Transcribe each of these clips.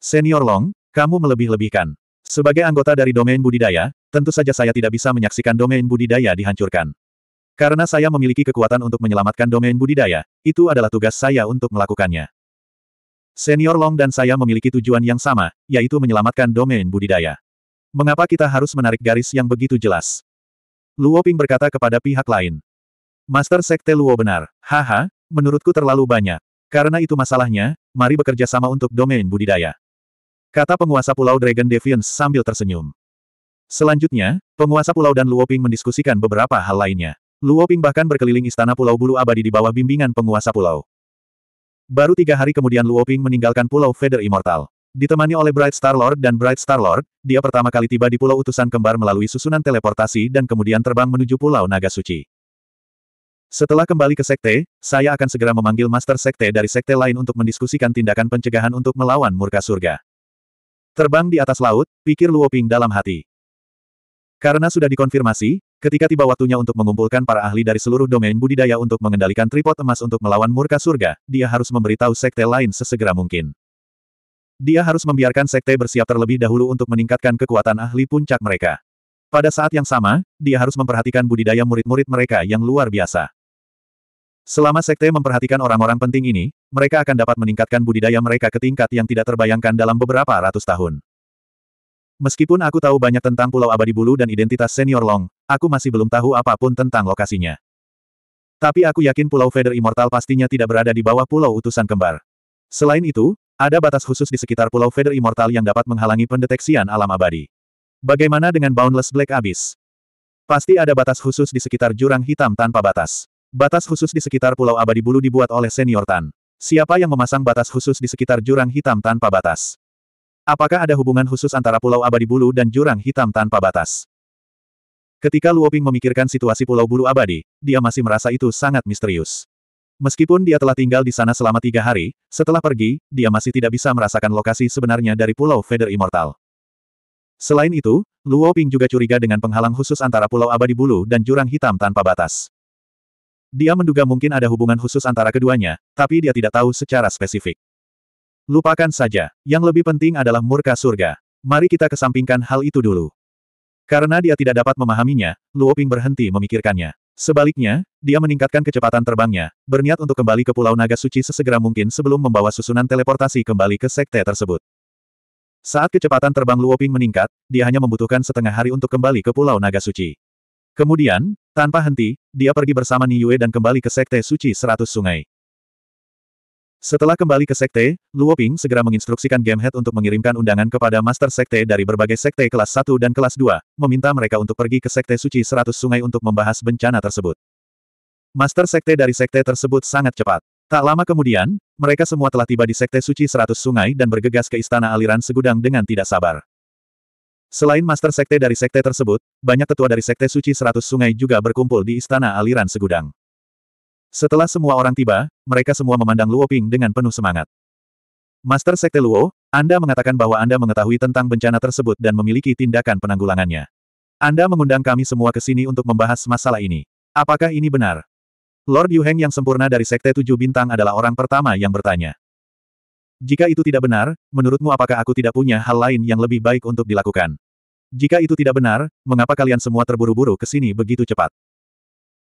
Senior Long, kamu melebih-lebihkan. Sebagai anggota dari domain budidaya, tentu saja saya tidak bisa menyaksikan domain budidaya dihancurkan. Karena saya memiliki kekuatan untuk menyelamatkan domain budidaya, itu adalah tugas saya untuk melakukannya. Senior Long dan saya memiliki tujuan yang sama, yaitu menyelamatkan domain budidaya. Mengapa kita harus menarik garis yang begitu jelas? Luo Ping berkata kepada pihak lain. Master Sekte Luo benar. Haha, menurutku terlalu banyak. Karena itu masalahnya, mari bekerja sama untuk domain budidaya. Kata penguasa Pulau Dragon Deviants sambil tersenyum. Selanjutnya, penguasa Pulau dan Luoping mendiskusikan beberapa hal lainnya. Luoping bahkan berkeliling istana Pulau Bulu Abadi di bawah bimbingan penguasa pulau. Baru tiga hari kemudian Luoping meninggalkan Pulau Feather Immortal. Ditemani oleh Bright Star Lord dan Bright Star Lord, dia pertama kali tiba di Pulau Utusan Kembar melalui susunan teleportasi dan kemudian terbang menuju Pulau Naga Suci. Setelah kembali ke Sekte, saya akan segera memanggil Master Sekte dari Sekte lain untuk mendiskusikan tindakan pencegahan untuk melawan Murka Surga. Terbang di atas laut, pikir Luo Ping dalam hati. Karena sudah dikonfirmasi, ketika tiba waktunya untuk mengumpulkan para ahli dari seluruh domain budidaya untuk mengendalikan tripod emas untuk melawan murka surga, dia harus memberitahu sekte lain sesegera mungkin. Dia harus membiarkan sekte bersiap terlebih dahulu untuk meningkatkan kekuatan ahli puncak mereka. Pada saat yang sama, dia harus memperhatikan budidaya murid-murid mereka yang luar biasa. Selama sekte memperhatikan orang-orang penting ini, mereka akan dapat meningkatkan budidaya mereka ke tingkat yang tidak terbayangkan dalam beberapa ratus tahun. Meskipun aku tahu banyak tentang Pulau Abadi Bulu dan identitas Senior Long, aku masih belum tahu apapun tentang lokasinya. Tapi aku yakin Pulau Feather Immortal pastinya tidak berada di bawah Pulau Utusan Kembar. Selain itu, ada batas khusus di sekitar Pulau Feather Immortal yang dapat menghalangi pendeteksian alam abadi. Bagaimana dengan Boundless Black Abyss? Pasti ada batas khusus di sekitar jurang hitam tanpa batas. Batas khusus di sekitar Pulau Abadi Bulu dibuat oleh senior Tan. Siapa yang memasang batas khusus di sekitar jurang hitam tanpa batas? Apakah ada hubungan khusus antara Pulau Abadi Bulu dan jurang hitam tanpa batas? Ketika Luoping memikirkan situasi Pulau Bulu Abadi, dia masih merasa itu sangat misterius. Meskipun dia telah tinggal di sana selama tiga hari, setelah pergi, dia masih tidak bisa merasakan lokasi sebenarnya dari Pulau Feder Immortal. Selain itu, Luo Ping juga curiga dengan penghalang khusus antara Pulau Abadi Bulu dan Jurang Hitam tanpa batas. Dia menduga mungkin ada hubungan khusus antara keduanya, tapi dia tidak tahu secara spesifik. Lupakan saja, yang lebih penting adalah murka surga. Mari kita kesampingkan hal itu dulu. Karena dia tidak dapat memahaminya, Luoping berhenti memikirkannya. Sebaliknya, dia meningkatkan kecepatan terbangnya, berniat untuk kembali ke Pulau Naga Suci sesegera mungkin sebelum membawa susunan teleportasi kembali ke sekte tersebut. Saat kecepatan terbang Luoping meningkat, dia hanya membutuhkan setengah hari untuk kembali ke Pulau Naga Suci. Kemudian, tanpa henti, dia pergi bersama Niue dan kembali ke Sekte Suci Seratus Sungai. Setelah kembali ke Sekte, Luo Ping segera menginstruksikan Gamehead untuk mengirimkan undangan kepada Master Sekte dari berbagai Sekte kelas 1 dan kelas 2, meminta mereka untuk pergi ke Sekte Suci Seratus Sungai untuk membahas bencana tersebut. Master Sekte dari Sekte tersebut sangat cepat. Tak lama kemudian, mereka semua telah tiba di Sekte Suci Seratus Sungai dan bergegas ke Istana Aliran Segudang dengan tidak sabar. Selain master sekte dari sekte tersebut, banyak tetua dari sekte suci seratus sungai juga berkumpul di istana aliran segudang. Setelah semua orang tiba, mereka semua memandang Luo Ping dengan penuh semangat. Master Sekte Luo, Anda mengatakan bahwa Anda mengetahui tentang bencana tersebut dan memiliki tindakan penanggulangannya. Anda mengundang kami semua ke sini untuk membahas masalah ini. Apakah ini benar? Lord Yu Heng yang sempurna dari Sekte Tujuh Bintang adalah orang pertama yang bertanya. Jika itu tidak benar, menurutmu apakah aku tidak punya hal lain yang lebih baik untuk dilakukan? Jika itu tidak benar, mengapa kalian semua terburu-buru ke sini begitu cepat?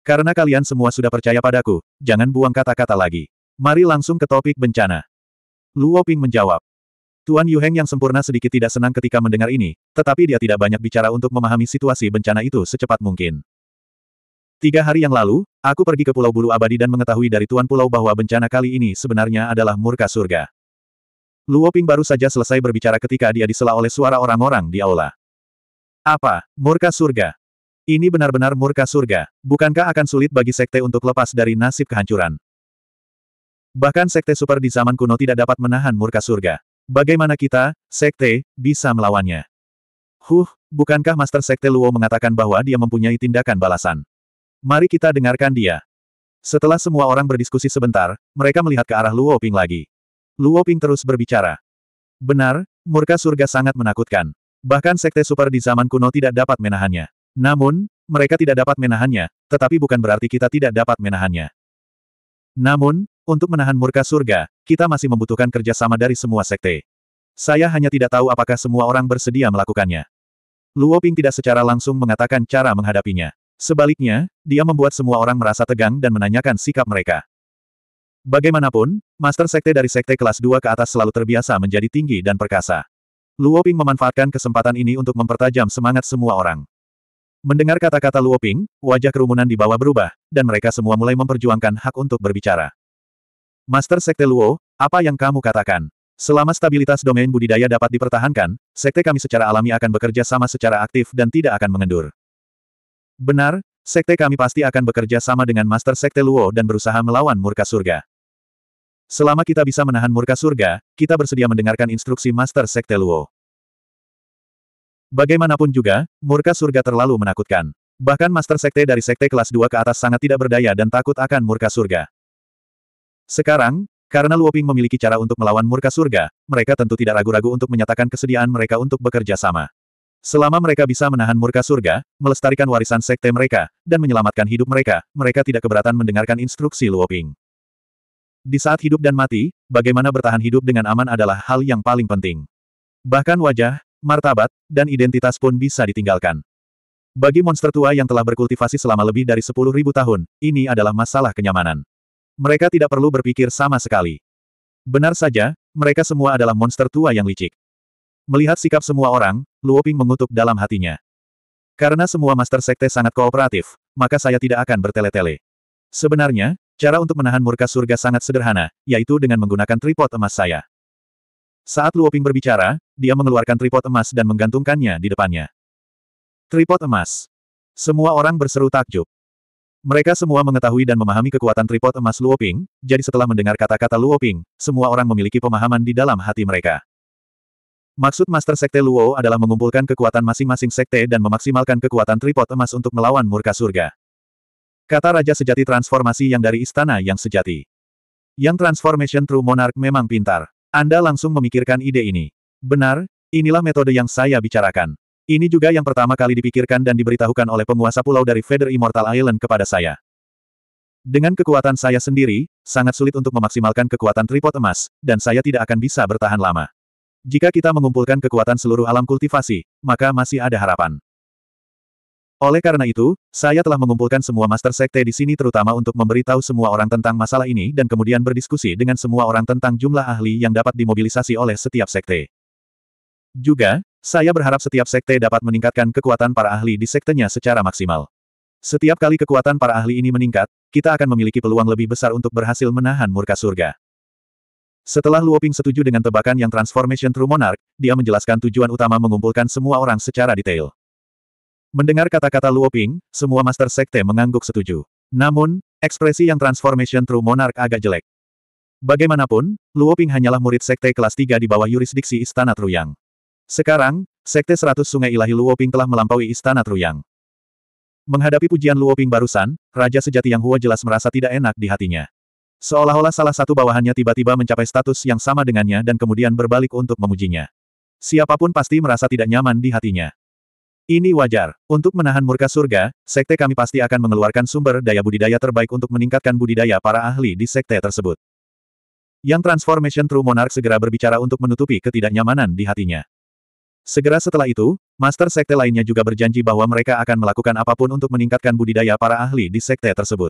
Karena kalian semua sudah percaya padaku, jangan buang kata-kata lagi. Mari langsung ke topik bencana. Luo Ping menjawab. Tuan Yu Heng yang sempurna sedikit tidak senang ketika mendengar ini, tetapi dia tidak banyak bicara untuk memahami situasi bencana itu secepat mungkin. Tiga hari yang lalu, aku pergi ke Pulau Bulu Abadi dan mengetahui dari Tuan Pulau bahwa bencana kali ini sebenarnya adalah murka surga. Luo Ping baru saja selesai berbicara ketika dia disela oleh suara orang-orang di aula. Apa? Murka surga? Ini benar-benar murka surga. Bukankah akan sulit bagi sekte untuk lepas dari nasib kehancuran? Bahkan sekte super di zaman kuno tidak dapat menahan murka surga. Bagaimana kita, sekte, bisa melawannya? Huh, bukankah Master Sekte Luo mengatakan bahwa dia mempunyai tindakan balasan? Mari kita dengarkan dia. Setelah semua orang berdiskusi sebentar, mereka melihat ke arah Luo Ping lagi. Luo Ping terus berbicara. Benar, murka surga sangat menakutkan. Bahkan sekte super di zaman kuno tidak dapat menahannya. Namun, mereka tidak dapat menahannya, tetapi bukan berarti kita tidak dapat menahannya. Namun, untuk menahan murka surga, kita masih membutuhkan kerjasama dari semua sekte. Saya hanya tidak tahu apakah semua orang bersedia melakukannya. Luo Ping tidak secara langsung mengatakan cara menghadapinya. Sebaliknya, dia membuat semua orang merasa tegang dan menanyakan sikap mereka. Bagaimanapun, Master Sekte dari Sekte kelas 2 ke atas selalu terbiasa menjadi tinggi dan perkasa. Luo Ping memanfaatkan kesempatan ini untuk mempertajam semangat semua orang. Mendengar kata-kata Luo Ping, wajah kerumunan di bawah berubah, dan mereka semua mulai memperjuangkan hak untuk berbicara. Master Sekte Luo, apa yang kamu katakan? Selama stabilitas domain budidaya dapat dipertahankan, sekte kami secara alami akan bekerja sama secara aktif dan tidak akan mengendur. Benar, sekte kami pasti akan bekerja sama dengan Master Sekte Luo dan berusaha melawan murka surga. Selama kita bisa menahan murka surga, kita bersedia mendengarkan instruksi Master Sekte Luo. Bagaimanapun juga, murka surga terlalu menakutkan. Bahkan Master Sekte dari Sekte kelas 2 ke atas sangat tidak berdaya dan takut akan murka surga. Sekarang, karena Luo Ping memiliki cara untuk melawan murka surga, mereka tentu tidak ragu-ragu untuk menyatakan kesediaan mereka untuk bekerja sama. Selama mereka bisa menahan murka surga, melestarikan warisan sekte mereka, dan menyelamatkan hidup mereka, mereka tidak keberatan mendengarkan instruksi Luoping. Di saat hidup dan mati, bagaimana bertahan hidup dengan aman adalah hal yang paling penting. Bahkan wajah, martabat, dan identitas pun bisa ditinggalkan. Bagi monster tua yang telah berkultivasi selama lebih dari 10.000 tahun, ini adalah masalah kenyamanan. Mereka tidak perlu berpikir sama sekali. Benar saja, mereka semua adalah monster tua yang licik. Melihat sikap semua orang, Luoping mengutuk dalam hatinya. Karena semua master sekte sangat kooperatif, maka saya tidak akan bertele-tele. Sebenarnya, Cara untuk menahan murka surga sangat sederhana, yaitu dengan menggunakan tripod emas saya. Saat Luoping berbicara, dia mengeluarkan tripod emas dan menggantungkannya di depannya. Tripod emas. Semua orang berseru takjub. Mereka semua mengetahui dan memahami kekuatan tripod emas Luoping, jadi setelah mendengar kata-kata Luoping, semua orang memiliki pemahaman di dalam hati mereka. Maksud Master Sekte Luo adalah mengumpulkan kekuatan masing-masing sekte dan memaksimalkan kekuatan tripod emas untuk melawan murka surga. Kata Raja Sejati transformasi yang dari Istana Yang Sejati. Yang Transformation True Monarch memang pintar. Anda langsung memikirkan ide ini. Benar, inilah metode yang saya bicarakan. Ini juga yang pertama kali dipikirkan dan diberitahukan oleh penguasa pulau dari Feather Immortal Island kepada saya. Dengan kekuatan saya sendiri, sangat sulit untuk memaksimalkan kekuatan tripod emas, dan saya tidak akan bisa bertahan lama. Jika kita mengumpulkan kekuatan seluruh alam kultivasi, maka masih ada harapan. Oleh karena itu, saya telah mengumpulkan semua master sekte di sini terutama untuk memberitahu semua orang tentang masalah ini dan kemudian berdiskusi dengan semua orang tentang jumlah ahli yang dapat dimobilisasi oleh setiap sekte. Juga, saya berharap setiap sekte dapat meningkatkan kekuatan para ahli di sektenya secara maksimal. Setiap kali kekuatan para ahli ini meningkat, kita akan memiliki peluang lebih besar untuk berhasil menahan murka surga. Setelah Luoping setuju dengan tebakan yang Transformation True Monarch, dia menjelaskan tujuan utama mengumpulkan semua orang secara detail. Mendengar kata-kata Luo Ping, semua Master Sekte mengangguk setuju. Namun, ekspresi yang Transformation True Monarch agak jelek. Bagaimanapun, Luo Ping hanyalah murid Sekte kelas 3 di bawah yurisdiksi Istana Truyang. Sekarang, Sekte 100 Sungai Ilahi Luo Ping telah melampaui Istana Truyang. Menghadapi pujian Luo Ping barusan, Raja Sejati Yang Hua jelas merasa tidak enak di hatinya. Seolah-olah salah satu bawahannya tiba-tiba mencapai status yang sama dengannya dan kemudian berbalik untuk memujinya. Siapapun pasti merasa tidak nyaman di hatinya. Ini wajar. Untuk menahan murka surga, sekte kami pasti akan mengeluarkan sumber daya budidaya terbaik untuk meningkatkan budidaya para ahli di sekte tersebut. Yang Transformation True Monarch segera berbicara untuk menutupi ketidaknyamanan di hatinya. Segera setelah itu, Master Sekte lainnya juga berjanji bahwa mereka akan melakukan apapun untuk meningkatkan budidaya para ahli di sekte tersebut.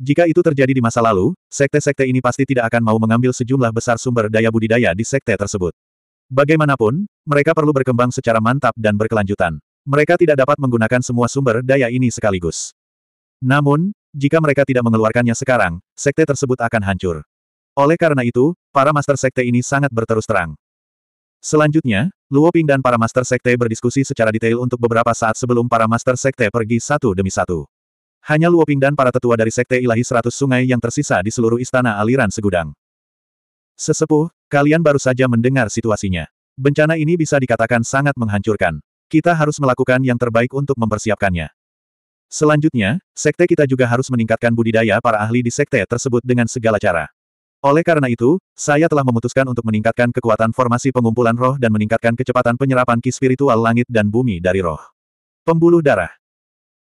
Jika itu terjadi di masa lalu, sekte-sekte ini pasti tidak akan mau mengambil sejumlah besar sumber daya budidaya di sekte tersebut. Bagaimanapun, mereka perlu berkembang secara mantap dan berkelanjutan. Mereka tidak dapat menggunakan semua sumber daya ini sekaligus. Namun, jika mereka tidak mengeluarkannya sekarang, sekte tersebut akan hancur. Oleh karena itu, para master sekte ini sangat berterus terang. Selanjutnya, Luo Ping dan para master sekte berdiskusi secara detail untuk beberapa saat sebelum para master sekte pergi satu demi satu. Hanya Luo Ping dan para tetua dari sekte ilahi seratus sungai yang tersisa di seluruh istana aliran segudang. Sesepuh, kalian baru saja mendengar situasinya. Bencana ini bisa dikatakan sangat menghancurkan. Kita harus melakukan yang terbaik untuk mempersiapkannya. Selanjutnya, sekte kita juga harus meningkatkan budidaya para ahli di sekte tersebut dengan segala cara. Oleh karena itu, saya telah memutuskan untuk meningkatkan kekuatan formasi pengumpulan roh dan meningkatkan kecepatan penyerapan ki spiritual langit dan bumi dari roh. Pembuluh darah.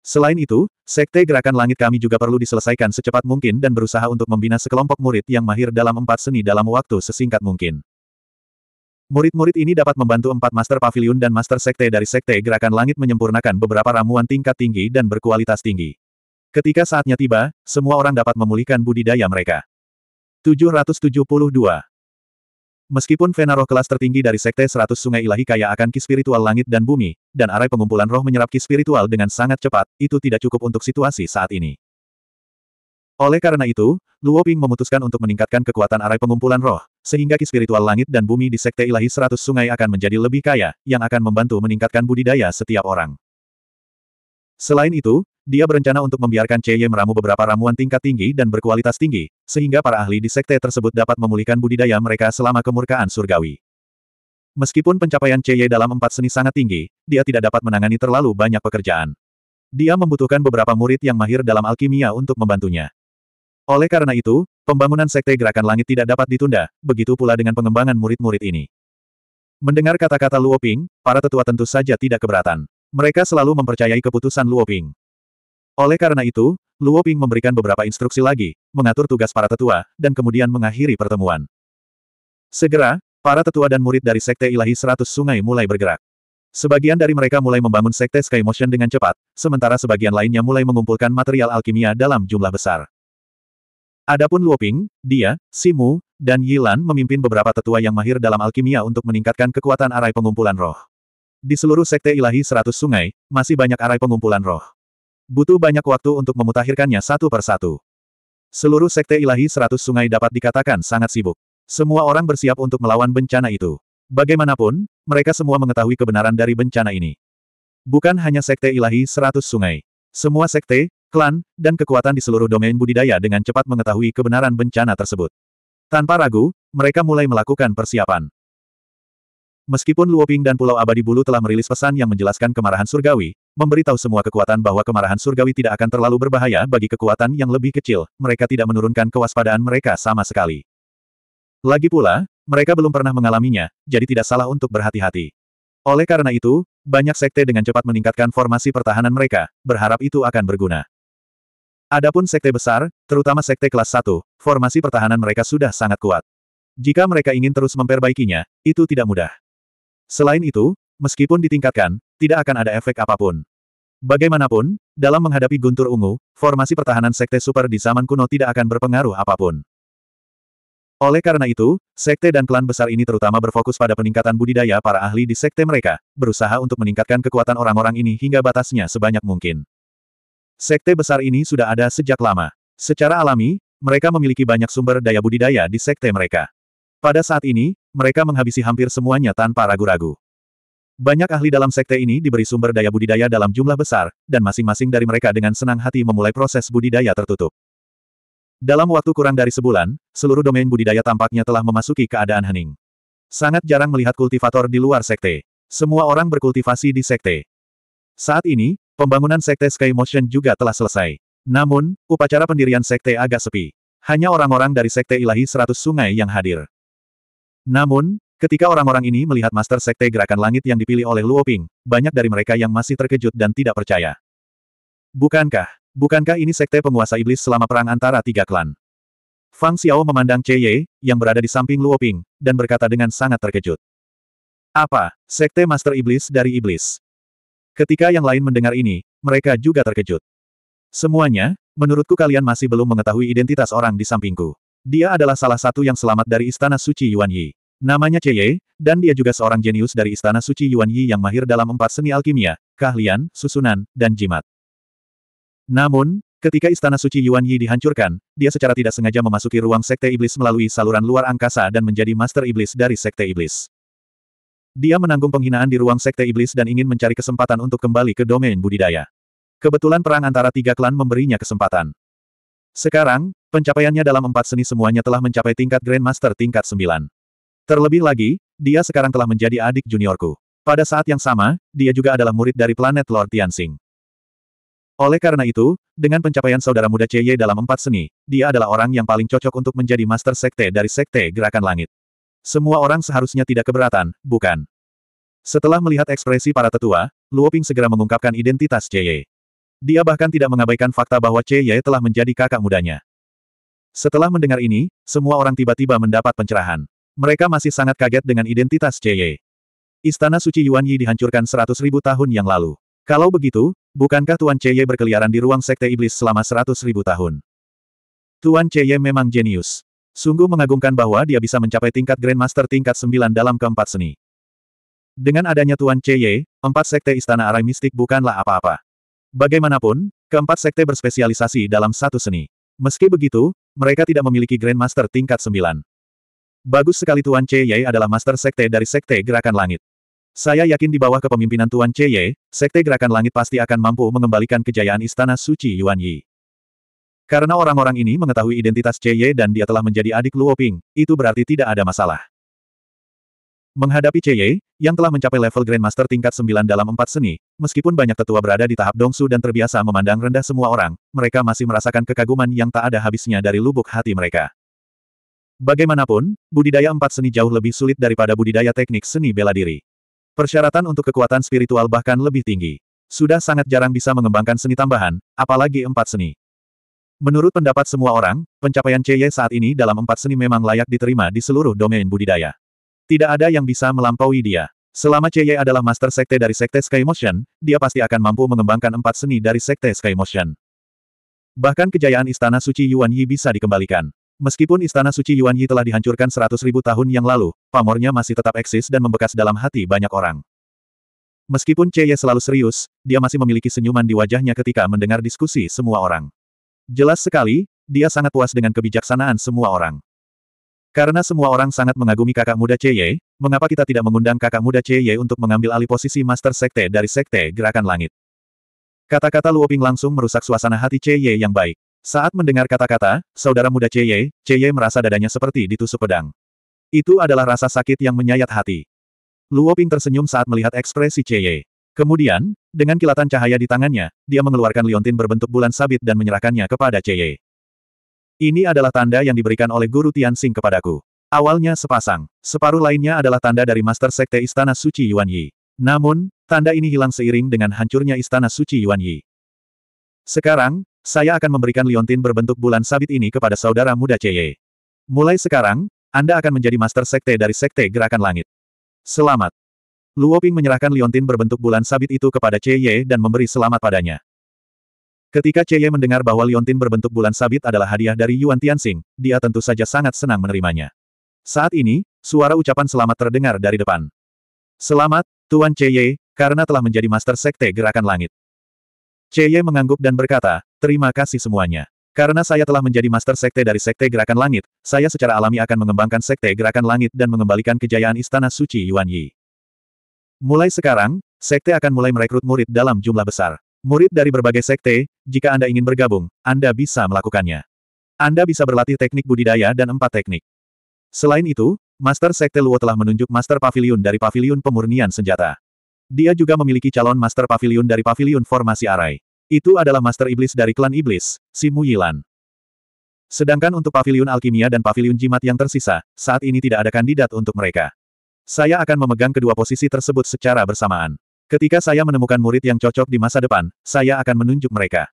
Selain itu, sekte gerakan langit kami juga perlu diselesaikan secepat mungkin dan berusaha untuk membina sekelompok murid yang mahir dalam empat seni dalam waktu sesingkat mungkin. Murid-murid ini dapat membantu empat Master Pavilion dan Master Sekte dari Sekte Gerakan Langit menyempurnakan beberapa ramuan tingkat tinggi dan berkualitas tinggi. Ketika saatnya tiba, semua orang dapat memulihkan budidaya mereka. 772 Meskipun Vena kelas tertinggi dari Sekte Seratus Sungai Ilahi kaya akan ki spiritual langit dan bumi, dan arai pengumpulan roh menyerap ki spiritual dengan sangat cepat, itu tidak cukup untuk situasi saat ini. Oleh karena itu, Luo Ping memutuskan untuk meningkatkan kekuatan arai pengumpulan roh, sehingga ki spiritual langit dan bumi di Sekte Ilahi Seratus Sungai akan menjadi lebih kaya, yang akan membantu meningkatkan budidaya setiap orang. Selain itu, dia berencana untuk membiarkan Cheye meramu beberapa ramuan tingkat tinggi dan berkualitas tinggi, sehingga para ahli di sekte tersebut dapat memulihkan budidaya mereka selama kemurkaan surgawi. Meskipun pencapaian Cheye dalam empat seni sangat tinggi, dia tidak dapat menangani terlalu banyak pekerjaan. Dia membutuhkan beberapa murid yang mahir dalam alkimia untuk membantunya. Oleh karena itu, pembangunan sekte gerakan langit tidak dapat ditunda, begitu pula dengan pengembangan murid-murid ini. Mendengar kata-kata Luoping, para tetua tentu saja tidak keberatan. Mereka selalu mempercayai keputusan Luoping. Oleh karena itu, Luo Ping memberikan beberapa instruksi lagi, mengatur tugas para tetua, dan kemudian mengakhiri pertemuan. Segera, para tetua dan murid dari Sekte Ilahi Seratus Sungai mulai bergerak. Sebagian dari mereka mulai membangun Sekte Sky Motion dengan cepat, sementara sebagian lainnya mulai mengumpulkan material alkimia dalam jumlah besar. Adapun Luoping, dia, Simu, dan Yilan memimpin beberapa tetua yang mahir dalam alkimia untuk meningkatkan kekuatan arai pengumpulan roh. Di seluruh sekte ilahi seratus sungai, masih banyak arai pengumpulan roh. Butuh banyak waktu untuk memutakhirkannya satu per satu. Seluruh sekte ilahi seratus sungai dapat dikatakan sangat sibuk. Semua orang bersiap untuk melawan bencana itu. Bagaimanapun, mereka semua mengetahui kebenaran dari bencana ini. Bukan hanya sekte ilahi seratus sungai. Semua sekte, klan, dan kekuatan di seluruh domain budidaya dengan cepat mengetahui kebenaran bencana tersebut. Tanpa ragu, mereka mulai melakukan persiapan. Meskipun Luoping dan Pulau Abadi Bulu telah merilis pesan yang menjelaskan kemarahan surgawi, memberitahu semua kekuatan bahwa kemarahan surgawi tidak akan terlalu berbahaya bagi kekuatan yang lebih kecil, mereka tidak menurunkan kewaspadaan mereka sama sekali. Lagi pula, mereka belum pernah mengalaminya, jadi tidak salah untuk berhati-hati. Oleh karena itu, banyak sekte dengan cepat meningkatkan formasi pertahanan mereka, berharap itu akan berguna. Adapun sekte besar, terutama sekte kelas 1, formasi pertahanan mereka sudah sangat kuat. Jika mereka ingin terus memperbaikinya, itu tidak mudah. Selain itu, meskipun ditingkatkan, tidak akan ada efek apapun. Bagaimanapun, dalam menghadapi guntur ungu, formasi pertahanan Sekte Super di zaman kuno tidak akan berpengaruh apapun. Oleh karena itu, sekte dan klan besar ini terutama berfokus pada peningkatan budidaya para ahli di sekte mereka, berusaha untuk meningkatkan kekuatan orang-orang ini hingga batasnya sebanyak mungkin. Sekte besar ini sudah ada sejak lama. Secara alami, mereka memiliki banyak sumber daya budidaya di sekte mereka. Pada saat ini, mereka menghabisi hampir semuanya tanpa ragu-ragu. Banyak ahli dalam sekte ini diberi sumber daya budidaya dalam jumlah besar, dan masing-masing dari mereka dengan senang hati memulai proses budidaya tertutup. Dalam waktu kurang dari sebulan, seluruh domain budidaya tampaknya telah memasuki keadaan hening. Sangat jarang melihat kultivator di luar sekte. Semua orang berkultivasi di sekte. Saat ini, pembangunan sekte Sky Motion juga telah selesai. Namun, upacara pendirian sekte agak sepi. Hanya orang-orang dari sekte ilahi seratus sungai yang hadir. Namun, ketika orang-orang ini melihat Master Sekte Gerakan Langit yang dipilih oleh Luo Ping, banyak dari mereka yang masih terkejut dan tidak percaya. Bukankah, bukankah ini Sekte Penguasa Iblis selama perang antara tiga klan? Fang Xiao memandang Che Ye yang berada di samping Luo Ping dan berkata dengan sangat terkejut. Apa, Sekte Master Iblis dari Iblis? Ketika yang lain mendengar ini, mereka juga terkejut. Semuanya, menurutku kalian masih belum mengetahui identitas orang di sampingku. Dia adalah salah satu yang selamat dari Istana Suci Yuan Yi. Namanya Cheye, dan dia juga seorang jenius dari Istana Suci Yuan Yi yang mahir dalam empat seni alkimia, keahlian, susunan, dan jimat. Namun, ketika Istana Suci Yuan Yi dihancurkan, dia secara tidak sengaja memasuki ruang Sekte Iblis melalui saluran luar angkasa dan menjadi Master Iblis dari Sekte Iblis. Dia menanggung penghinaan di ruang Sekte Iblis dan ingin mencari kesempatan untuk kembali ke domain budidaya. Kebetulan perang antara tiga klan memberinya kesempatan. Sekarang, pencapaiannya dalam empat seni semuanya telah mencapai tingkat Grandmaster tingkat sembilan. Terlebih lagi, dia sekarang telah menjadi adik juniorku. Pada saat yang sama, dia juga adalah murid dari planet Lord Tianxing. Oleh karena itu, dengan pencapaian saudara muda Cheye dalam empat seni, dia adalah orang yang paling cocok untuk menjadi master sekte dari sekte gerakan langit. Semua orang seharusnya tidak keberatan, bukan? Setelah melihat ekspresi para tetua, Luo Ping segera mengungkapkan identitas Cheye. Dia bahkan tidak mengabaikan fakta bahwa Cheye telah menjadi kakak mudanya. Setelah mendengar ini, semua orang tiba-tiba mendapat pencerahan. Mereka masih sangat kaget dengan identitas Ye. Istana suci Yuan Yi dihancurkan seratus ribu tahun yang lalu. Kalau begitu, bukankah Tuan Ye berkeliaran di ruang sekte iblis selama seratus ribu tahun? Tuan Ye memang jenius. Sungguh mengagumkan bahwa dia bisa mencapai tingkat Grandmaster tingkat sembilan dalam keempat seni. Dengan adanya Tuan Ye, empat sekte istana arai mistik bukanlah apa-apa. Bagaimanapun, keempat sekte berspesialisasi dalam satu seni. Meski begitu, mereka tidak memiliki Grandmaster tingkat sembilan. Bagus sekali Tuan Che Ye adalah master sekte dari sekte gerakan langit. Saya yakin di bawah kepemimpinan Tuan Che Ye, sekte gerakan langit pasti akan mampu mengembalikan kejayaan istana suci Yuan Yi. Karena orang-orang ini mengetahui identitas Che Ye dan dia telah menjadi adik Luo Ping, itu berarti tidak ada masalah. Menghadapi Che Ye yang telah mencapai level Grandmaster tingkat 9 dalam empat seni, meskipun banyak tetua berada di tahap dongsu dan terbiasa memandang rendah semua orang, mereka masih merasakan kekaguman yang tak ada habisnya dari lubuk hati mereka. Bagaimanapun, budidaya empat seni jauh lebih sulit daripada budidaya teknik seni bela diri. Persyaratan untuk kekuatan spiritual bahkan lebih tinggi. Sudah sangat jarang bisa mengembangkan seni tambahan, apalagi empat seni. Menurut pendapat semua orang, pencapaian CY saat ini dalam empat seni memang layak diterima di seluruh domain budidaya. Tidak ada yang bisa melampaui dia. Selama CY adalah master sekte dari sekte Sky Motion, dia pasti akan mampu mengembangkan empat seni dari sekte Sky Motion. Bahkan kejayaan Istana Suci Yuan Yi bisa dikembalikan. Meskipun Istana Suci Yuan Yi telah dihancurkan seratus ribu tahun yang lalu, pamornya masih tetap eksis dan membekas dalam hati banyak orang. Meskipun Ye selalu serius, dia masih memiliki senyuman di wajahnya ketika mendengar diskusi semua orang. Jelas sekali, dia sangat puas dengan kebijaksanaan semua orang. Karena semua orang sangat mengagumi kakak muda Ye, mengapa kita tidak mengundang kakak muda Ye untuk mengambil alih posisi Master Sekte dari Sekte Gerakan Langit? Kata-kata Luoping langsung merusak suasana hati Ye yang baik. Saat mendengar kata-kata, saudara muda Cheye, Cheye merasa dadanya seperti ditusuk pedang. Itu adalah rasa sakit yang menyayat hati. Luo Ping tersenyum saat melihat ekspresi Cheye. Kemudian, dengan kilatan cahaya di tangannya, dia mengeluarkan liontin berbentuk bulan sabit dan menyerahkannya kepada Cheye. Ini adalah tanda yang diberikan oleh Guru Tianxing kepadaku. Awalnya sepasang, separuh lainnya adalah tanda dari Master Sekte Istana Suci Yuan Yi. Namun, tanda ini hilang seiring dengan hancurnya Istana Suci Yuan Yi. Sekarang, saya akan memberikan liontin berbentuk bulan sabit ini kepada saudara muda Cheye. Mulai sekarang, Anda akan menjadi master sekte dari sekte gerakan langit. Selamat. Luo Ping menyerahkan liontin berbentuk bulan sabit itu kepada Cheye dan memberi selamat padanya. Ketika Cheye mendengar bahwa liontin berbentuk bulan sabit adalah hadiah dari Yuan Tianxing, dia tentu saja sangat senang menerimanya. Saat ini, suara ucapan selamat terdengar dari depan. Selamat, Tuan Cheye, karena telah menjadi master sekte gerakan langit. Cheye mengangguk dan berkata, Terima kasih semuanya. Karena saya telah menjadi master sekte dari sekte gerakan langit, saya secara alami akan mengembangkan sekte gerakan langit dan mengembalikan kejayaan istana suci Yuan Yi. Mulai sekarang, sekte akan mulai merekrut murid dalam jumlah besar. Murid dari berbagai sekte, jika Anda ingin bergabung, Anda bisa melakukannya. Anda bisa berlatih teknik budidaya dan empat teknik. Selain itu, Master Sekte Luo telah menunjuk Master Pavilion dari Pavilion Pemurnian Senjata. Dia juga memiliki calon Master Pavilion dari Pavilion Formasi Arai. Itu adalah Master Iblis dari klan Iblis, si Yilan. Sedangkan untuk pavilion alkimia dan pavilion jimat yang tersisa, saat ini tidak ada kandidat untuk mereka. Saya akan memegang kedua posisi tersebut secara bersamaan. Ketika saya menemukan murid yang cocok di masa depan, saya akan menunjuk mereka.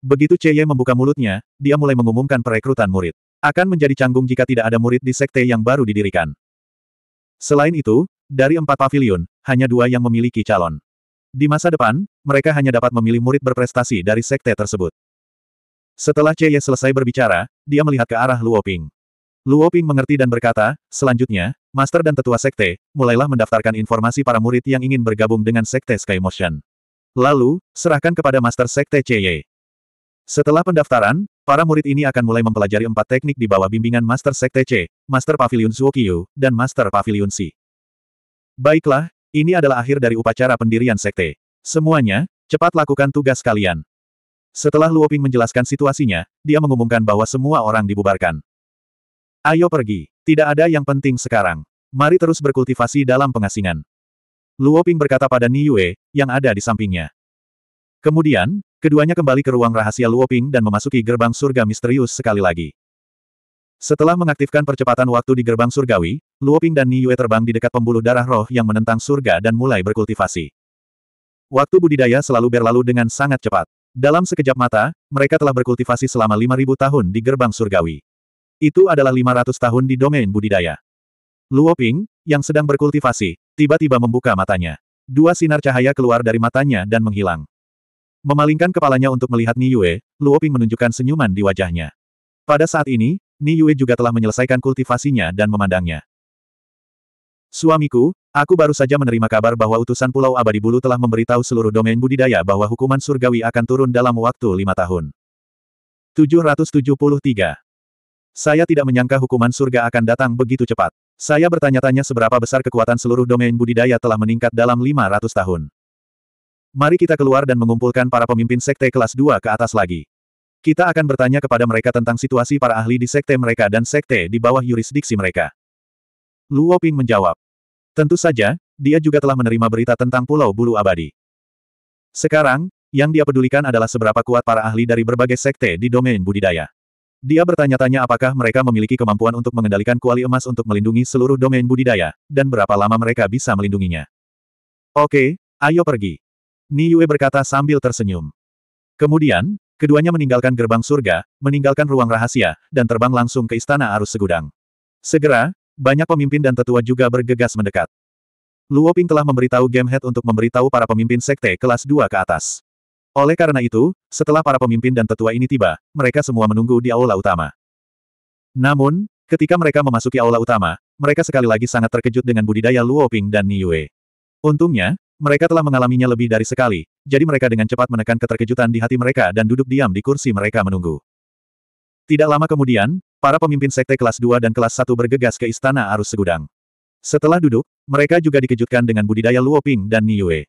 Begitu Cheye membuka mulutnya, dia mulai mengumumkan perekrutan murid. Akan menjadi canggung jika tidak ada murid di sekte yang baru didirikan. Selain itu, dari empat pavilion, hanya dua yang memiliki calon. Di masa depan, mereka hanya dapat memilih murid berprestasi dari sekte tersebut. Setelah Ye selesai berbicara, dia melihat ke arah Luoping. Luoping mengerti dan berkata, selanjutnya, Master dan Tetua Sekte, mulailah mendaftarkan informasi para murid yang ingin bergabung dengan Sekte Sky Motion. Lalu, serahkan kepada Master Sekte Ye. Setelah pendaftaran, para murid ini akan mulai mempelajari empat teknik di bawah bimbingan Master Sekte C, Master Pavilion Suokyu, dan Master Pavilion Si. Baiklah, ini adalah akhir dari upacara pendirian sekte. Semuanya, cepat lakukan tugas kalian. Setelah Luoping menjelaskan situasinya, dia mengumumkan bahwa semua orang dibubarkan. Ayo pergi. Tidak ada yang penting sekarang. Mari terus berkultivasi dalam pengasingan. Luoping berkata pada Niue, yang ada di sampingnya. Kemudian, keduanya kembali ke ruang rahasia Luoping dan memasuki gerbang surga misterius sekali lagi. Setelah mengaktifkan percepatan waktu di gerbang surgawi, Luoping dan Niyue terbang di dekat pembuluh darah roh yang menentang surga dan mulai berkultivasi. Waktu budidaya selalu berlalu dengan sangat cepat. Dalam sekejap mata, mereka telah berkultivasi selama 5.000 tahun di gerbang surgawi. Itu adalah 500 tahun di domain budidaya. Luoping, yang sedang berkultivasi, tiba-tiba membuka matanya. Dua sinar cahaya keluar dari matanya dan menghilang. Memalingkan kepalanya untuk melihat Niyue, Luoping menunjukkan senyuman di wajahnya. Pada saat ini, Ni Yue juga telah menyelesaikan kultivasinya dan memandangnya. Suamiku, aku baru saja menerima kabar bahwa utusan Pulau Abadi Bulu telah memberitahu seluruh domain budidaya bahwa hukuman surgawi akan turun dalam waktu lima tahun. 773. Saya tidak menyangka hukuman surga akan datang begitu cepat. Saya bertanya-tanya seberapa besar kekuatan seluruh domain budidaya telah meningkat dalam 500 tahun. Mari kita keluar dan mengumpulkan para pemimpin sekte kelas 2 ke atas lagi. Kita akan bertanya kepada mereka tentang situasi para ahli di sekte mereka dan sekte di bawah yurisdiksi mereka. Luo Ping menjawab. Tentu saja, dia juga telah menerima berita tentang Pulau Bulu Abadi. Sekarang, yang dia pedulikan adalah seberapa kuat para ahli dari berbagai sekte di domain budidaya. Dia bertanya-tanya apakah mereka memiliki kemampuan untuk mengendalikan kuali emas untuk melindungi seluruh domain budidaya, dan berapa lama mereka bisa melindunginya. Oke, ayo pergi. Niue berkata sambil tersenyum. Kemudian, Keduanya meninggalkan gerbang surga, meninggalkan ruang rahasia, dan terbang langsung ke istana arus segudang. Segera, banyak pemimpin dan tetua juga bergegas mendekat. Luo Ping telah memberitahu Head untuk memberitahu para pemimpin sekte kelas 2 ke atas. Oleh karena itu, setelah para pemimpin dan tetua ini tiba, mereka semua menunggu di aula utama. Namun, ketika mereka memasuki aula utama, mereka sekali lagi sangat terkejut dengan budidaya Luo Ping dan Niue. Untungnya, mereka telah mengalaminya lebih dari sekali, jadi mereka dengan cepat menekan keterkejutan di hati mereka dan duduk diam di kursi mereka menunggu. Tidak lama kemudian, para pemimpin sekte kelas 2 dan kelas 1 bergegas ke istana arus segudang. Setelah duduk, mereka juga dikejutkan dengan budidaya Luoping dan Niue.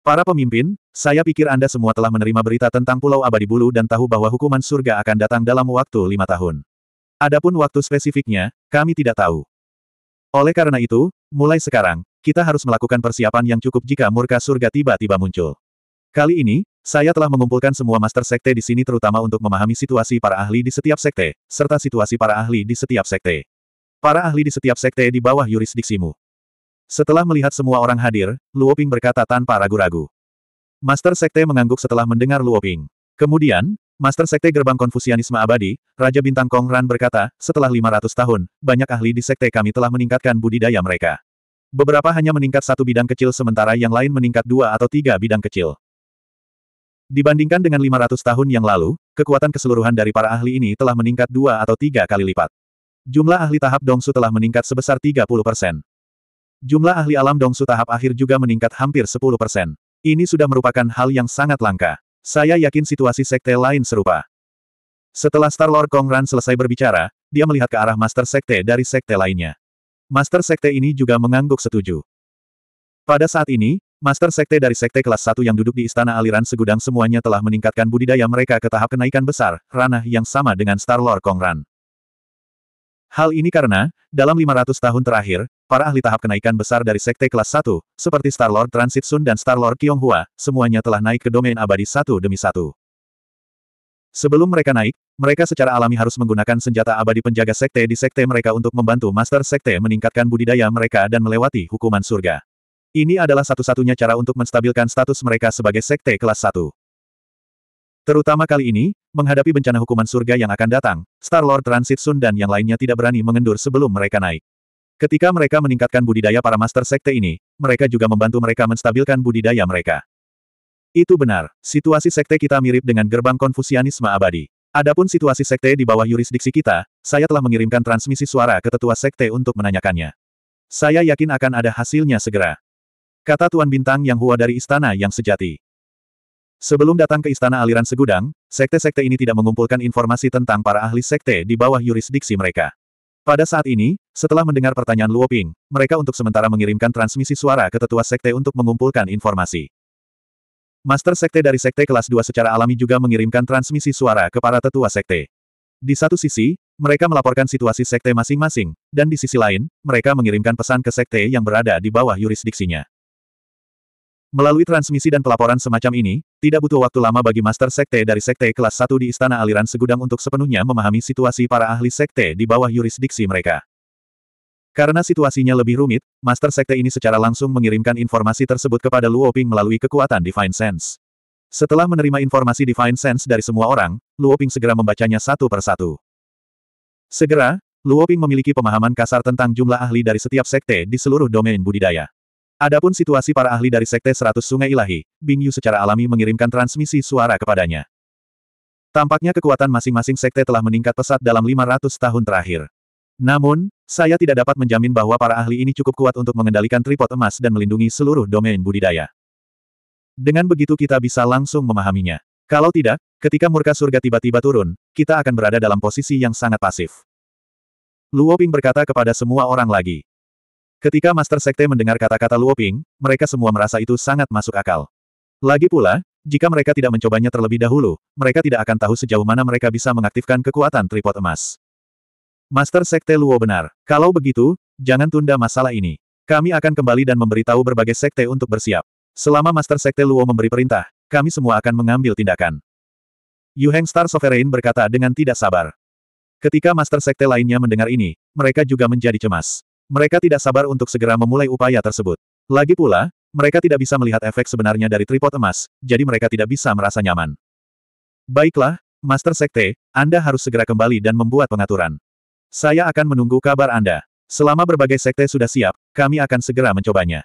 Para pemimpin, saya pikir Anda semua telah menerima berita tentang Pulau Abadi Bulu dan tahu bahwa hukuman surga akan datang dalam waktu lima tahun. Adapun waktu spesifiknya, kami tidak tahu. Oleh karena itu, mulai sekarang, kita harus melakukan persiapan yang cukup jika murka surga tiba-tiba muncul. Kali ini, saya telah mengumpulkan semua master sekte di sini terutama untuk memahami situasi para ahli di setiap sekte, serta situasi para ahli di setiap sekte. Para ahli di setiap sekte di bawah yurisdiksimu. Setelah melihat semua orang hadir, Luoping berkata tanpa ragu-ragu. Master Sekte mengangguk setelah mendengar Luoping. Kemudian, Master Sekte Gerbang Konfusianisme Abadi, Raja Bintang Kong Ran berkata, setelah 500 tahun, banyak ahli di Sekte kami telah meningkatkan budidaya mereka. Beberapa hanya meningkat satu bidang kecil sementara yang lain meningkat dua atau tiga bidang kecil. Dibandingkan dengan 500 tahun yang lalu, kekuatan keseluruhan dari para ahli ini telah meningkat dua atau tiga kali lipat. Jumlah ahli tahap Dongsu telah meningkat sebesar 30 persen. Jumlah ahli alam Dongsu tahap akhir juga meningkat hampir 10 persen. Ini sudah merupakan hal yang sangat langka. Saya yakin situasi sekte lain serupa. Setelah Star Lord Kong Ran selesai berbicara, dia melihat ke arah Master Sekte dari sekte lainnya. Master Sekte ini juga mengangguk setuju. Pada saat ini, Master Sekte dari Sekte kelas 1 yang duduk di Istana Aliran Segudang semuanya telah meningkatkan budidaya mereka ke tahap kenaikan besar, ranah yang sama dengan Star Lord Kongran. Hal ini karena, dalam 500 tahun terakhir, para ahli tahap kenaikan besar dari sekte kelas 1, seperti Star-Lord Transit Sun dan Star-Lord Hua, semuanya telah naik ke domain abadi satu demi satu. Sebelum mereka naik, mereka secara alami harus menggunakan senjata abadi penjaga sekte di sekte mereka untuk membantu Master Sekte meningkatkan budidaya mereka dan melewati hukuman surga. Ini adalah satu-satunya cara untuk menstabilkan status mereka sebagai sekte kelas 1. Terutama kali ini, menghadapi bencana hukuman surga yang akan datang, Star-Lord Transit Sun dan yang lainnya tidak berani mengendur sebelum mereka naik. Ketika mereka meningkatkan budidaya para Master Sekte ini, mereka juga membantu mereka menstabilkan budidaya mereka. Itu benar, situasi sekte kita mirip dengan gerbang konfusianisme abadi. Adapun situasi sekte di bawah yurisdiksi kita, saya telah mengirimkan transmisi suara ke tetua sekte untuk menanyakannya. Saya yakin akan ada hasilnya segera. Kata Tuan Bintang yang Hua dari istana yang sejati. Sebelum datang ke istana aliran segudang, sekte-sekte ini tidak mengumpulkan informasi tentang para ahli sekte di bawah yurisdiksi mereka. Pada saat ini, setelah mendengar pertanyaan Luoping, mereka untuk sementara mengirimkan transmisi suara ke tetua sekte untuk mengumpulkan informasi. Master Sekte dari Sekte kelas 2 secara alami juga mengirimkan transmisi suara ke para tetua Sekte. Di satu sisi, mereka melaporkan situasi Sekte masing-masing, dan di sisi lain, mereka mengirimkan pesan ke Sekte yang berada di bawah yurisdiksinya. Melalui transmisi dan pelaporan semacam ini, tidak butuh waktu lama bagi Master Sekte dari Sekte kelas 1 di Istana Aliran Segudang untuk sepenuhnya memahami situasi para ahli Sekte di bawah yurisdiksi mereka. Karena situasinya lebih rumit, Master Sekte ini secara langsung mengirimkan informasi tersebut kepada Luo Ping melalui kekuatan Divine Sense. Setelah menerima informasi Divine Sense dari semua orang, Luo Ping segera membacanya satu per satu. Segera, Ping memiliki pemahaman kasar tentang jumlah ahli dari setiap sekte di seluruh domain budidaya. Adapun situasi para ahli dari Sekte 100 Sungai Ilahi, Bing Yu secara alami mengirimkan transmisi suara kepadanya. Tampaknya kekuatan masing-masing sekte telah meningkat pesat dalam 500 tahun terakhir. Namun, saya tidak dapat menjamin bahwa para ahli ini cukup kuat untuk mengendalikan tripod emas dan melindungi seluruh domain budidaya. Dengan begitu kita bisa langsung memahaminya. Kalau tidak, ketika murka surga tiba-tiba turun, kita akan berada dalam posisi yang sangat pasif. Luoping berkata kepada semua orang lagi. Ketika Master Sekte mendengar kata-kata Luoping, mereka semua merasa itu sangat masuk akal. Lagi pula, jika mereka tidak mencobanya terlebih dahulu, mereka tidak akan tahu sejauh mana mereka bisa mengaktifkan kekuatan tripod emas. Master Sekte Luo benar. Kalau begitu, jangan tunda masalah ini. Kami akan kembali dan memberitahu berbagai sekte untuk bersiap. Selama Master Sekte Luo memberi perintah, kami semua akan mengambil tindakan. Yu Heng Star Sovereign berkata dengan tidak sabar. Ketika Master Sekte lainnya mendengar ini, mereka juga menjadi cemas. Mereka tidak sabar untuk segera memulai upaya tersebut. Lagi pula, mereka tidak bisa melihat efek sebenarnya dari tripod emas, jadi mereka tidak bisa merasa nyaman. Baiklah, Master Sekte, Anda harus segera kembali dan membuat pengaturan. Saya akan menunggu kabar Anda. Selama berbagai sekte sudah siap, kami akan segera mencobanya.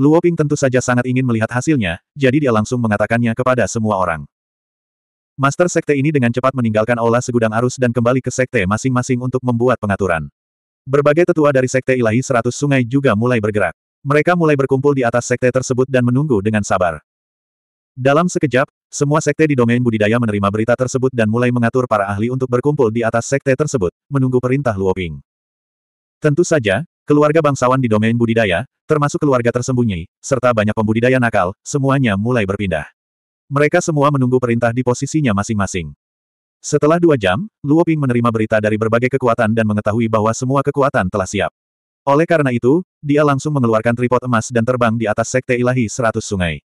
Luo Ping tentu saja sangat ingin melihat hasilnya, jadi dia langsung mengatakannya kepada semua orang. Master sekte ini dengan cepat meninggalkan Olah segudang arus dan kembali ke sekte masing-masing untuk membuat pengaturan. Berbagai tetua dari sekte ilahi seratus sungai juga mulai bergerak. Mereka mulai berkumpul di atas sekte tersebut dan menunggu dengan sabar. Dalam sekejap, semua sekte di domain budidaya menerima berita tersebut dan mulai mengatur para ahli untuk berkumpul di atas sekte tersebut, menunggu perintah Luoping. Tentu saja, keluarga bangsawan di domain budidaya, termasuk keluarga tersembunyi, serta banyak pembudidaya nakal, semuanya mulai berpindah. Mereka semua menunggu perintah di posisinya masing-masing. Setelah dua jam, Luoping menerima berita dari berbagai kekuatan dan mengetahui bahwa semua kekuatan telah siap. Oleh karena itu, dia langsung mengeluarkan tripod emas dan terbang di atas sekte ilahi seratus sungai.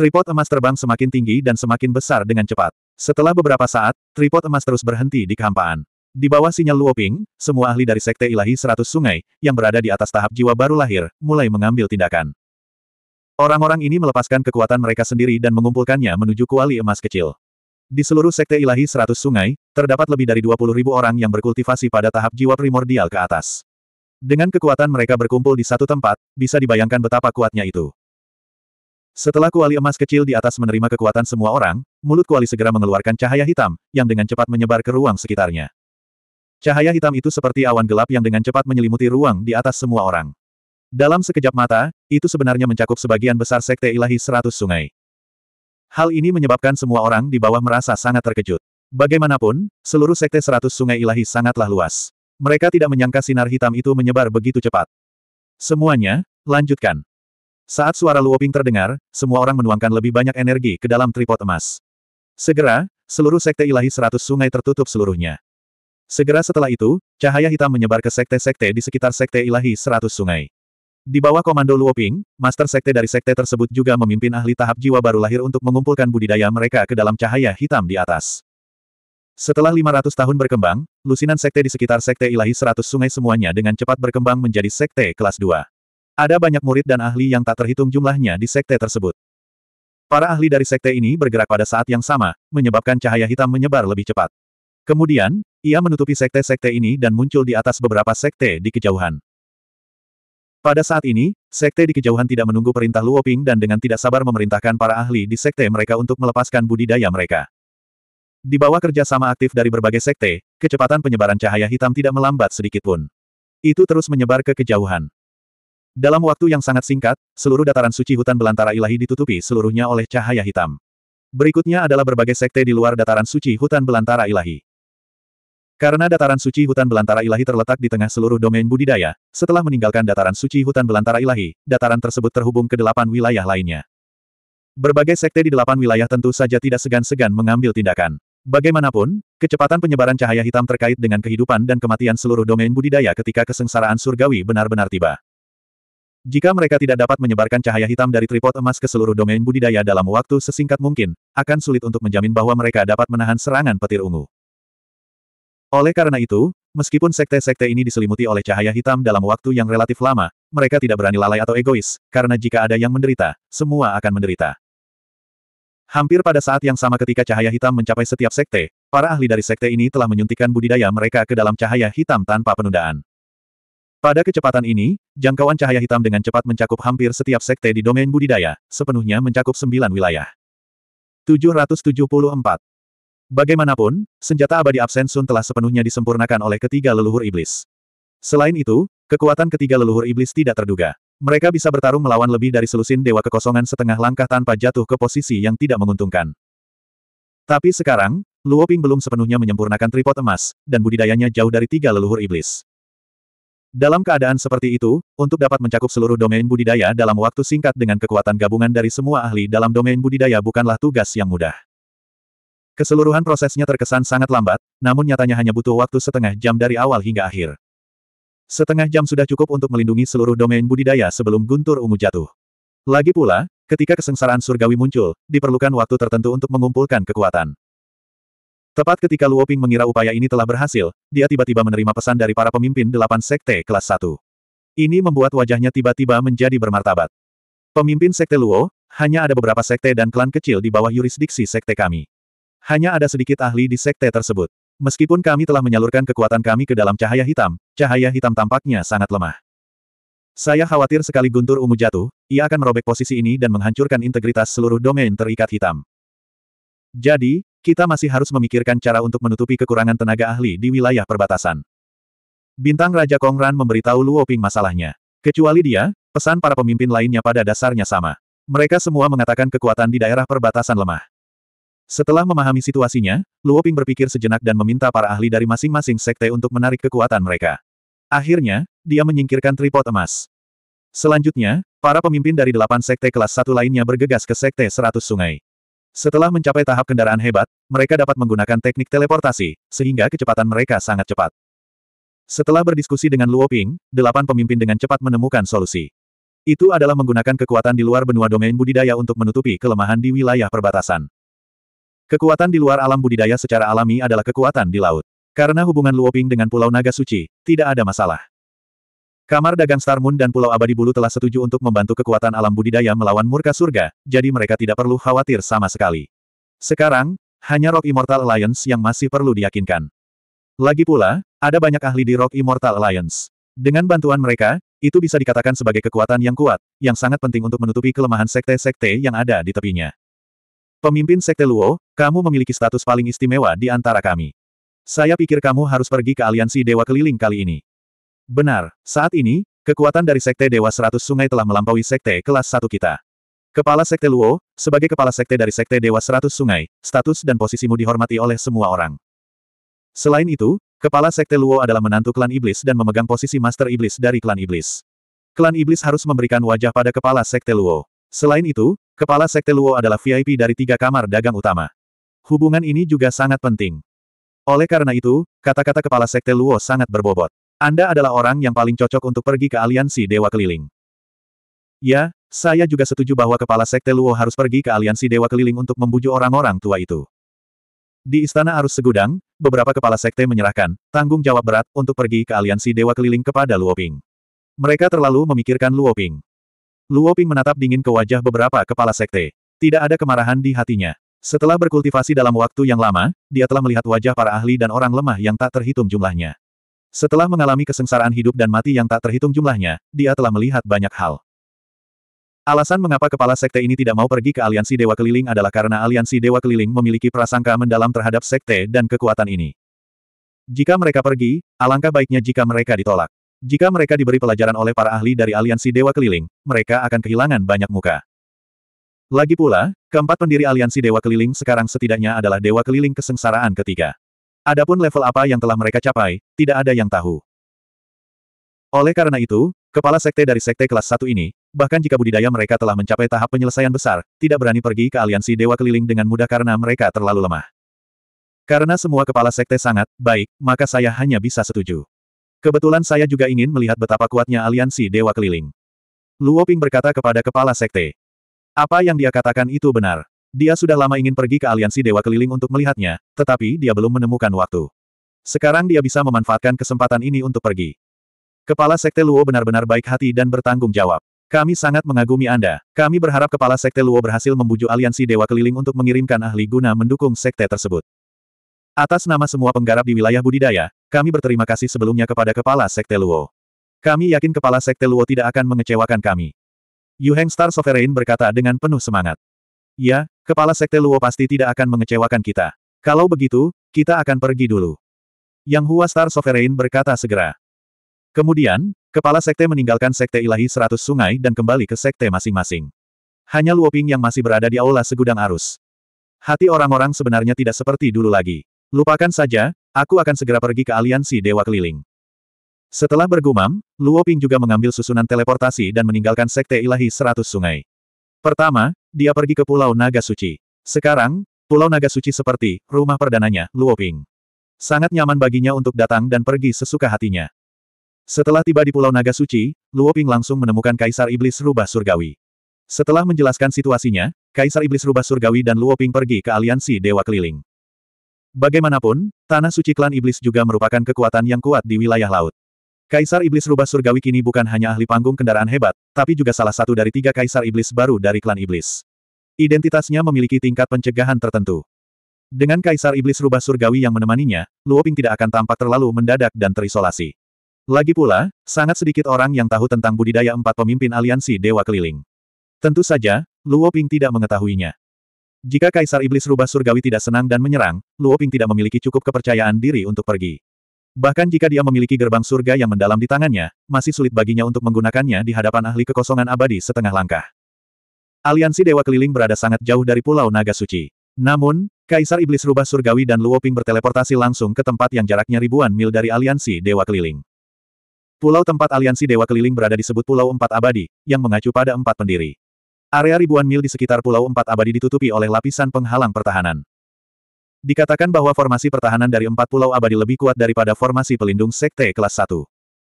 Tripod emas terbang semakin tinggi dan semakin besar dengan cepat. Setelah beberapa saat, tripod emas terus berhenti di kehampaan. Di bawah sinyal Luoping, semua ahli dari Sekte Ilahi Seratus Sungai, yang berada di atas tahap jiwa baru lahir, mulai mengambil tindakan. Orang-orang ini melepaskan kekuatan mereka sendiri dan mengumpulkannya menuju kuali emas kecil. Di seluruh Sekte Ilahi Seratus Sungai, terdapat lebih dari 20 ribu orang yang berkultivasi pada tahap jiwa primordial ke atas. Dengan kekuatan mereka berkumpul di satu tempat, bisa dibayangkan betapa kuatnya itu. Setelah kuali emas kecil di atas menerima kekuatan semua orang, mulut kuali segera mengeluarkan cahaya hitam, yang dengan cepat menyebar ke ruang sekitarnya. Cahaya hitam itu seperti awan gelap yang dengan cepat menyelimuti ruang di atas semua orang. Dalam sekejap mata, itu sebenarnya mencakup sebagian besar sekte ilahi seratus sungai. Hal ini menyebabkan semua orang di bawah merasa sangat terkejut. Bagaimanapun, seluruh sekte seratus sungai ilahi sangatlah luas. Mereka tidak menyangka sinar hitam itu menyebar begitu cepat. Semuanya, lanjutkan. Saat suara Luoping terdengar, semua orang menuangkan lebih banyak energi ke dalam tripod emas. Segera, seluruh sekte ilahi seratus sungai tertutup seluruhnya. Segera setelah itu, cahaya hitam menyebar ke sekte-sekte di sekitar sekte ilahi seratus sungai. Di bawah komando Luoping, master sekte dari sekte tersebut juga memimpin ahli tahap jiwa baru lahir untuk mengumpulkan budidaya mereka ke dalam cahaya hitam di atas. Setelah 500 tahun berkembang, lusinan sekte di sekitar sekte ilahi Seratus sungai semuanya dengan cepat berkembang menjadi sekte kelas 2. Ada banyak murid dan ahli yang tak terhitung jumlahnya di sekte tersebut. Para ahli dari sekte ini bergerak pada saat yang sama, menyebabkan cahaya hitam menyebar lebih cepat. Kemudian, ia menutupi sekte-sekte ini dan muncul di atas beberapa sekte di kejauhan. Pada saat ini, sekte di kejauhan tidak menunggu perintah Luoping dan dengan tidak sabar memerintahkan para ahli di sekte mereka untuk melepaskan budidaya mereka. Di bawah kerjasama aktif dari berbagai sekte, kecepatan penyebaran cahaya hitam tidak melambat sedikitpun. Itu terus menyebar ke kejauhan. Dalam waktu yang sangat singkat, seluruh dataran suci hutan belantara ilahi ditutupi seluruhnya oleh cahaya hitam. Berikutnya adalah berbagai sekte di luar dataran suci hutan belantara ilahi. Karena dataran suci hutan belantara ilahi terletak di tengah seluruh domain budidaya, setelah meninggalkan dataran suci hutan belantara ilahi, dataran tersebut terhubung ke delapan wilayah lainnya. Berbagai sekte di delapan wilayah tentu saja tidak segan-segan mengambil tindakan. Bagaimanapun, kecepatan penyebaran cahaya hitam terkait dengan kehidupan dan kematian seluruh domain budidaya ketika kesengsaraan surgawi benar-benar tiba. Jika mereka tidak dapat menyebarkan cahaya hitam dari tripod emas ke seluruh domain budidaya dalam waktu sesingkat mungkin, akan sulit untuk menjamin bahwa mereka dapat menahan serangan petir ungu. Oleh karena itu, meskipun sekte-sekte ini diselimuti oleh cahaya hitam dalam waktu yang relatif lama, mereka tidak berani lalai atau egois, karena jika ada yang menderita, semua akan menderita. Hampir pada saat yang sama ketika cahaya hitam mencapai setiap sekte, para ahli dari sekte ini telah menyuntikkan budidaya mereka ke dalam cahaya hitam tanpa penundaan. Pada kecepatan ini, jangkauan cahaya hitam dengan cepat mencakup hampir setiap sekte di domain budidaya, sepenuhnya mencakup sembilan wilayah. 774. Bagaimanapun, senjata abadi absen Sun telah sepenuhnya disempurnakan oleh ketiga leluhur iblis. Selain itu, kekuatan ketiga leluhur iblis tidak terduga. Mereka bisa bertarung melawan lebih dari selusin dewa kekosongan setengah langkah tanpa jatuh ke posisi yang tidak menguntungkan. Tapi sekarang, Luoping belum sepenuhnya menyempurnakan tripod emas, dan budidayanya jauh dari tiga leluhur iblis. Dalam keadaan seperti itu, untuk dapat mencakup seluruh domain budidaya dalam waktu singkat dengan kekuatan gabungan dari semua ahli dalam domain budidaya bukanlah tugas yang mudah. Keseluruhan prosesnya terkesan sangat lambat, namun nyatanya hanya butuh waktu setengah jam dari awal hingga akhir. Setengah jam sudah cukup untuk melindungi seluruh domain budidaya sebelum guntur ungu jatuh. Lagi pula, ketika kesengsaraan surgawi muncul, diperlukan waktu tertentu untuk mengumpulkan kekuatan. Tepat ketika Luo Ping mengira upaya ini telah berhasil, dia tiba-tiba menerima pesan dari para pemimpin delapan sekte kelas Satu. Ini membuat wajahnya tiba-tiba menjadi bermartabat. Pemimpin sekte Luo, hanya ada beberapa sekte dan klan kecil di bawah yurisdiksi sekte kami. Hanya ada sedikit ahli di sekte tersebut. Meskipun kami telah menyalurkan kekuatan kami ke dalam cahaya hitam, cahaya hitam tampaknya sangat lemah. Saya khawatir sekali guntur ungu jatuh, ia akan merobek posisi ini dan menghancurkan integritas seluruh domain terikat hitam. Jadi, kita masih harus memikirkan cara untuk menutupi kekurangan tenaga ahli di wilayah perbatasan. Bintang Raja Kongran memberitahu Luo Ping masalahnya. Kecuali dia, pesan para pemimpin lainnya pada dasarnya sama. Mereka semua mengatakan kekuatan di daerah perbatasan lemah. Setelah memahami situasinya, Luo Ping berpikir sejenak dan meminta para ahli dari masing-masing sekte untuk menarik kekuatan mereka. Akhirnya, dia menyingkirkan tripod emas. Selanjutnya, para pemimpin dari delapan sekte kelas satu lainnya bergegas ke sekte seratus sungai. Setelah mencapai tahap kendaraan hebat, mereka dapat menggunakan teknik teleportasi, sehingga kecepatan mereka sangat cepat. Setelah berdiskusi dengan Luo Ping, delapan pemimpin dengan cepat menemukan solusi. Itu adalah menggunakan kekuatan di luar benua domain budidaya untuk menutupi kelemahan di wilayah perbatasan. Kekuatan di luar alam budidaya secara alami adalah kekuatan di laut. Karena hubungan Luo Ping dengan Pulau Naga Suci, tidak ada masalah. Kamar dagang Star Moon dan Pulau Abadi Bulu telah setuju untuk membantu kekuatan alam budidaya melawan murka surga, jadi mereka tidak perlu khawatir sama sekali. Sekarang, hanya Rock Immortal Alliance yang masih perlu diyakinkan. Lagi pula, ada banyak ahli di Rock Immortal Alliance. Dengan bantuan mereka, itu bisa dikatakan sebagai kekuatan yang kuat, yang sangat penting untuk menutupi kelemahan sekte-sekte yang ada di tepinya. Pemimpin Sekte Luo, kamu memiliki status paling istimewa di antara kami. Saya pikir kamu harus pergi ke aliansi Dewa Keliling kali ini. Benar, saat ini, kekuatan dari Sekte Dewa Seratus Sungai telah melampaui Sekte Kelas Satu kita. Kepala Sekte Luo, sebagai kepala sekte dari Sekte Dewa Seratus Sungai, status dan posisimu dihormati oleh semua orang. Selain itu, kepala Sekte Luo adalah menantu klan iblis dan memegang posisi Master Iblis dari klan iblis. Klan iblis harus memberikan wajah pada kepala Sekte Luo. Selain itu, kepala Sekte Luo adalah VIP dari tiga kamar dagang utama. Hubungan ini juga sangat penting. Oleh karena itu, kata-kata kepala Sekte Luo sangat berbobot. Anda adalah orang yang paling cocok untuk pergi ke aliansi Dewa Keliling. Ya, saya juga setuju bahwa kepala Sekte Luo harus pergi ke aliansi Dewa Keliling untuk membujuk orang-orang tua itu. Di Istana Arus Segudang, beberapa kepala Sekte menyerahkan tanggung jawab berat untuk pergi ke aliansi Dewa Keliling kepada Luo Ping. Mereka terlalu memikirkan Luo Ping. Luo Ping menatap dingin ke wajah beberapa kepala Sekte. Tidak ada kemarahan di hatinya. Setelah berkultivasi dalam waktu yang lama, dia telah melihat wajah para ahli dan orang lemah yang tak terhitung jumlahnya. Setelah mengalami kesengsaraan hidup dan mati yang tak terhitung jumlahnya, dia telah melihat banyak hal. Alasan mengapa kepala sekte ini tidak mau pergi ke aliansi Dewa Keliling adalah karena aliansi Dewa Keliling memiliki prasangka mendalam terhadap sekte dan kekuatan ini. Jika mereka pergi, alangkah baiknya jika mereka ditolak. Jika mereka diberi pelajaran oleh para ahli dari aliansi Dewa Keliling, mereka akan kehilangan banyak muka. Lagi pula, keempat pendiri aliansi Dewa Keliling sekarang setidaknya adalah Dewa Keliling Kesengsaraan ketiga. Adapun level apa yang telah mereka capai, tidak ada yang tahu. Oleh karena itu, kepala sekte dari sekte kelas satu ini, bahkan jika budidaya mereka telah mencapai tahap penyelesaian besar, tidak berani pergi ke aliansi dewa keliling dengan mudah karena mereka terlalu lemah. Karena semua kepala sekte sangat baik, maka saya hanya bisa setuju. Kebetulan saya juga ingin melihat betapa kuatnya aliansi dewa keliling. Luoping berkata kepada kepala sekte. Apa yang dia katakan itu benar. Dia sudah lama ingin pergi ke aliansi dewa keliling untuk melihatnya, tetapi dia belum menemukan waktu. Sekarang dia bisa memanfaatkan kesempatan ini untuk pergi. Kepala Sekte Luo benar-benar baik hati dan bertanggung jawab. Kami sangat mengagumi Anda. Kami berharap Kepala Sekte Luo berhasil membujuk aliansi dewa keliling untuk mengirimkan ahli guna mendukung sekte tersebut. Atas nama semua penggarap di wilayah budidaya, kami berterima kasih sebelumnya kepada Kepala Sekte Luo. Kami yakin Kepala Sekte Luo tidak akan mengecewakan kami. Yuheng Star Sovereign berkata dengan penuh semangat. Ya, kepala sekte Luo pasti tidak akan mengecewakan kita. Kalau begitu, kita akan pergi dulu. Yang Hua Star Sovereign berkata segera. Kemudian, kepala sekte meninggalkan sekte ilahi seratus sungai dan kembali ke sekte masing-masing. Hanya Luo Ping yang masih berada di aula segudang arus. Hati orang-orang sebenarnya tidak seperti dulu lagi. Lupakan saja, aku akan segera pergi ke aliansi Dewa Keliling. Setelah bergumam, Luo Ping juga mengambil susunan teleportasi dan meninggalkan sekte ilahi seratus sungai. Pertama, dia pergi ke Pulau Naga Suci. Sekarang, Pulau Naga Suci seperti rumah perdananya, Luoping. Sangat nyaman baginya untuk datang dan pergi sesuka hatinya. Setelah tiba di Pulau Naga Suci, Luoping langsung menemukan Kaisar Iblis Rubah Surgawi. Setelah menjelaskan situasinya, Kaisar Iblis Rubah Surgawi dan Luoping pergi ke aliansi Dewa Keliling. Bagaimanapun, Tanah Suci Klan Iblis juga merupakan kekuatan yang kuat di wilayah laut. Kaisar Iblis Rubah Surgawi kini bukan hanya ahli panggung kendaraan hebat, tapi juga salah satu dari tiga Kaisar Iblis baru dari klan Iblis. Identitasnya memiliki tingkat pencegahan tertentu. Dengan Kaisar Iblis Rubah Surgawi yang menemaninya, Luoping tidak akan tampak terlalu mendadak dan terisolasi. Lagi pula, sangat sedikit orang yang tahu tentang budidaya empat pemimpin aliansi Dewa Keliling. Tentu saja, Luoping tidak mengetahuinya. Jika Kaisar Iblis Rubah Surgawi tidak senang dan menyerang, Luoping tidak memiliki cukup kepercayaan diri untuk pergi. Bahkan jika dia memiliki gerbang surga yang mendalam di tangannya, masih sulit baginya untuk menggunakannya di hadapan ahli kekosongan abadi setengah langkah. Aliansi Dewa Keliling berada sangat jauh dari Pulau Naga Suci. Namun, Kaisar Iblis Rubah Surgawi dan Luoping berteleportasi langsung ke tempat yang jaraknya ribuan mil dari Aliansi Dewa Keliling. Pulau tempat Aliansi Dewa Keliling berada disebut Pulau Empat Abadi, yang mengacu pada empat pendiri. Area ribuan mil di sekitar Pulau Empat Abadi ditutupi oleh lapisan penghalang pertahanan. Dikatakan bahwa formasi pertahanan dari empat pulau abadi lebih kuat daripada formasi pelindung sekte kelas 1.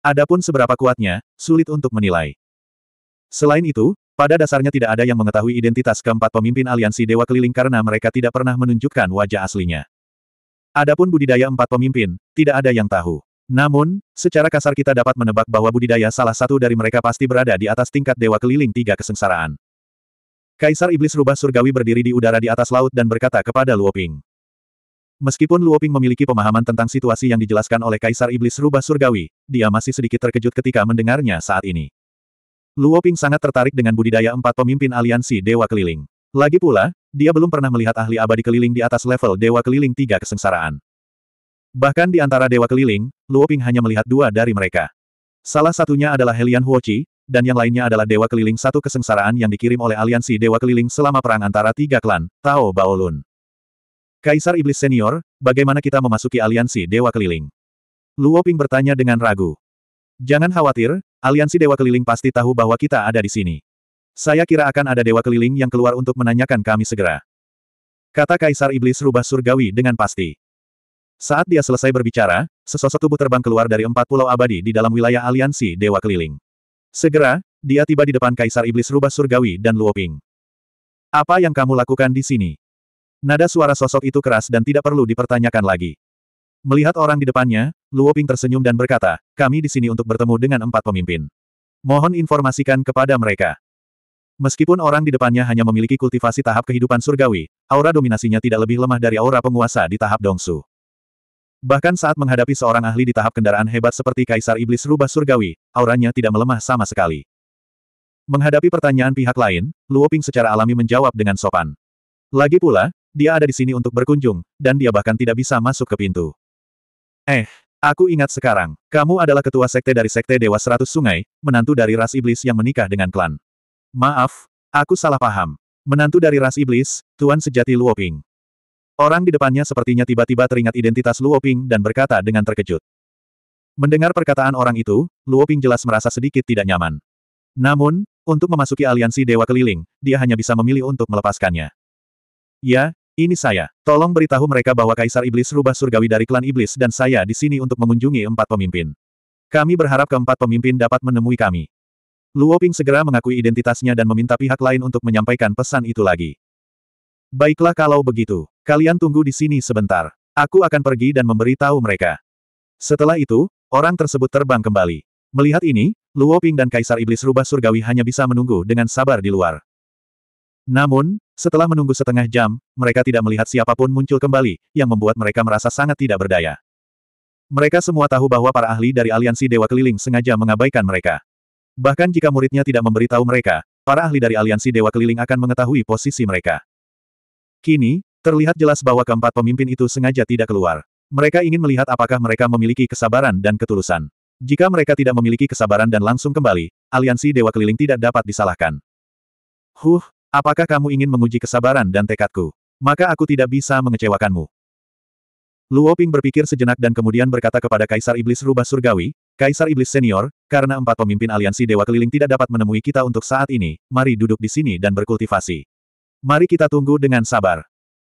Adapun seberapa kuatnya, sulit untuk menilai. Selain itu, pada dasarnya tidak ada yang mengetahui identitas keempat pemimpin aliansi Dewa Keliling karena mereka tidak pernah menunjukkan wajah aslinya. Adapun budidaya empat pemimpin, tidak ada yang tahu. Namun, secara kasar kita dapat menebak bahwa budidaya salah satu dari mereka pasti berada di atas tingkat Dewa Keliling tiga kesengsaraan. Kaisar Iblis Rubah Surgawi berdiri di udara di atas laut dan berkata kepada Luoping. Meskipun Luoping memiliki pemahaman tentang situasi yang dijelaskan oleh Kaisar Iblis Rubah Surgawi, dia masih sedikit terkejut ketika mendengarnya saat ini. Luoping sangat tertarik dengan budidaya empat pemimpin aliansi Dewa Keliling. Lagi pula, dia belum pernah melihat ahli abadi keliling di atas level Dewa Keliling tiga kesengsaraan. Bahkan di antara Dewa Keliling, Luoping hanya melihat dua dari mereka. Salah satunya adalah Helian Huochi, dan yang lainnya adalah Dewa Keliling satu kesengsaraan yang dikirim oleh aliansi Dewa Keliling selama perang antara tiga klan, Tao Baolun. Kaisar Iblis Senior, bagaimana kita memasuki aliansi Dewa Keliling? Luo Ping bertanya dengan ragu. Jangan khawatir, aliansi Dewa Keliling pasti tahu bahwa kita ada di sini. Saya kira akan ada Dewa Keliling yang keluar untuk menanyakan kami segera. Kata Kaisar Iblis rubah surgawi dengan pasti. Saat dia selesai berbicara, sesosok tubuh terbang keluar dari empat pulau abadi di dalam wilayah aliansi Dewa Keliling. Segera, dia tiba di depan Kaisar Iblis rubah surgawi dan Luoping. Apa yang kamu lakukan di sini? Nada suara sosok itu keras dan tidak perlu dipertanyakan lagi. Melihat orang di depannya, Luo Ping tersenyum dan berkata, kami di sini untuk bertemu dengan empat pemimpin. Mohon informasikan kepada mereka. Meskipun orang di depannya hanya memiliki kultivasi tahap kehidupan surgawi, aura dominasinya tidak lebih lemah dari aura penguasa di tahap dongsu. Bahkan saat menghadapi seorang ahli di tahap kendaraan hebat seperti Kaisar Iblis Rubah Surgawi, auranya tidak melemah sama sekali. Menghadapi pertanyaan pihak lain, Luo Ping secara alami menjawab dengan sopan. Lagi pula, dia ada di sini untuk berkunjung, dan dia bahkan tidak bisa masuk ke pintu. Eh, aku ingat sekarang, kamu adalah ketua sekte dari sekte Dewa Seratus Sungai, menantu dari ras iblis yang menikah dengan klan. Maaf, aku salah paham. Menantu dari ras iblis, Tuan Sejati Luoping. Orang di depannya sepertinya tiba-tiba teringat identitas Luoping dan berkata dengan terkejut. Mendengar perkataan orang itu, Luoping jelas merasa sedikit tidak nyaman. Namun, untuk memasuki aliansi Dewa Keliling, dia hanya bisa memilih untuk melepaskannya. Ya, ini saya. Tolong beritahu mereka bahwa Kaisar Iblis rubah surgawi dari klan Iblis dan saya di sini untuk mengunjungi empat pemimpin. Kami berharap keempat pemimpin dapat menemui kami. Luo Ping segera mengakui identitasnya dan meminta pihak lain untuk menyampaikan pesan itu lagi. Baiklah kalau begitu, kalian tunggu di sini sebentar. Aku akan pergi dan memberitahu mereka. Setelah itu, orang tersebut terbang kembali. Melihat ini, Luo Ping dan Kaisar Iblis Rubah Surgawi hanya bisa menunggu dengan sabar di luar. Namun, setelah menunggu setengah jam, mereka tidak melihat siapapun muncul kembali, yang membuat mereka merasa sangat tidak berdaya. Mereka semua tahu bahwa para ahli dari aliansi Dewa Keliling sengaja mengabaikan mereka. Bahkan jika muridnya tidak memberitahu mereka, para ahli dari aliansi Dewa Keliling akan mengetahui posisi mereka. Kini, terlihat jelas bahwa keempat pemimpin itu sengaja tidak keluar. Mereka ingin melihat apakah mereka memiliki kesabaran dan ketulusan. Jika mereka tidak memiliki kesabaran dan langsung kembali, aliansi Dewa Keliling tidak dapat disalahkan. Huh, Apakah kamu ingin menguji kesabaran dan tekadku? Maka aku tidak bisa mengecewakanmu. Luo Ping berpikir sejenak dan kemudian berkata kepada Kaisar Iblis Rubah Surgawi, Kaisar Iblis Senior, karena empat pemimpin aliansi Dewa Keliling tidak dapat menemui kita untuk saat ini, mari duduk di sini dan berkultivasi. Mari kita tunggu dengan sabar.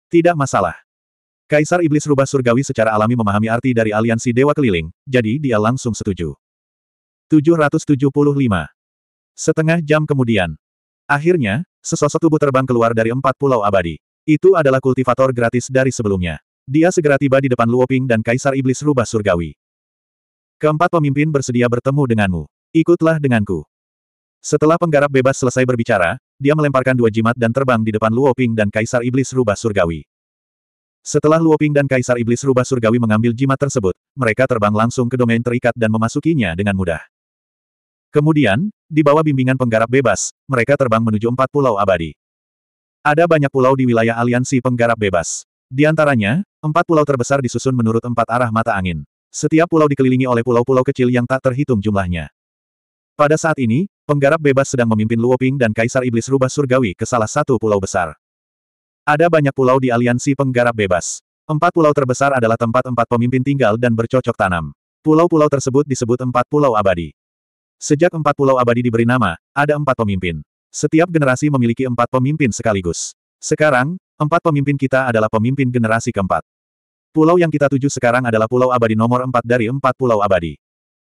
Tidak masalah. Kaisar Iblis Rubah Surgawi secara alami memahami arti dari aliansi Dewa Keliling, jadi dia langsung setuju. 775 Setengah jam kemudian, Akhirnya, sesosok tubuh terbang keluar dari empat pulau abadi. Itu adalah kultivator gratis dari sebelumnya. Dia segera tiba di depan Luoping dan Kaisar Iblis Rubah Surgawi. Keempat pemimpin bersedia bertemu denganmu. Ikutlah denganku. Setelah penggarap bebas selesai berbicara, dia melemparkan dua jimat dan terbang di depan Luoping dan Kaisar Iblis Rubah Surgawi. Setelah Luoping dan Kaisar Iblis Rubah Surgawi mengambil jimat tersebut, mereka terbang langsung ke domain terikat dan memasukinya dengan mudah. Kemudian, di bawah bimbingan penggarap bebas, mereka terbang menuju empat pulau abadi. Ada banyak pulau di wilayah aliansi penggarap bebas. Di antaranya, empat pulau terbesar disusun menurut empat arah mata angin. Setiap pulau dikelilingi oleh pulau-pulau kecil yang tak terhitung jumlahnya. Pada saat ini, penggarap bebas sedang memimpin Luoping dan Kaisar Iblis Rubah Surgawi ke salah satu pulau besar. Ada banyak pulau di aliansi penggarap bebas. Empat pulau terbesar adalah tempat empat pemimpin tinggal dan bercocok tanam. Pulau-pulau tersebut disebut empat pulau abadi. Sejak empat pulau abadi diberi nama, ada empat pemimpin. Setiap generasi memiliki empat pemimpin sekaligus. Sekarang, empat pemimpin kita adalah pemimpin generasi keempat. Pulau yang kita tuju sekarang adalah pulau abadi nomor empat dari empat pulau abadi.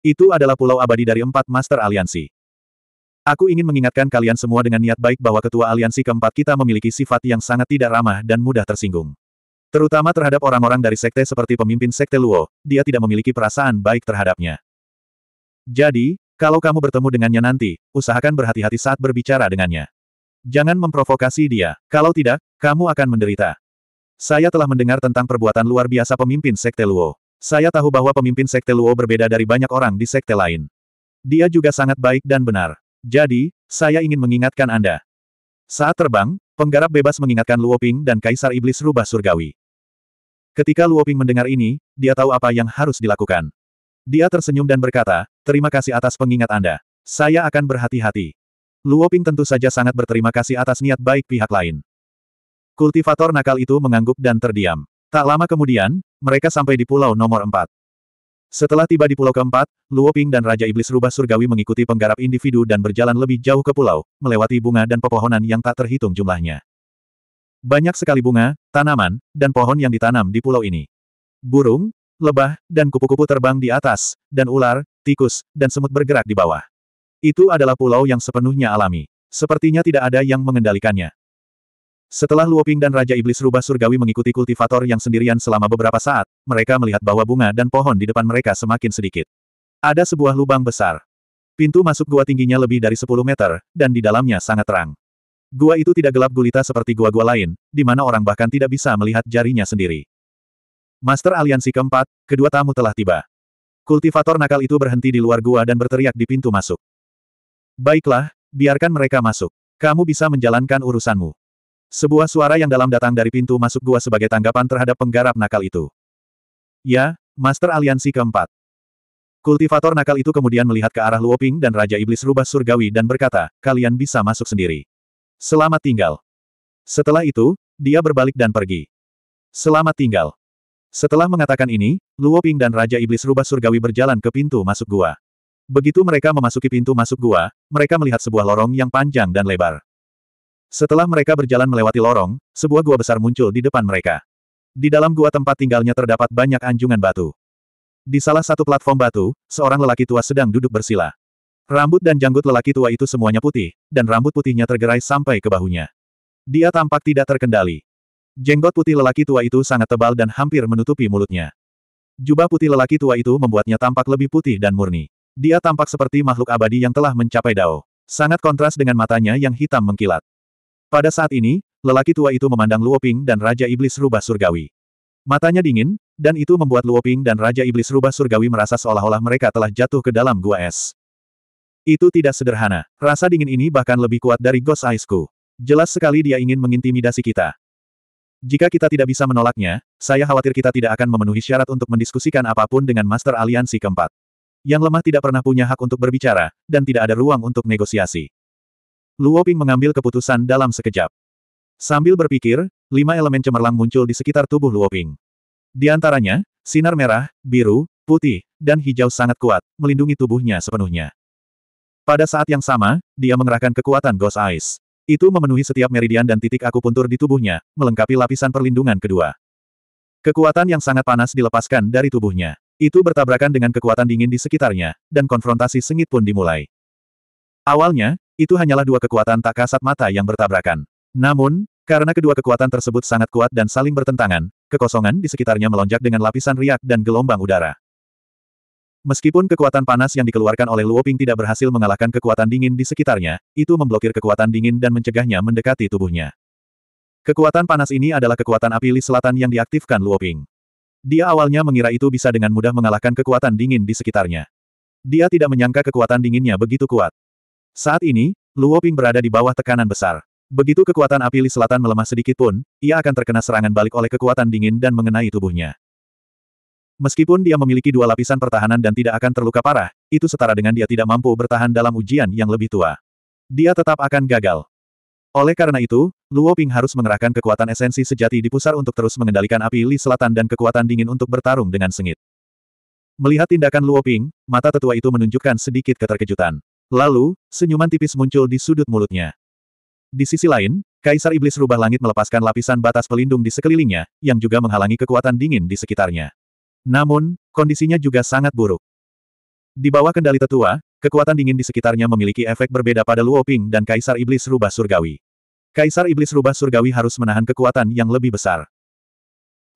Itu adalah pulau abadi dari empat master aliansi. Aku ingin mengingatkan kalian semua dengan niat baik bahwa ketua aliansi keempat kita memiliki sifat yang sangat tidak ramah dan mudah tersinggung. Terutama terhadap orang-orang dari sekte seperti pemimpin sekte Luo, dia tidak memiliki perasaan baik terhadapnya. Jadi, kalau kamu bertemu dengannya nanti, usahakan berhati-hati saat berbicara dengannya. Jangan memprovokasi dia, kalau tidak, kamu akan menderita. Saya telah mendengar tentang perbuatan luar biasa pemimpin Sekte Luo. Saya tahu bahwa pemimpin Sekte Luo berbeda dari banyak orang di Sekte lain. Dia juga sangat baik dan benar. Jadi, saya ingin mengingatkan Anda. Saat terbang, penggarap bebas mengingatkan Luo Ping dan Kaisar Iblis Rubah Surgawi. Ketika Luo Ping mendengar ini, dia tahu apa yang harus dilakukan. Dia tersenyum dan berkata, terima kasih atas pengingat Anda. Saya akan berhati-hati. Luoping tentu saja sangat berterima kasih atas niat baik pihak lain. Kultivator nakal itu mengangguk dan terdiam. Tak lama kemudian, mereka sampai di pulau nomor empat. Setelah tiba di pulau keempat, Luoping dan Raja Iblis Rubah Surgawi mengikuti penggarap individu dan berjalan lebih jauh ke pulau, melewati bunga dan pepohonan yang tak terhitung jumlahnya. Banyak sekali bunga, tanaman, dan pohon yang ditanam di pulau ini. Burung, lebah, dan kupu-kupu terbang di atas, dan ular, tikus, dan semut bergerak di bawah. Itu adalah pulau yang sepenuhnya alami. Sepertinya tidak ada yang mengendalikannya. Setelah Luoping dan Raja Iblis Rubah Surgawi mengikuti kultivator yang sendirian selama beberapa saat, mereka melihat bahwa bunga dan pohon di depan mereka semakin sedikit. Ada sebuah lubang besar. Pintu masuk gua tingginya lebih dari 10 meter, dan di dalamnya sangat terang. Gua itu tidak gelap gulita seperti gua-gua lain, di mana orang bahkan tidak bisa melihat jarinya sendiri. Master Aliansi keempat, kedua tamu telah tiba. Kultivator nakal itu berhenti di luar gua dan berteriak di pintu masuk. Baiklah, biarkan mereka masuk. Kamu bisa menjalankan urusanmu. Sebuah suara yang dalam datang dari pintu masuk gua sebagai tanggapan terhadap penggarap nakal itu. Ya, Master Aliansi keempat. Kultivator nakal itu kemudian melihat ke arah Luoping dan Raja Iblis Rubah Surgawi dan berkata, kalian bisa masuk sendiri. Selamat tinggal. Setelah itu, dia berbalik dan pergi. Selamat tinggal. Setelah mengatakan ini, Luo Ping dan Raja Iblis Rubah Surgawi berjalan ke pintu masuk gua. Begitu mereka memasuki pintu masuk gua, mereka melihat sebuah lorong yang panjang dan lebar. Setelah mereka berjalan melewati lorong, sebuah gua besar muncul di depan mereka. Di dalam gua tempat tinggalnya terdapat banyak anjungan batu. Di salah satu platform batu, seorang lelaki tua sedang duduk bersila. Rambut dan janggut lelaki tua itu semuanya putih, dan rambut putihnya tergerai sampai ke bahunya. Dia tampak tidak terkendali. Jenggot putih lelaki tua itu sangat tebal dan hampir menutupi mulutnya. Jubah putih lelaki tua itu membuatnya tampak lebih putih dan murni. Dia tampak seperti makhluk abadi yang telah mencapai dao. Sangat kontras dengan matanya yang hitam mengkilat. Pada saat ini, lelaki tua itu memandang Luoping dan Raja Iblis Rubah Surgawi. Matanya dingin, dan itu membuat Luoping dan Raja Iblis Rubah Surgawi merasa seolah-olah mereka telah jatuh ke dalam gua es. Itu tidak sederhana. Rasa dingin ini bahkan lebih kuat dari Ghost Aisku. Jelas sekali dia ingin mengintimidasi kita. Jika kita tidak bisa menolaknya, saya khawatir kita tidak akan memenuhi syarat untuk mendiskusikan apapun dengan Master Aliansi keempat. Yang lemah tidak pernah punya hak untuk berbicara, dan tidak ada ruang untuk negosiasi. Luo Ping mengambil keputusan dalam sekejap. Sambil berpikir, lima elemen cemerlang muncul di sekitar tubuh Luo Ping. Di antaranya, sinar merah, biru, putih, dan hijau sangat kuat, melindungi tubuhnya sepenuhnya. Pada saat yang sama, dia mengerahkan kekuatan Ghost Eyes. Itu memenuhi setiap meridian dan titik akupuntur di tubuhnya, melengkapi lapisan perlindungan kedua. Kekuatan yang sangat panas dilepaskan dari tubuhnya. Itu bertabrakan dengan kekuatan dingin di sekitarnya, dan konfrontasi sengit pun dimulai. Awalnya, itu hanyalah dua kekuatan tak kasat mata yang bertabrakan. Namun, karena kedua kekuatan tersebut sangat kuat dan saling bertentangan, kekosongan di sekitarnya melonjak dengan lapisan riak dan gelombang udara. Meskipun kekuatan panas yang dikeluarkan oleh Luo Ping tidak berhasil mengalahkan kekuatan dingin di sekitarnya, itu memblokir kekuatan dingin dan mencegahnya mendekati tubuhnya. Kekuatan panas ini adalah kekuatan api Li Selatan yang diaktifkan Luo Ping. Dia awalnya mengira itu bisa dengan mudah mengalahkan kekuatan dingin di sekitarnya. Dia tidak menyangka kekuatan dinginnya begitu kuat. Saat ini, Luo Ping berada di bawah tekanan besar. Begitu kekuatan api Li Selatan melemah sedikit pun, ia akan terkena serangan balik oleh kekuatan dingin dan mengenai tubuhnya. Meskipun dia memiliki dua lapisan pertahanan dan tidak akan terluka parah, itu setara dengan dia tidak mampu bertahan dalam ujian yang lebih tua. Dia tetap akan gagal. Oleh karena itu, Luo Ping harus mengerahkan kekuatan esensi sejati di pusar untuk terus mengendalikan api Li Selatan dan kekuatan dingin untuk bertarung dengan sengit. Melihat tindakan Luo Ping, mata tetua itu menunjukkan sedikit keterkejutan. Lalu, senyuman tipis muncul di sudut mulutnya. Di sisi lain, Kaisar Iblis Rubah Langit melepaskan lapisan batas pelindung di sekelilingnya, yang juga menghalangi kekuatan dingin di sekitarnya. Namun, kondisinya juga sangat buruk. Di bawah kendali tetua, kekuatan dingin di sekitarnya memiliki efek berbeda pada Luoping dan Kaisar Iblis Rubah Surgawi. Kaisar Iblis Rubah Surgawi harus menahan kekuatan yang lebih besar.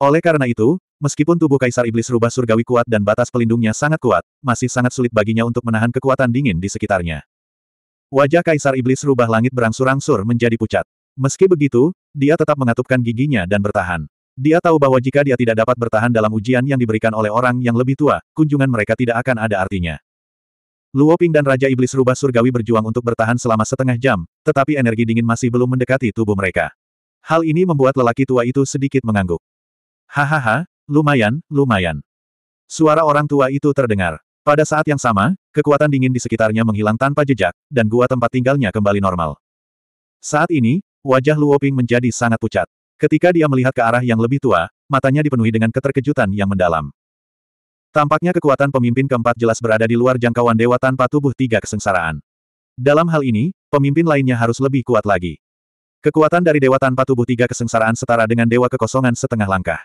Oleh karena itu, meskipun tubuh Kaisar Iblis Rubah Surgawi kuat dan batas pelindungnya sangat kuat, masih sangat sulit baginya untuk menahan kekuatan dingin di sekitarnya. Wajah Kaisar Iblis Rubah Langit berangsur-angsur menjadi pucat. Meski begitu, dia tetap mengatupkan giginya dan bertahan. Dia tahu bahwa jika dia tidak dapat bertahan dalam ujian yang diberikan oleh orang yang lebih tua, kunjungan mereka tidak akan ada artinya. Luoping dan Raja Iblis Rubah Surgawi berjuang untuk bertahan selama setengah jam, tetapi energi dingin masih belum mendekati tubuh mereka. Hal ini membuat lelaki tua itu sedikit mengangguk. Hahaha, lumayan, lumayan. Suara orang tua itu terdengar. Pada saat yang sama, kekuatan dingin di sekitarnya menghilang tanpa jejak, dan gua tempat tinggalnya kembali normal. Saat ini, wajah Luoping menjadi sangat pucat. Ketika dia melihat ke arah yang lebih tua, matanya dipenuhi dengan keterkejutan yang mendalam. Tampaknya kekuatan pemimpin keempat jelas berada di luar jangkauan dewa tanpa tubuh tiga kesengsaraan. Dalam hal ini, pemimpin lainnya harus lebih kuat lagi. Kekuatan dari dewa tanpa tubuh tiga kesengsaraan setara dengan dewa kekosongan setengah langkah.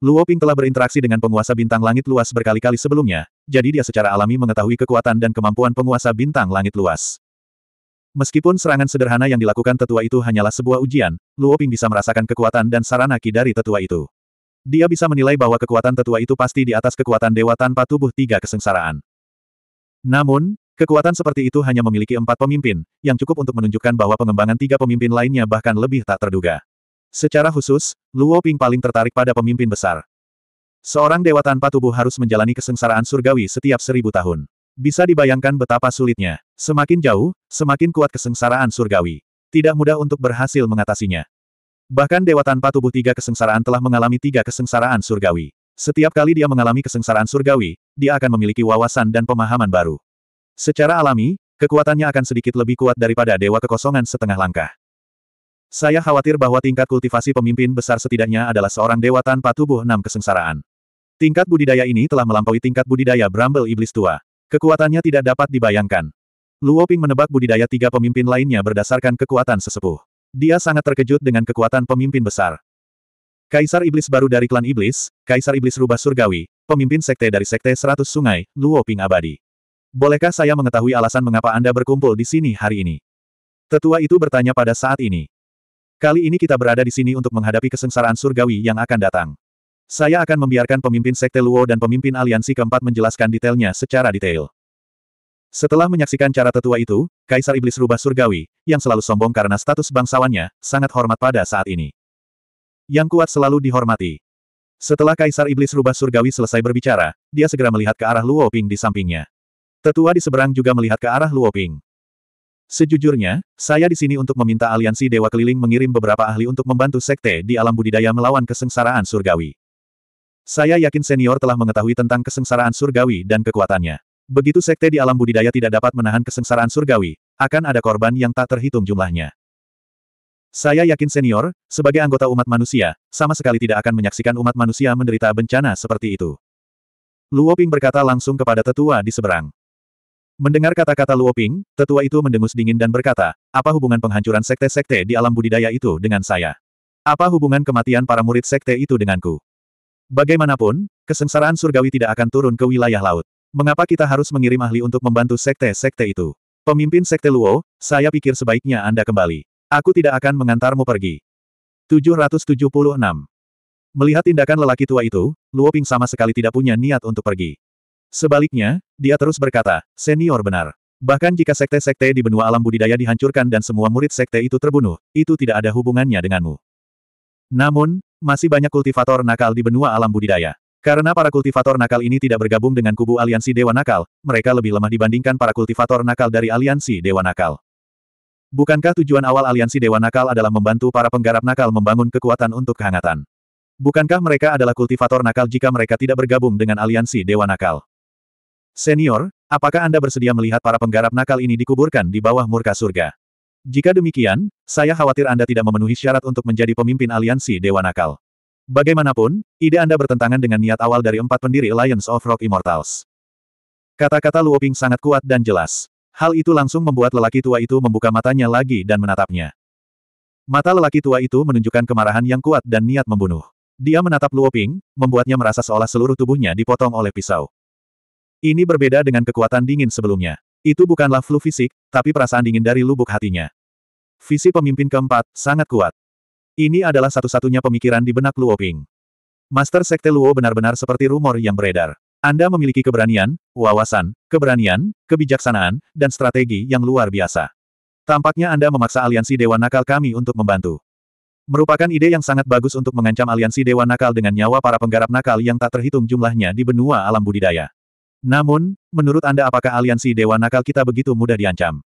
Luo Ping telah berinteraksi dengan penguasa bintang langit luas berkali-kali sebelumnya, jadi dia secara alami mengetahui kekuatan dan kemampuan penguasa bintang langit luas. Meskipun serangan sederhana yang dilakukan tetua itu hanyalah sebuah ujian, Luo Ping bisa merasakan kekuatan dan sarana ki dari tetua itu. Dia bisa menilai bahwa kekuatan tetua itu pasti di atas kekuatan dewa tanpa tubuh tiga kesengsaraan. Namun, kekuatan seperti itu hanya memiliki empat pemimpin, yang cukup untuk menunjukkan bahwa pengembangan tiga pemimpin lainnya bahkan lebih tak terduga. Secara khusus, Luo Ping paling tertarik pada pemimpin besar. Seorang dewa tanpa tubuh harus menjalani kesengsaraan surgawi setiap seribu tahun. Bisa dibayangkan betapa sulitnya. Semakin jauh, semakin kuat kesengsaraan surgawi. Tidak mudah untuk berhasil mengatasinya. Bahkan dewa tanpa tubuh tiga kesengsaraan telah mengalami tiga kesengsaraan surgawi. Setiap kali dia mengalami kesengsaraan surgawi, dia akan memiliki wawasan dan pemahaman baru. Secara alami, kekuatannya akan sedikit lebih kuat daripada dewa kekosongan setengah langkah. Saya khawatir bahwa tingkat kultivasi pemimpin besar setidaknya adalah seorang dewa tanpa tubuh enam kesengsaraan. Tingkat budidaya ini telah melampaui tingkat budidaya Bramble Iblis Tua. Kekuatannya tidak dapat dibayangkan. Luo Ping menebak budidaya tiga pemimpin lainnya berdasarkan kekuatan sesepuh. Dia sangat terkejut dengan kekuatan pemimpin besar. Kaisar Iblis baru dari klan Iblis, Kaisar Iblis Rubah Surgawi, pemimpin sekte dari Sekte Seratus Sungai, Luo Ping Abadi. Bolehkah saya mengetahui alasan mengapa Anda berkumpul di sini hari ini? Tetua itu bertanya pada saat ini. Kali ini kita berada di sini untuk menghadapi kesengsaraan surgawi yang akan datang. Saya akan membiarkan pemimpin Sekte Luo dan pemimpin aliansi keempat menjelaskan detailnya secara detail. Setelah menyaksikan cara tetua itu, Kaisar Iblis Rubah Surgawi, yang selalu sombong karena status bangsawannya, sangat hormat pada saat ini. Yang kuat selalu dihormati. Setelah Kaisar Iblis Rubah Surgawi selesai berbicara, dia segera melihat ke arah Luo Ping di sampingnya. Tetua di seberang juga melihat ke arah Luo Ping. Sejujurnya, saya di sini untuk meminta aliansi Dewa Keliling mengirim beberapa ahli untuk membantu sekte di alam budidaya melawan kesengsaraan surgawi. Saya yakin senior telah mengetahui tentang kesengsaraan surgawi dan kekuatannya. Begitu sekte di alam budidaya tidak dapat menahan kesengsaraan surgawi, akan ada korban yang tak terhitung jumlahnya. Saya yakin senior, sebagai anggota umat manusia, sama sekali tidak akan menyaksikan umat manusia menderita bencana seperti itu. Luoping berkata langsung kepada tetua di seberang. Mendengar kata-kata Luoping, tetua itu mendengus dingin dan berkata, apa hubungan penghancuran sekte-sekte di alam budidaya itu dengan saya? Apa hubungan kematian para murid sekte itu denganku? Bagaimanapun, kesengsaraan surgawi tidak akan turun ke wilayah laut. Mengapa kita harus mengirim ahli untuk membantu sekte-sekte itu? Pemimpin sekte Luo, saya pikir sebaiknya Anda kembali. Aku tidak akan mengantarmu pergi. 776. Melihat tindakan lelaki tua itu, Luo Ping sama sekali tidak punya niat untuk pergi. Sebaliknya, dia terus berkata, senior benar. Bahkan jika sekte-sekte di benua alam budidaya dihancurkan dan semua murid sekte itu terbunuh, itu tidak ada hubungannya denganmu. Namun, masih banyak kultivator nakal di benua alam budidaya. Karena para kultivator nakal ini tidak bergabung dengan kubu aliansi Dewa Nakal, mereka lebih lemah dibandingkan para kultivator nakal dari aliansi Dewa Nakal. Bukankah tujuan awal aliansi Dewa Nakal adalah membantu para penggarap nakal membangun kekuatan untuk kehangatan? Bukankah mereka adalah kultivator nakal jika mereka tidak bergabung dengan aliansi Dewa Nakal? Senior, apakah Anda bersedia melihat para penggarap nakal ini dikuburkan di bawah murka surga? Jika demikian, saya khawatir Anda tidak memenuhi syarat untuk menjadi pemimpin aliansi Dewa Nakal. Bagaimanapun, ide Anda bertentangan dengan niat awal dari empat pendiri Alliance of Rock Immortals. Kata-kata Luoping sangat kuat dan jelas. Hal itu langsung membuat lelaki tua itu membuka matanya lagi dan menatapnya. Mata lelaki tua itu menunjukkan kemarahan yang kuat dan niat membunuh. Dia menatap Luoping, membuatnya merasa seolah seluruh tubuhnya dipotong oleh pisau. Ini berbeda dengan kekuatan dingin sebelumnya. Itu bukanlah flu fisik, tapi perasaan dingin dari lubuk hatinya. Visi pemimpin keempat, sangat kuat. Ini adalah satu-satunya pemikiran di benak Luo Ping. Master Sekte Luo benar-benar seperti rumor yang beredar. Anda memiliki keberanian, wawasan, keberanian, kebijaksanaan, dan strategi yang luar biasa. Tampaknya Anda memaksa aliansi Dewa Nakal kami untuk membantu. Merupakan ide yang sangat bagus untuk mengancam aliansi Dewa Nakal dengan nyawa para penggarap nakal yang tak terhitung jumlahnya di benua alam budidaya. Namun, menurut Anda apakah aliansi Dewa Nakal kita begitu mudah diancam?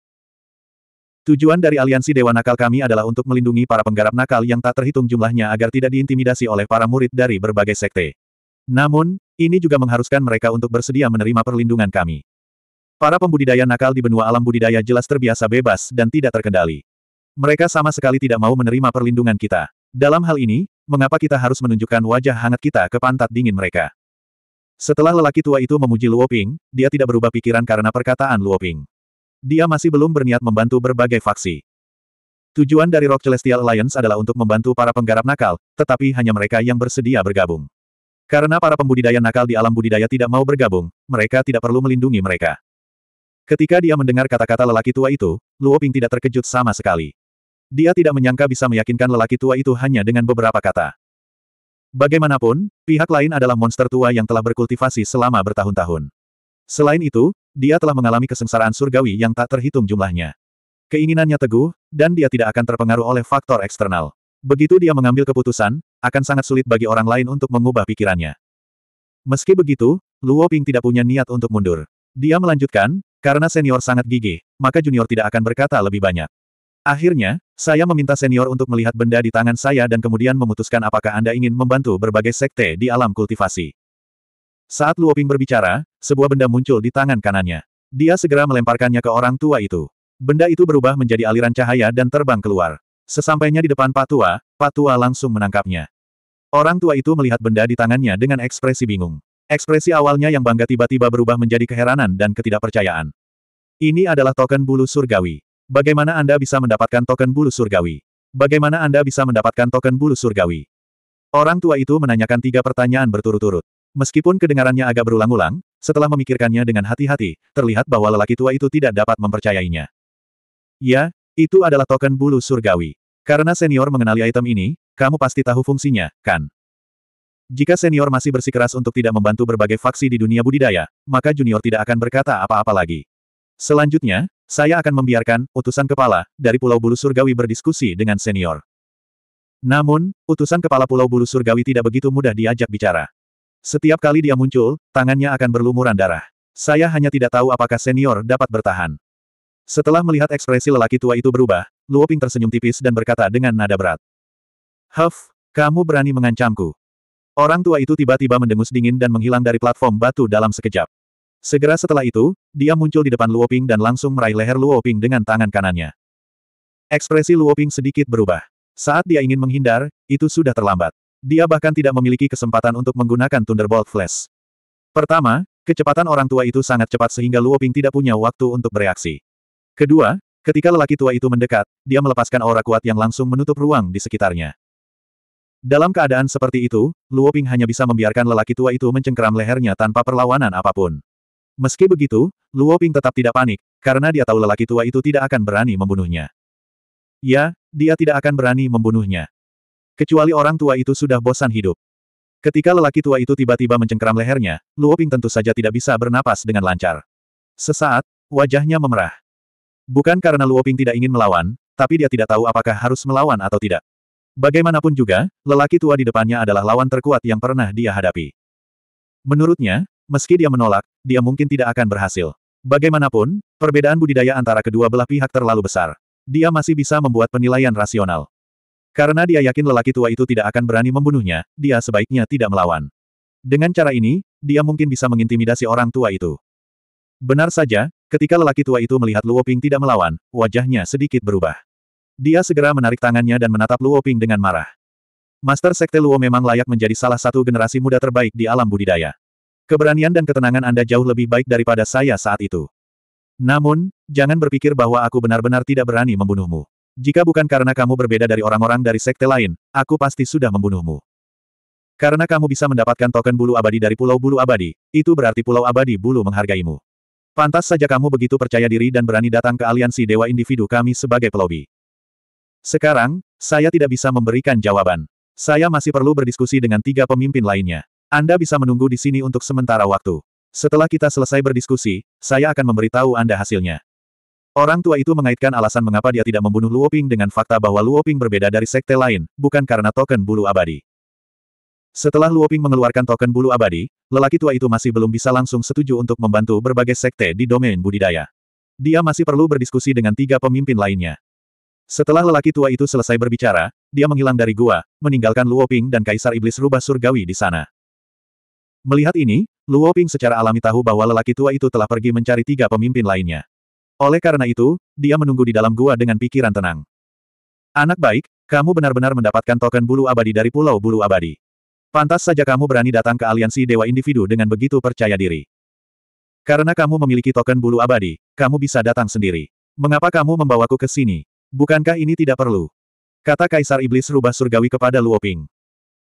Tujuan dari aliansi Dewa Nakal kami adalah untuk melindungi para penggarap nakal yang tak terhitung jumlahnya agar tidak diintimidasi oleh para murid dari berbagai sekte. Namun, ini juga mengharuskan mereka untuk bersedia menerima perlindungan kami. Para pembudidaya nakal di benua alam budidaya jelas terbiasa bebas dan tidak terkendali. Mereka sama sekali tidak mau menerima perlindungan kita. Dalam hal ini, mengapa kita harus menunjukkan wajah hangat kita ke pantat dingin mereka? Setelah lelaki tua itu memuji Luo Ping, dia tidak berubah pikiran karena perkataan Luo Ping. Dia masih belum berniat membantu berbagai faksi. Tujuan dari Rock Celestial Alliance adalah untuk membantu para penggarap nakal, tetapi hanya mereka yang bersedia bergabung. Karena para pembudidaya nakal di alam budidaya tidak mau bergabung, mereka tidak perlu melindungi mereka. Ketika dia mendengar kata-kata lelaki tua itu, Luo Ping tidak terkejut sama sekali. Dia tidak menyangka bisa meyakinkan lelaki tua itu hanya dengan beberapa kata. Bagaimanapun, pihak lain adalah monster tua yang telah berkultivasi selama bertahun-tahun. Selain itu, dia telah mengalami kesengsaraan surgawi yang tak terhitung jumlahnya. Keinginannya teguh, dan dia tidak akan terpengaruh oleh faktor eksternal. Begitu dia mengambil keputusan, akan sangat sulit bagi orang lain untuk mengubah pikirannya. Meski begitu, Luo Ping tidak punya niat untuk mundur. Dia melanjutkan, karena senior sangat gigih, maka junior tidak akan berkata lebih banyak. Akhirnya, saya meminta senior untuk melihat benda di tangan saya dan kemudian memutuskan apakah Anda ingin membantu berbagai sekte di alam kultivasi. Saat Luoping berbicara, sebuah benda muncul di tangan kanannya. Dia segera melemparkannya ke orang tua itu. Benda itu berubah menjadi aliran cahaya dan terbang keluar. Sesampainya di depan patua, patua langsung menangkapnya. Orang tua itu melihat benda di tangannya dengan ekspresi bingung. Ekspresi awalnya yang bangga tiba-tiba berubah menjadi keheranan dan ketidakpercayaan. Ini adalah token bulu surgawi. Bagaimana Anda bisa mendapatkan token bulu surgawi? Bagaimana Anda bisa mendapatkan token bulu surgawi? Orang tua itu menanyakan tiga pertanyaan berturut-turut. Meskipun kedengarannya agak berulang-ulang, setelah memikirkannya dengan hati-hati, terlihat bahwa lelaki tua itu tidak dapat mempercayainya. Ya, itu adalah token bulu surgawi. Karena senior mengenali item ini, kamu pasti tahu fungsinya, kan? Jika senior masih bersikeras untuk tidak membantu berbagai faksi di dunia budidaya, maka junior tidak akan berkata apa-apa lagi. Selanjutnya, saya akan membiarkan utusan kepala dari Pulau Bulu Surgawi berdiskusi dengan senior. Namun, utusan kepala Pulau Bulu Surgawi tidak begitu mudah diajak bicara. Setiap kali dia muncul, tangannya akan berlumuran darah. Saya hanya tidak tahu apakah senior dapat bertahan. Setelah melihat ekspresi lelaki tua itu berubah, Luoping tersenyum tipis dan berkata dengan nada berat. Huff, kamu berani mengancamku. Orang tua itu tiba-tiba mendengus dingin dan menghilang dari platform batu dalam sekejap. Segera setelah itu, dia muncul di depan Luoping dan langsung meraih leher Luoping dengan tangan kanannya. Ekspresi Luoping sedikit berubah. Saat dia ingin menghindar, itu sudah terlambat. Dia bahkan tidak memiliki kesempatan untuk menggunakan Thunderbolt Flash. Pertama, kecepatan orang tua itu sangat cepat sehingga Luoping tidak punya waktu untuk bereaksi. Kedua, ketika lelaki tua itu mendekat, dia melepaskan aura kuat yang langsung menutup ruang di sekitarnya. Dalam keadaan seperti itu, Luoping hanya bisa membiarkan lelaki tua itu mencengkeram lehernya tanpa perlawanan apapun. Meski begitu, Luo Ping tetap tidak panik, karena dia tahu lelaki tua itu tidak akan berani membunuhnya. Ya, dia tidak akan berani membunuhnya. Kecuali orang tua itu sudah bosan hidup. Ketika lelaki tua itu tiba-tiba mencengkeram lehernya, Luo Ping tentu saja tidak bisa bernapas dengan lancar. Sesaat, wajahnya memerah. Bukan karena Luo Ping tidak ingin melawan, tapi dia tidak tahu apakah harus melawan atau tidak. Bagaimanapun juga, lelaki tua di depannya adalah lawan terkuat yang pernah dia hadapi. Menurutnya, Meski dia menolak, dia mungkin tidak akan berhasil. Bagaimanapun, perbedaan budidaya antara kedua belah pihak terlalu besar. Dia masih bisa membuat penilaian rasional. Karena dia yakin lelaki tua itu tidak akan berani membunuhnya, dia sebaiknya tidak melawan. Dengan cara ini, dia mungkin bisa mengintimidasi orang tua itu. Benar saja, ketika lelaki tua itu melihat Luo Ping tidak melawan, wajahnya sedikit berubah. Dia segera menarik tangannya dan menatap Luo Ping dengan marah. Master Sekte Luo memang layak menjadi salah satu generasi muda terbaik di alam budidaya. Keberanian dan ketenangan Anda jauh lebih baik daripada saya saat itu. Namun, jangan berpikir bahwa aku benar-benar tidak berani membunuhmu. Jika bukan karena kamu berbeda dari orang-orang dari sekte lain, aku pasti sudah membunuhmu. Karena kamu bisa mendapatkan token bulu abadi dari pulau bulu abadi, itu berarti pulau abadi bulu menghargaimu. Pantas saja kamu begitu percaya diri dan berani datang ke aliansi dewa individu kami sebagai pelobi. Sekarang, saya tidak bisa memberikan jawaban. Saya masih perlu berdiskusi dengan tiga pemimpin lainnya. Anda bisa menunggu di sini untuk sementara waktu. Setelah kita selesai berdiskusi, saya akan memberitahu Anda hasilnya. Orang tua itu mengaitkan alasan mengapa dia tidak membunuh Luoping dengan fakta bahwa Luoping berbeda dari sekte lain, bukan karena token bulu abadi. Setelah Luoping mengeluarkan token bulu abadi, lelaki tua itu masih belum bisa langsung setuju untuk membantu berbagai sekte di domain budidaya. Dia masih perlu berdiskusi dengan tiga pemimpin lainnya. Setelah lelaki tua itu selesai berbicara, dia menghilang dari gua, meninggalkan Luoping dan Kaisar Iblis Rubah Surgawi di sana. Melihat ini, Luo Ping secara alami tahu bahwa lelaki tua itu telah pergi mencari tiga pemimpin lainnya. Oleh karena itu, dia menunggu di dalam gua dengan pikiran tenang. Anak baik, kamu benar-benar mendapatkan token bulu abadi dari pulau bulu abadi. Pantas saja kamu berani datang ke aliansi dewa individu dengan begitu percaya diri. Karena kamu memiliki token bulu abadi, kamu bisa datang sendiri. Mengapa kamu membawaku ke sini? Bukankah ini tidak perlu? Kata Kaisar Iblis rubah surgawi kepada Luoping.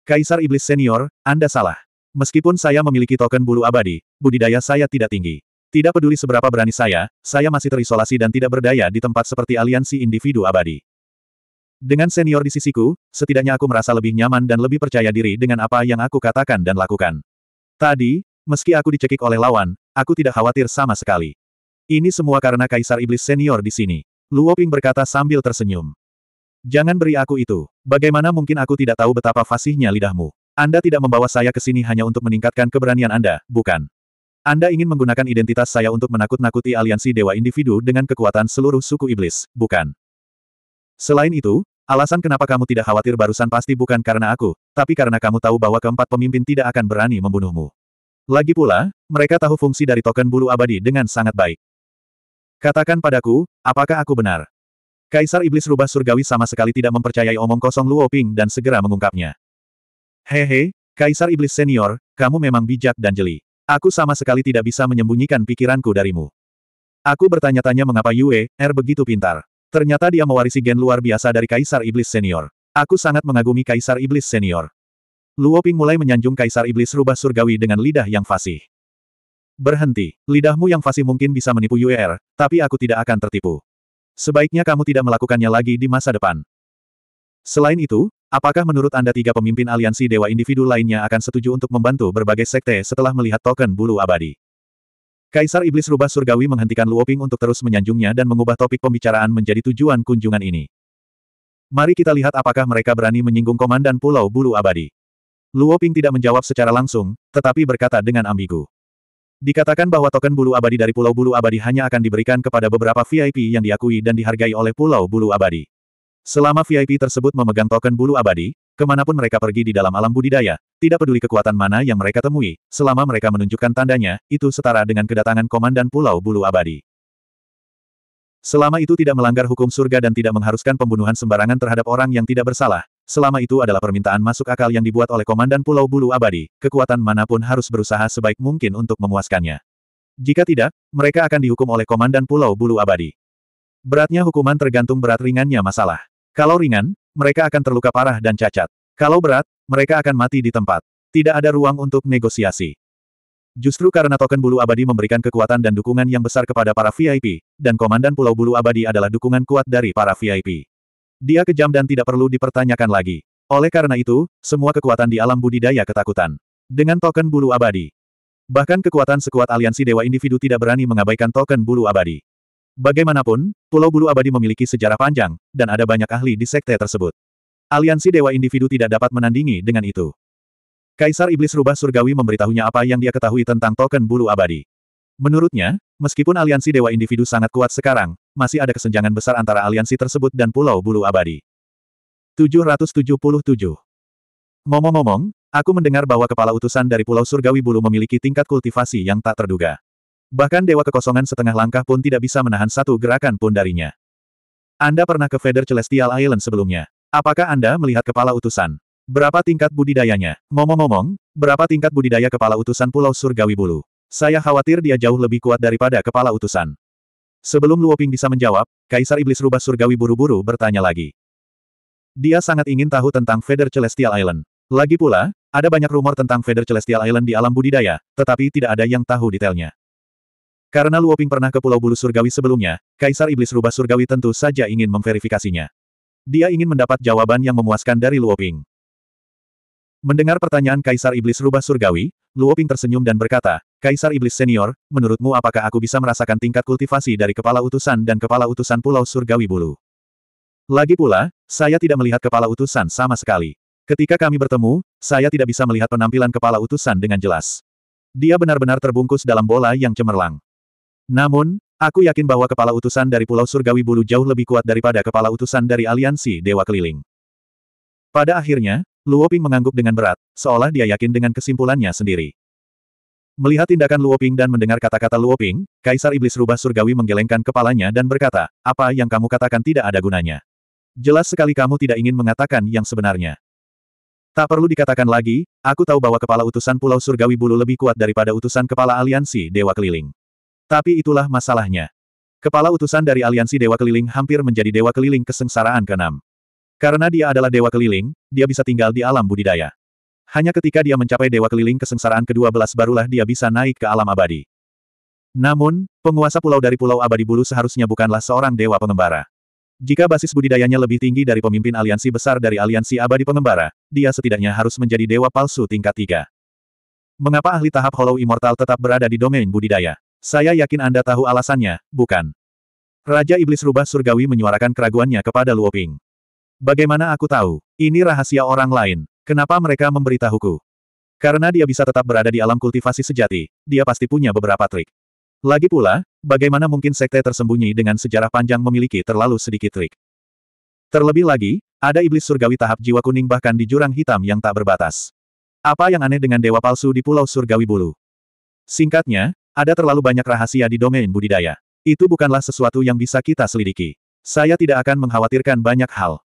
Kaisar Iblis senior, Anda salah. Meskipun saya memiliki token bulu abadi, budidaya saya tidak tinggi. Tidak peduli seberapa berani saya, saya masih terisolasi dan tidak berdaya di tempat seperti aliansi individu abadi. Dengan senior di sisiku, setidaknya aku merasa lebih nyaman dan lebih percaya diri dengan apa yang aku katakan dan lakukan. Tadi, meski aku dicekik oleh lawan, aku tidak khawatir sama sekali. Ini semua karena kaisar iblis senior di sini. Luo Ping berkata sambil tersenyum. Jangan beri aku itu. Bagaimana mungkin aku tidak tahu betapa fasihnya lidahmu? Anda tidak membawa saya ke sini hanya untuk meningkatkan keberanian Anda, bukan? Anda ingin menggunakan identitas saya untuk menakut-nakuti aliansi dewa individu dengan kekuatan seluruh suku iblis, bukan? Selain itu, alasan kenapa kamu tidak khawatir barusan pasti bukan karena aku, tapi karena kamu tahu bahwa keempat pemimpin tidak akan berani membunuhmu. Lagi pula, mereka tahu fungsi dari token bulu abadi dengan sangat baik. Katakan padaku, apakah aku benar? Kaisar Iblis Rubah Surgawi sama sekali tidak mempercayai omong kosong Luo Ping dan segera mengungkapnya. Hehe, Kaisar Iblis Senior, kamu memang bijak dan jeli. Aku sama sekali tidak bisa menyembunyikan pikiranku darimu. Aku bertanya-tanya mengapa Yue, Er begitu pintar. Ternyata dia mewarisi gen luar biasa dari Kaisar Iblis Senior. Aku sangat mengagumi Kaisar Iblis Senior. Luo Ping mulai menyanjung Kaisar Iblis Rubah Surgawi dengan lidah yang fasih. Berhenti, lidahmu yang fasih mungkin bisa menipu Yue Er, tapi aku tidak akan tertipu. Sebaiknya kamu tidak melakukannya lagi di masa depan. Selain itu, Apakah menurut Anda tiga pemimpin aliansi dewa individu lainnya akan setuju untuk membantu berbagai sekte setelah melihat token bulu abadi? Kaisar Iblis Rubah Surgawi menghentikan Luoping untuk terus menyanjungnya dan mengubah topik pembicaraan menjadi tujuan kunjungan ini. Mari kita lihat apakah mereka berani menyinggung Komandan Pulau Bulu Abadi. Luoping tidak menjawab secara langsung, tetapi berkata dengan ambigu. Dikatakan bahwa token bulu abadi dari Pulau Bulu Abadi hanya akan diberikan kepada beberapa VIP yang diakui dan dihargai oleh Pulau Bulu Abadi. Selama VIP tersebut memegang token bulu abadi, kemanapun mereka pergi di dalam alam budidaya, tidak peduli kekuatan mana yang mereka temui, selama mereka menunjukkan tandanya, itu setara dengan kedatangan komandan pulau bulu abadi. Selama itu tidak melanggar hukum surga dan tidak mengharuskan pembunuhan sembarangan terhadap orang yang tidak bersalah, selama itu adalah permintaan masuk akal yang dibuat oleh komandan pulau bulu abadi, kekuatan manapun harus berusaha sebaik mungkin untuk memuaskannya. Jika tidak, mereka akan dihukum oleh Komandan Pulau Bulu Abadi. Beratnya hukuman tergantung berat ringannya masalah. Kalau ringan, mereka akan terluka parah dan cacat. Kalau berat, mereka akan mati di tempat. Tidak ada ruang untuk negosiasi. Justru karena token bulu abadi memberikan kekuatan dan dukungan yang besar kepada para VIP, dan komandan Pulau Bulu Abadi adalah dukungan kuat dari para VIP. Dia kejam dan tidak perlu dipertanyakan lagi. Oleh karena itu, semua kekuatan di alam budidaya ketakutan. Dengan token bulu abadi. Bahkan kekuatan sekuat aliansi dewa individu tidak berani mengabaikan token bulu abadi. Bagaimanapun, Pulau Bulu Abadi memiliki sejarah panjang, dan ada banyak ahli di sekte tersebut. Aliansi Dewa Individu tidak dapat menandingi dengan itu. Kaisar Iblis Rubah Surgawi memberitahunya apa yang dia ketahui tentang token bulu abadi. Menurutnya, meskipun aliansi Dewa Individu sangat kuat sekarang, masih ada kesenjangan besar antara aliansi tersebut dan Pulau Bulu Abadi. 777 Ngomong-ngomong, aku mendengar bahwa kepala utusan dari Pulau Surgawi Bulu memiliki tingkat kultivasi yang tak terduga. Bahkan dewa kekosongan setengah langkah pun tidak bisa menahan satu gerakan pun darinya. Anda pernah ke Feather Celestial Island sebelumnya. Apakah Anda melihat kepala utusan? Berapa tingkat budidayanya? Ngomong-ngomong, berapa tingkat budidaya kepala utusan Pulau Surgawi Bulu? Saya khawatir dia jauh lebih kuat daripada kepala utusan. Sebelum Luoping bisa menjawab, Kaisar Iblis Rubah Surgawi buru-buru bertanya lagi. Dia sangat ingin tahu tentang Feather Celestial Island. Lagi pula, ada banyak rumor tentang Feather Celestial Island di alam budidaya, tetapi tidak ada yang tahu detailnya. Karena Luoping pernah ke Pulau Bulu Surgawi sebelumnya, Kaisar Iblis Rubah Surgawi tentu saja ingin memverifikasinya. Dia ingin mendapat jawaban yang memuaskan dari Luoping. Mendengar pertanyaan Kaisar Iblis Rubah Surgawi, Luoping tersenyum dan berkata, Kaisar Iblis Senior, menurutmu apakah aku bisa merasakan tingkat kultivasi dari kepala utusan dan kepala utusan Pulau Surgawi Bulu? Lagi pula, saya tidak melihat kepala utusan sama sekali. Ketika kami bertemu, saya tidak bisa melihat penampilan kepala utusan dengan jelas. Dia benar-benar terbungkus dalam bola yang cemerlang. Namun, aku yakin bahwa kepala utusan dari Pulau Surgawi Bulu jauh lebih kuat daripada kepala utusan dari aliansi Dewa Keliling. Pada akhirnya, Luoping mengangguk dengan berat, seolah dia yakin dengan kesimpulannya sendiri. Melihat tindakan Luoping dan mendengar kata-kata Luoping, Kaisar Iblis Rubah Surgawi menggelengkan kepalanya dan berkata, apa yang kamu katakan tidak ada gunanya. Jelas sekali kamu tidak ingin mengatakan yang sebenarnya. Tak perlu dikatakan lagi, aku tahu bahwa kepala utusan Pulau Surgawi Bulu lebih kuat daripada utusan kepala aliansi Dewa Keliling. Tapi itulah masalahnya. Kepala utusan dari aliansi Dewa Keliling hampir menjadi Dewa Keliling kesengsaraan keenam. Karena dia adalah Dewa Keliling, dia bisa tinggal di alam budidaya. Hanya ketika dia mencapai Dewa Keliling kesengsaraan ke-12 barulah dia bisa naik ke alam abadi. Namun, penguasa pulau dari Pulau Abadi Bulu seharusnya bukanlah seorang Dewa Pengembara. Jika basis budidayanya lebih tinggi dari pemimpin aliansi besar dari aliansi abadi pengembara, dia setidaknya harus menjadi Dewa Palsu tingkat 3. Mengapa ahli tahap Hollow Immortal tetap berada di domain budidaya? Saya yakin Anda tahu alasannya, bukan? Raja Iblis Rubah Surgawi menyuarakan keraguannya kepada Luoping. Bagaimana aku tahu? Ini rahasia orang lain. Kenapa mereka memberitahuku? Karena dia bisa tetap berada di alam kultivasi sejati, dia pasti punya beberapa trik. Lagi pula, bagaimana mungkin sekte tersembunyi dengan sejarah panjang memiliki terlalu sedikit trik? Terlebih lagi, ada iblis surgawi tahap jiwa kuning bahkan di jurang hitam yang tak berbatas. Apa yang aneh dengan dewa palsu di Pulau Surgawi Bulu? Singkatnya, ada terlalu banyak rahasia di domain budidaya. Itu bukanlah sesuatu yang bisa kita selidiki. Saya tidak akan mengkhawatirkan banyak hal.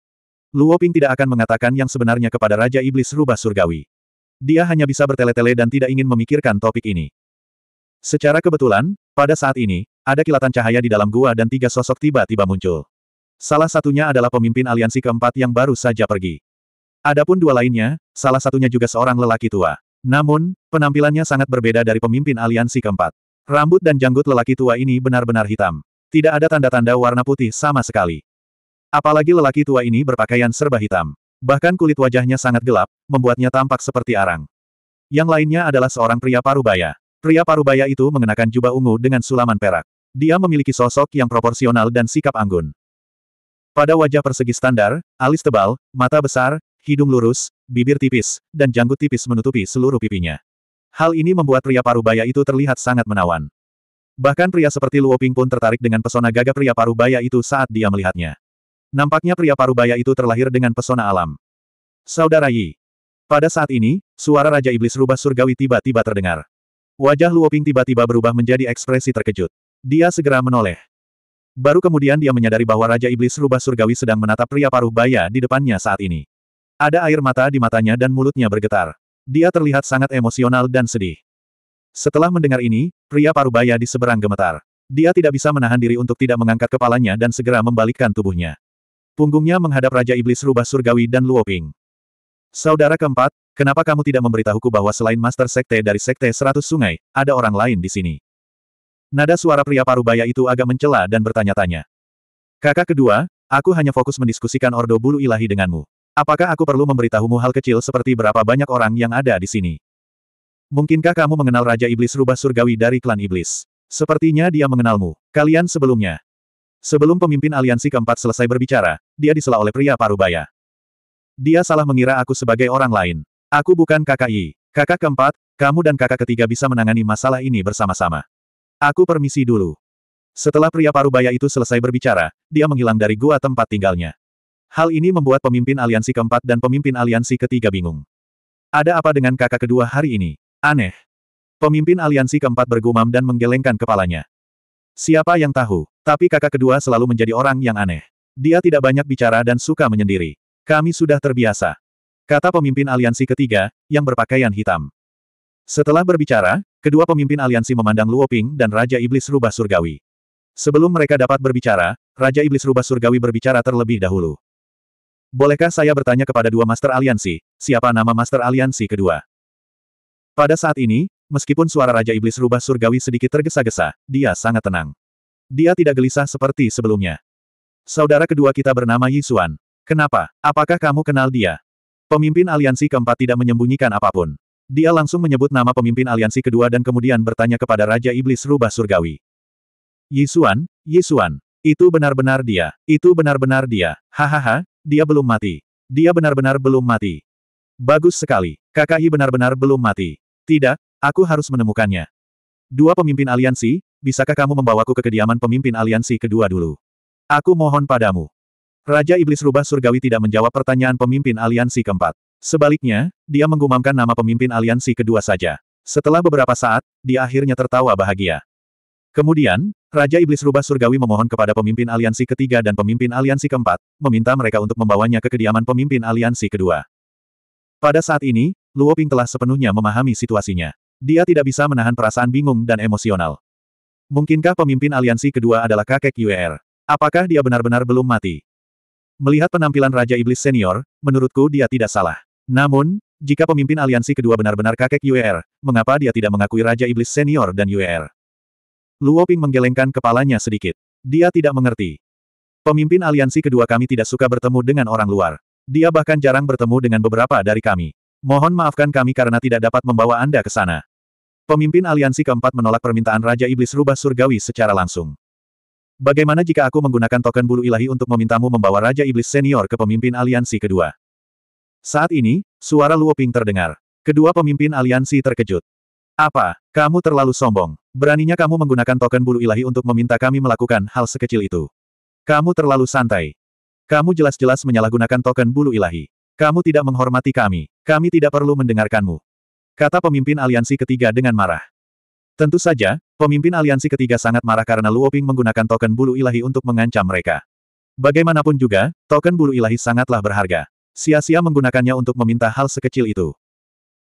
Luo Ping tidak akan mengatakan yang sebenarnya kepada Raja Iblis Rubah Surgawi. Dia hanya bisa bertele-tele dan tidak ingin memikirkan topik ini. Secara kebetulan, pada saat ini, ada kilatan cahaya di dalam gua dan tiga sosok tiba-tiba muncul. Salah satunya adalah pemimpin aliansi keempat yang baru saja pergi. Adapun dua lainnya, salah satunya juga seorang lelaki tua. Namun, penampilannya sangat berbeda dari pemimpin aliansi keempat. Rambut dan janggut lelaki tua ini benar-benar hitam. Tidak ada tanda-tanda warna putih sama sekali. Apalagi lelaki tua ini berpakaian serba hitam. Bahkan kulit wajahnya sangat gelap, membuatnya tampak seperti arang. Yang lainnya adalah seorang pria parubaya. Pria parubaya itu mengenakan jubah ungu dengan sulaman perak. Dia memiliki sosok yang proporsional dan sikap anggun. Pada wajah persegi standar, alis tebal, mata besar, hidung lurus, bibir tipis, dan janggut tipis menutupi seluruh pipinya. Hal ini membuat pria parubaya itu terlihat sangat menawan. Bahkan pria seperti Luo Ping pun tertarik dengan pesona gagah pria parubaya itu saat dia melihatnya. Nampaknya pria parubaya itu terlahir dengan pesona alam. Saudara Yi. Pada saat ini, suara Raja Iblis Rubah Surgawi tiba-tiba terdengar. Wajah Luo Ping tiba-tiba berubah menjadi ekspresi terkejut. Dia segera menoleh. Baru kemudian dia menyadari bahwa Raja Iblis Rubah Surgawi sedang menatap pria paruh baya di depannya saat ini. Ada air mata di matanya dan mulutnya bergetar. Dia terlihat sangat emosional dan sedih. Setelah mendengar ini, pria parubaya di seberang gemetar. Dia tidak bisa menahan diri untuk tidak mengangkat kepalanya dan segera membalikkan tubuhnya. Punggungnya menghadap Raja Iblis Rubah Surgawi dan Luoping. Saudara keempat, kenapa kamu tidak memberitahuku bahwa selain Master Sekte dari Sekte Seratus Sungai, ada orang lain di sini? Nada suara pria parubaya itu agak mencela dan bertanya-tanya. Kakak kedua, aku hanya fokus mendiskusikan Ordo Bulu Ilahi denganmu. Apakah aku perlu memberitahumu hal kecil seperti berapa banyak orang yang ada di sini? Mungkinkah kamu mengenal Raja Iblis Rubah Surgawi dari klan Iblis? Sepertinya dia mengenalmu. Kalian sebelumnya. Sebelum pemimpin aliansi keempat selesai berbicara, dia disela oleh pria parubaya. Dia salah mengira aku sebagai orang lain. Aku bukan kakak I. Kakak keempat, kamu dan kakak ketiga bisa menangani masalah ini bersama-sama. Aku permisi dulu. Setelah pria parubaya itu selesai berbicara, dia menghilang dari gua tempat tinggalnya. Hal ini membuat pemimpin aliansi keempat dan pemimpin aliansi ketiga bingung. Ada apa dengan kakak kedua hari ini? Aneh. Pemimpin aliansi keempat bergumam dan menggelengkan kepalanya. Siapa yang tahu, tapi kakak kedua selalu menjadi orang yang aneh. Dia tidak banyak bicara dan suka menyendiri. Kami sudah terbiasa. Kata pemimpin aliansi ketiga, yang berpakaian hitam. Setelah berbicara, kedua pemimpin aliansi memandang Luo Ping dan Raja Iblis Rubah Surgawi. Sebelum mereka dapat berbicara, Raja Iblis Rubah Surgawi berbicara terlebih dahulu. Bolehkah saya bertanya kepada dua Master Aliansi, siapa nama Master Aliansi kedua? Pada saat ini, meskipun suara Raja Iblis Rubah Surgawi sedikit tergesa-gesa, dia sangat tenang. Dia tidak gelisah seperti sebelumnya. Saudara kedua kita bernama Yisuan. Kenapa? Apakah kamu kenal dia? Pemimpin aliansi keempat tidak menyembunyikan apapun. Dia langsung menyebut nama pemimpin aliansi kedua dan kemudian bertanya kepada Raja Iblis Rubah Surgawi. Yisuan, Yisuan, itu benar-benar dia, itu benar-benar dia, hahaha, dia belum mati. Dia benar-benar belum mati. Bagus sekali. Kakahi benar-benar belum mati. Tidak, aku harus menemukannya. Dua pemimpin aliansi, bisakah kamu membawaku ke kediaman pemimpin aliansi kedua dulu? Aku mohon padamu. Raja Iblis Rubah Surgawi tidak menjawab pertanyaan pemimpin aliansi keempat. Sebaliknya, dia menggumamkan nama pemimpin aliansi kedua saja. Setelah beberapa saat, dia akhirnya tertawa bahagia. Kemudian, Raja Iblis Rubah Surgawi memohon kepada pemimpin aliansi ketiga dan pemimpin aliansi keempat, meminta mereka untuk membawanya ke kediaman pemimpin aliansi kedua. Pada saat ini, Luo Ping telah sepenuhnya memahami situasinya. Dia tidak bisa menahan perasaan bingung dan emosional. Mungkinkah pemimpin aliansi kedua adalah kakek UER? Apakah dia benar-benar belum mati? Melihat penampilan Raja Iblis Senior, menurutku dia tidak salah. Namun, jika pemimpin aliansi kedua benar-benar kakek UER, mengapa dia tidak mengakui Raja Iblis Senior dan UER? Luo Ping menggelengkan kepalanya sedikit. Dia tidak mengerti. Pemimpin aliansi kedua kami tidak suka bertemu dengan orang luar. Dia bahkan jarang bertemu dengan beberapa dari kami. Mohon maafkan kami karena tidak dapat membawa Anda ke sana. Pemimpin aliansi keempat menolak permintaan Raja Iblis Rubah Surgawi secara langsung. Bagaimana jika aku menggunakan token bulu ilahi untuk memintamu membawa Raja Iblis Senior ke pemimpin aliansi kedua? Saat ini, suara Luo Ping terdengar. Kedua pemimpin aliansi terkejut. Apa? Kamu terlalu sombong. Beraninya kamu menggunakan token bulu ilahi untuk meminta kami melakukan hal sekecil itu. Kamu terlalu santai. Kamu jelas-jelas menyalahgunakan token bulu ilahi. Kamu tidak menghormati kami. Kami tidak perlu mendengarkanmu. Kata pemimpin aliansi ketiga dengan marah. Tentu saja, pemimpin aliansi ketiga sangat marah karena Luoping menggunakan token bulu ilahi untuk mengancam mereka. Bagaimanapun juga, token bulu ilahi sangatlah berharga. Sia-sia menggunakannya untuk meminta hal sekecil itu.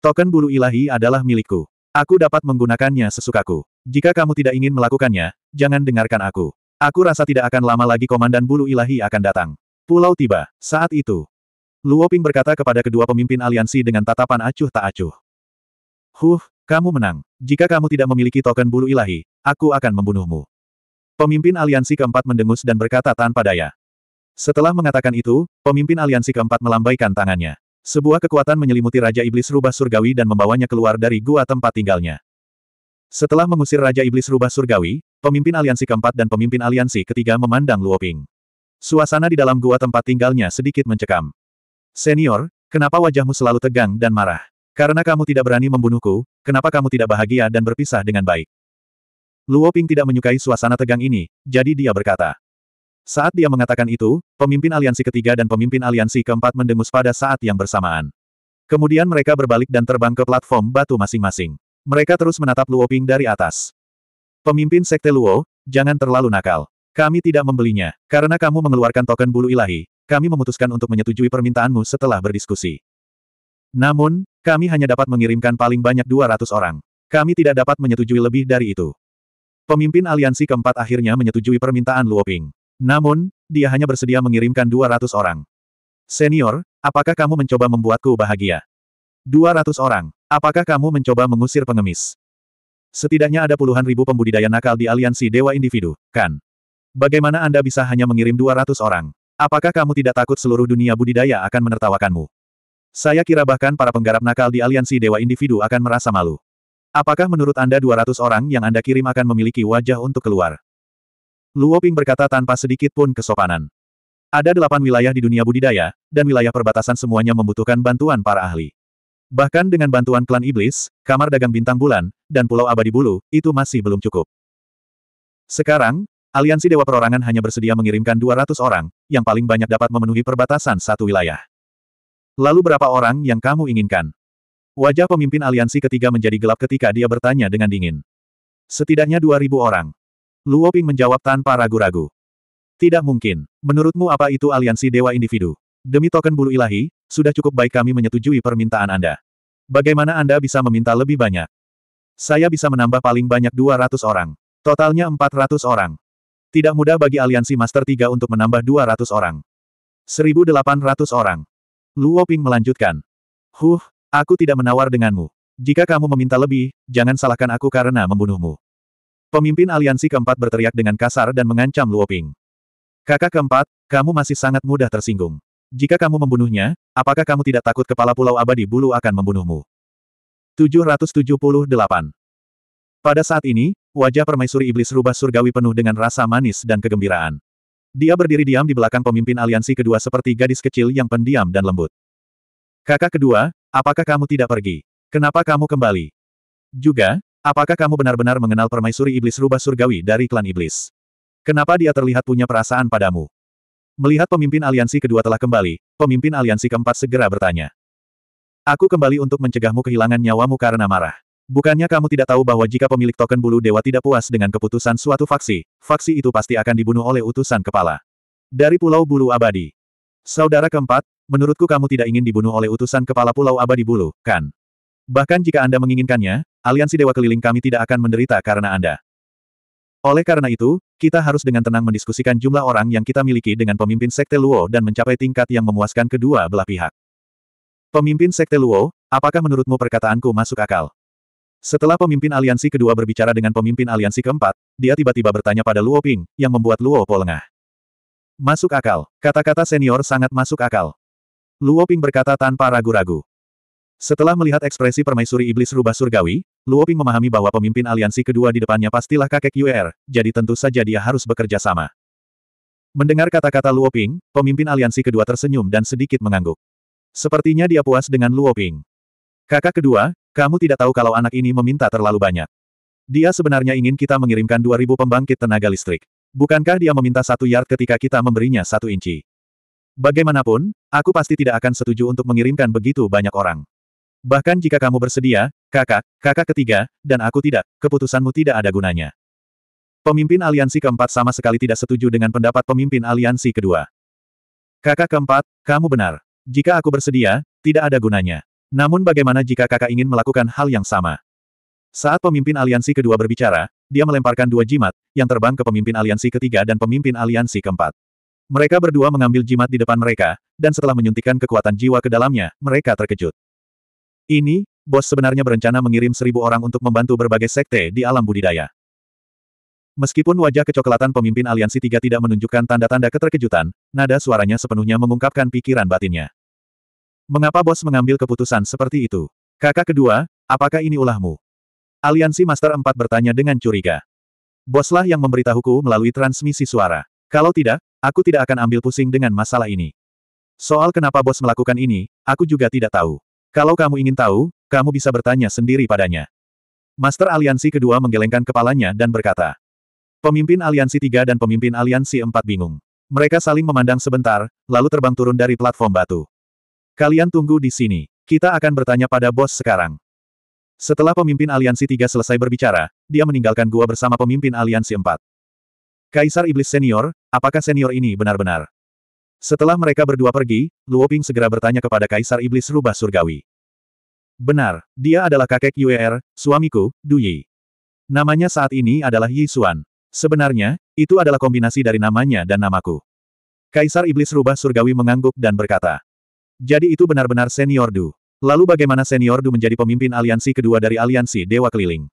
Token bulu ilahi adalah milikku. Aku dapat menggunakannya sesukaku. Jika kamu tidak ingin melakukannya, jangan dengarkan aku. Aku rasa tidak akan lama lagi Komandan Bulu Ilahi akan datang. Pulau tiba. Saat itu, Luoping berkata kepada kedua pemimpin aliansi dengan tatapan acuh tak acuh. Huh, kamu menang. Jika kamu tidak memiliki token bulu ilahi, aku akan membunuhmu. Pemimpin aliansi keempat mendengus dan berkata tanpa daya. Setelah mengatakan itu, pemimpin aliansi keempat melambaikan tangannya. Sebuah kekuatan menyelimuti Raja Iblis Rubah Surgawi dan membawanya keluar dari gua tempat tinggalnya. Setelah mengusir Raja Iblis Rubah Surgawi, pemimpin aliansi keempat dan pemimpin aliansi ketiga memandang Luoping. Suasana di dalam gua tempat tinggalnya sedikit mencekam. Senior, kenapa wajahmu selalu tegang dan marah? Karena kamu tidak berani membunuhku, kenapa kamu tidak bahagia dan berpisah dengan baik? Luoping tidak menyukai suasana tegang ini, jadi dia berkata. Saat dia mengatakan itu, pemimpin aliansi ketiga dan pemimpin aliansi keempat mendengus pada saat yang bersamaan. Kemudian mereka berbalik dan terbang ke platform batu masing-masing. Mereka terus menatap Luo Ping dari atas. Pemimpin Sekte Luo, jangan terlalu nakal. Kami tidak membelinya. Karena kamu mengeluarkan token bulu ilahi, kami memutuskan untuk menyetujui permintaanmu setelah berdiskusi. Namun, kami hanya dapat mengirimkan paling banyak 200 orang. Kami tidak dapat menyetujui lebih dari itu. Pemimpin aliansi keempat akhirnya menyetujui permintaan Luo Ping. Namun, dia hanya bersedia mengirimkan 200 orang. Senior, apakah kamu mencoba membuatku bahagia? 200 orang, apakah kamu mencoba mengusir pengemis? Setidaknya ada puluhan ribu pembudidaya nakal di aliansi Dewa Individu, kan? Bagaimana Anda bisa hanya mengirim 200 orang? Apakah kamu tidak takut seluruh dunia budidaya akan menertawakanmu? Saya kira bahkan para penggarap nakal di aliansi Dewa Individu akan merasa malu. Apakah menurut Anda 200 orang yang Anda kirim akan memiliki wajah untuk keluar? Luo Ping berkata tanpa sedikit pun kesopanan. Ada delapan wilayah di dunia budidaya, dan wilayah perbatasan semuanya membutuhkan bantuan para ahli. Bahkan dengan bantuan klan iblis, kamar dagang bintang bulan, dan pulau abadi bulu, itu masih belum cukup. Sekarang, aliansi Dewa Perorangan hanya bersedia mengirimkan 200 orang, yang paling banyak dapat memenuhi perbatasan satu wilayah. Lalu berapa orang yang kamu inginkan? Wajah pemimpin aliansi ketiga menjadi gelap ketika dia bertanya dengan dingin. Setidaknya 2.000 orang. Luo Ping menjawab tanpa ragu-ragu. Tidak mungkin. Menurutmu apa itu aliansi dewa individu? Demi token bulu ilahi, sudah cukup baik kami menyetujui permintaan Anda. Bagaimana Anda bisa meminta lebih banyak? Saya bisa menambah paling banyak 200 orang. Totalnya 400 orang. Tidak mudah bagi aliansi Master 3 untuk menambah 200 orang. 1800 orang. Luo Ping melanjutkan. Huh, aku tidak menawar denganmu. Jika kamu meminta lebih, jangan salahkan aku karena membunuhmu. Pemimpin aliansi keempat berteriak dengan kasar dan mengancam Luoping. Kakak keempat, kamu masih sangat mudah tersinggung. Jika kamu membunuhnya, apakah kamu tidak takut kepala pulau abadi bulu akan membunuhmu? 778 Pada saat ini, wajah permaisuri iblis rubah surgawi penuh dengan rasa manis dan kegembiraan. Dia berdiri diam di belakang pemimpin aliansi kedua seperti gadis kecil yang pendiam dan lembut. Kakak kedua, apakah kamu tidak pergi? Kenapa kamu kembali? Juga, Apakah kamu benar-benar mengenal permaisuri iblis rubah surgawi dari klan iblis? Kenapa dia terlihat punya perasaan padamu? Melihat pemimpin aliansi kedua telah kembali, pemimpin aliansi keempat segera bertanya. Aku kembali untuk mencegahmu kehilangan nyawamu karena marah. Bukannya kamu tidak tahu bahwa jika pemilik token bulu dewa tidak puas dengan keputusan suatu faksi, faksi itu pasti akan dibunuh oleh utusan kepala. Dari Pulau Bulu Abadi. Saudara keempat, menurutku kamu tidak ingin dibunuh oleh utusan kepala Pulau Abadi Bulu, kan? Bahkan jika Anda menginginkannya, aliansi dewa keliling kami tidak akan menderita karena Anda. Oleh karena itu, kita harus dengan tenang mendiskusikan jumlah orang yang kita miliki dengan pemimpin Sekte Luo dan mencapai tingkat yang memuaskan kedua belah pihak. Pemimpin Sekte Luo, apakah menurutmu perkataanku masuk akal? Setelah pemimpin aliansi kedua berbicara dengan pemimpin aliansi keempat, dia tiba-tiba bertanya pada Luo Ping, yang membuat Luo Po lengah. Masuk akal, kata-kata senior sangat masuk akal. Luo Ping berkata tanpa ragu-ragu. Setelah melihat ekspresi permaisuri iblis rubah surgawi, Luoping memahami bahwa pemimpin aliansi kedua di depannya pastilah kakek UR, er, jadi tentu saja dia harus bekerja sama. Mendengar kata-kata Luoping, pemimpin aliansi kedua tersenyum dan sedikit mengangguk. Sepertinya dia puas dengan Luoping. Kakak kedua, kamu tidak tahu kalau anak ini meminta terlalu banyak. Dia sebenarnya ingin kita mengirimkan 2000 pembangkit tenaga listrik. Bukankah dia meminta satu yard ketika kita memberinya satu inci? Bagaimanapun, aku pasti tidak akan setuju untuk mengirimkan begitu banyak orang. Bahkan jika kamu bersedia, kakak, kakak ketiga, dan aku tidak, keputusanmu tidak ada gunanya. Pemimpin aliansi keempat sama sekali tidak setuju dengan pendapat pemimpin aliansi kedua. Kakak keempat, kamu benar. Jika aku bersedia, tidak ada gunanya. Namun bagaimana jika kakak ingin melakukan hal yang sama? Saat pemimpin aliansi kedua berbicara, dia melemparkan dua jimat, yang terbang ke pemimpin aliansi ketiga dan pemimpin aliansi keempat. Mereka berdua mengambil jimat di depan mereka, dan setelah menyuntikkan kekuatan jiwa ke dalamnya, mereka terkejut. Ini, bos sebenarnya berencana mengirim seribu orang untuk membantu berbagai sekte di alam budidaya. Meskipun wajah kecoklatan pemimpin aliansi tiga tidak menunjukkan tanda-tanda keterkejutan, nada suaranya sepenuhnya mengungkapkan pikiran batinnya. Mengapa bos mengambil keputusan seperti itu? Kakak kedua, apakah ini ulahmu? Aliansi Master 4 bertanya dengan curiga. Boslah yang memberitahuku melalui transmisi suara. Kalau tidak, aku tidak akan ambil pusing dengan masalah ini. Soal kenapa bos melakukan ini, aku juga tidak tahu. Kalau kamu ingin tahu, kamu bisa bertanya sendiri padanya. Master Aliansi kedua menggelengkan kepalanya dan berkata. Pemimpin Aliansi tiga dan pemimpin Aliansi empat bingung. Mereka saling memandang sebentar, lalu terbang turun dari platform batu. Kalian tunggu di sini. Kita akan bertanya pada bos sekarang. Setelah pemimpin Aliansi tiga selesai berbicara, dia meninggalkan gua bersama pemimpin Aliansi empat. Kaisar Iblis Senior, apakah senior ini benar-benar setelah mereka berdua pergi, Luoping segera bertanya kepada Kaisar Iblis Rubah Surgawi. Benar, dia adalah kakek Yuer, er, suamiku, Duyi. Namanya saat ini adalah Yi Xuan. Sebenarnya, itu adalah kombinasi dari namanya dan namaku. Kaisar Iblis Rubah Surgawi mengangguk dan berkata. Jadi itu benar-benar senior Du. Lalu bagaimana senior Du menjadi pemimpin aliansi kedua dari aliansi Dewa Keliling?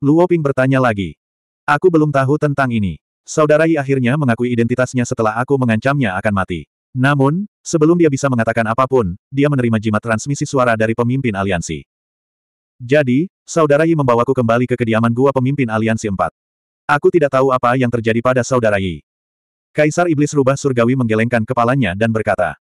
Luoping bertanya lagi. Aku belum tahu tentang ini. Saudara akhirnya mengakui identitasnya setelah aku mengancamnya akan mati. Namun, sebelum dia bisa mengatakan apapun, dia menerima jimat transmisi suara dari pemimpin aliansi. Jadi, Saudara membawaku kembali ke kediaman gua pemimpin aliansi 4. Aku tidak tahu apa yang terjadi pada Saudara Kaisar Iblis Rubah Surgawi menggelengkan kepalanya dan berkata,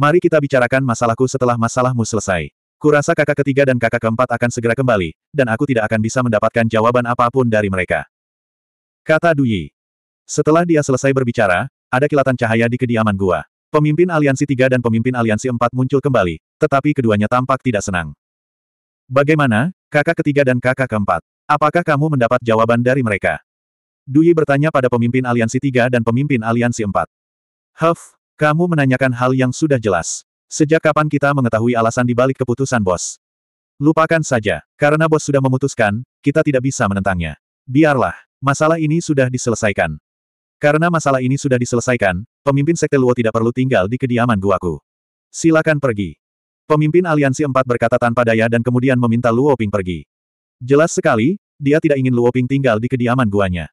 Mari kita bicarakan masalahku setelah masalahmu selesai. Kurasa kakak ketiga dan kakak keempat akan segera kembali, dan aku tidak akan bisa mendapatkan jawaban apapun dari mereka. Kata Duyi. Setelah dia selesai berbicara, ada kilatan cahaya di kediaman gua. Pemimpin Aliansi tiga dan pemimpin Aliansi empat muncul kembali, tetapi keduanya tampak tidak senang. Bagaimana, kakak ketiga dan kakak keempat? Apakah kamu mendapat jawaban dari mereka? Dui bertanya pada pemimpin Aliansi tiga dan pemimpin Aliansi empat. Huff, kamu menanyakan hal yang sudah jelas. Sejak kapan kita mengetahui alasan dibalik keputusan bos? Lupakan saja, karena bos sudah memutuskan, kita tidak bisa menentangnya. Biarlah, masalah ini sudah diselesaikan. Karena masalah ini sudah diselesaikan, pemimpin Sekte Luo tidak perlu tinggal di kediaman guaku. Silakan pergi. Pemimpin aliansi empat berkata tanpa daya dan kemudian meminta Luo Ping pergi. Jelas sekali, dia tidak ingin Luo Ping tinggal di kediaman guanya.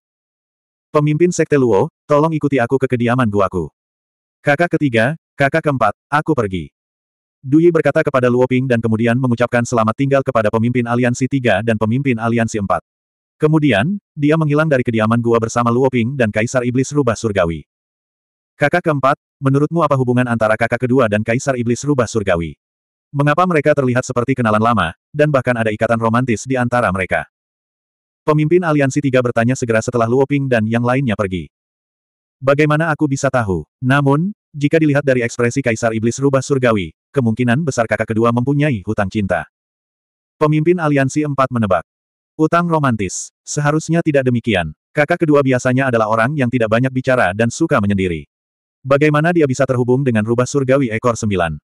Pemimpin Sekte Luo, tolong ikuti aku ke kediaman guaku. Kakak ketiga, kakak keempat, aku pergi. Duyi berkata kepada Luo Ping dan kemudian mengucapkan selamat tinggal kepada pemimpin aliansi tiga dan pemimpin aliansi empat. Kemudian, dia menghilang dari kediaman gua bersama Luoping dan Kaisar Iblis Rubah Surgawi. Kakak keempat, menurutmu apa hubungan antara kakak kedua dan Kaisar Iblis Rubah Surgawi? Mengapa mereka terlihat seperti kenalan lama, dan bahkan ada ikatan romantis di antara mereka? Pemimpin aliansi tiga bertanya segera setelah Luoping dan yang lainnya pergi. Bagaimana aku bisa tahu? Namun, jika dilihat dari ekspresi Kaisar Iblis Rubah Surgawi, kemungkinan besar kakak kedua mempunyai hutang cinta. Pemimpin aliansi empat menebak. Utang romantis. Seharusnya tidak demikian. Kakak kedua biasanya adalah orang yang tidak banyak bicara dan suka menyendiri. Bagaimana dia bisa terhubung dengan rubah surgawi ekor sembilan?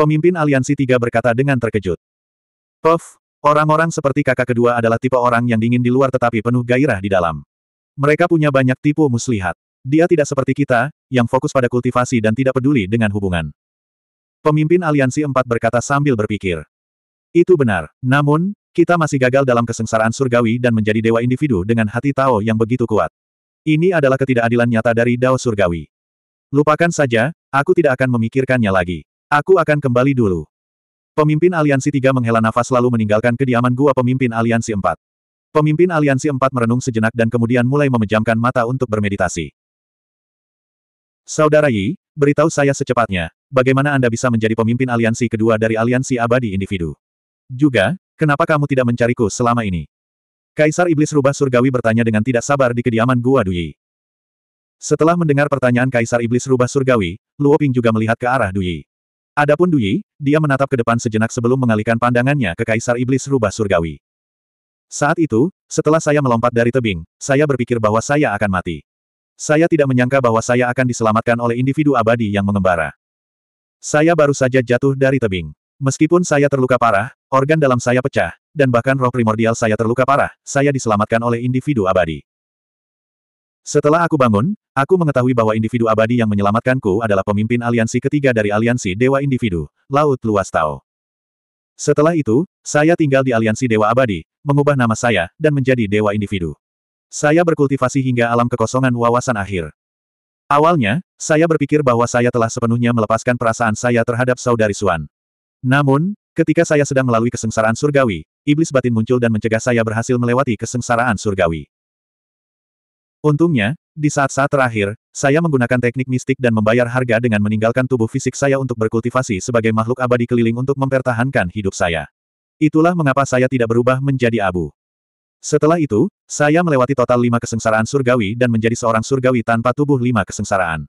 Pemimpin aliansi tiga berkata dengan terkejut. Puff, orang-orang seperti kakak kedua adalah tipe orang yang dingin di luar tetapi penuh gairah di dalam. Mereka punya banyak tipu muslihat. Dia tidak seperti kita, yang fokus pada kultivasi dan tidak peduli dengan hubungan. Pemimpin Aliansi Empat berkata sambil berpikir. Itu benar, namun, kita masih gagal dalam kesengsaraan surgawi dan menjadi dewa individu dengan hati Tao yang begitu kuat. Ini adalah ketidakadilan nyata dari Dao surgawi. Lupakan saja, aku tidak akan memikirkannya lagi. Aku akan kembali dulu. Pemimpin Aliansi 3 menghela nafas lalu meninggalkan kediaman gua pemimpin Aliansi 4. Pemimpin Aliansi 4 merenung sejenak dan kemudian mulai memejamkan mata untuk bermeditasi. Saudara Yi, beritahu saya secepatnya, bagaimana Anda bisa menjadi pemimpin aliansi kedua dari aliansi abadi individu. Juga, Kenapa kamu tidak mencariku selama ini? Kaisar Iblis Rubah Surgawi bertanya dengan tidak sabar di kediaman Gua Duyi. Setelah mendengar pertanyaan Kaisar Iblis Rubah Surgawi, Luo Ping juga melihat ke arah Duyi. Adapun Duyi, dia menatap ke depan sejenak sebelum mengalihkan pandangannya ke Kaisar Iblis Rubah Surgawi. Saat itu, setelah saya melompat dari tebing, saya berpikir bahwa saya akan mati. Saya tidak menyangka bahwa saya akan diselamatkan oleh individu abadi yang mengembara. Saya baru saja jatuh dari tebing. Meskipun saya terluka parah, organ dalam saya pecah, dan bahkan roh primordial saya terluka parah, saya diselamatkan oleh individu abadi. Setelah aku bangun, aku mengetahui bahwa individu abadi yang menyelamatkanku adalah pemimpin aliansi ketiga dari aliansi Dewa Individu, Laut Luas Tao. Setelah itu, saya tinggal di aliansi Dewa Abadi, mengubah nama saya, dan menjadi Dewa Individu. Saya berkultivasi hingga alam kekosongan wawasan akhir. Awalnya, saya berpikir bahwa saya telah sepenuhnya melepaskan perasaan saya terhadap saudari Suan. Namun, ketika saya sedang melalui kesengsaraan surgawi, iblis batin muncul dan mencegah saya berhasil melewati kesengsaraan surgawi. Untungnya, di saat-saat terakhir, saya menggunakan teknik mistik dan membayar harga dengan meninggalkan tubuh fisik saya untuk berkultivasi sebagai makhluk abadi keliling untuk mempertahankan hidup saya. Itulah mengapa saya tidak berubah menjadi abu. Setelah itu, saya melewati total lima kesengsaraan surgawi dan menjadi seorang surgawi tanpa tubuh lima kesengsaraan.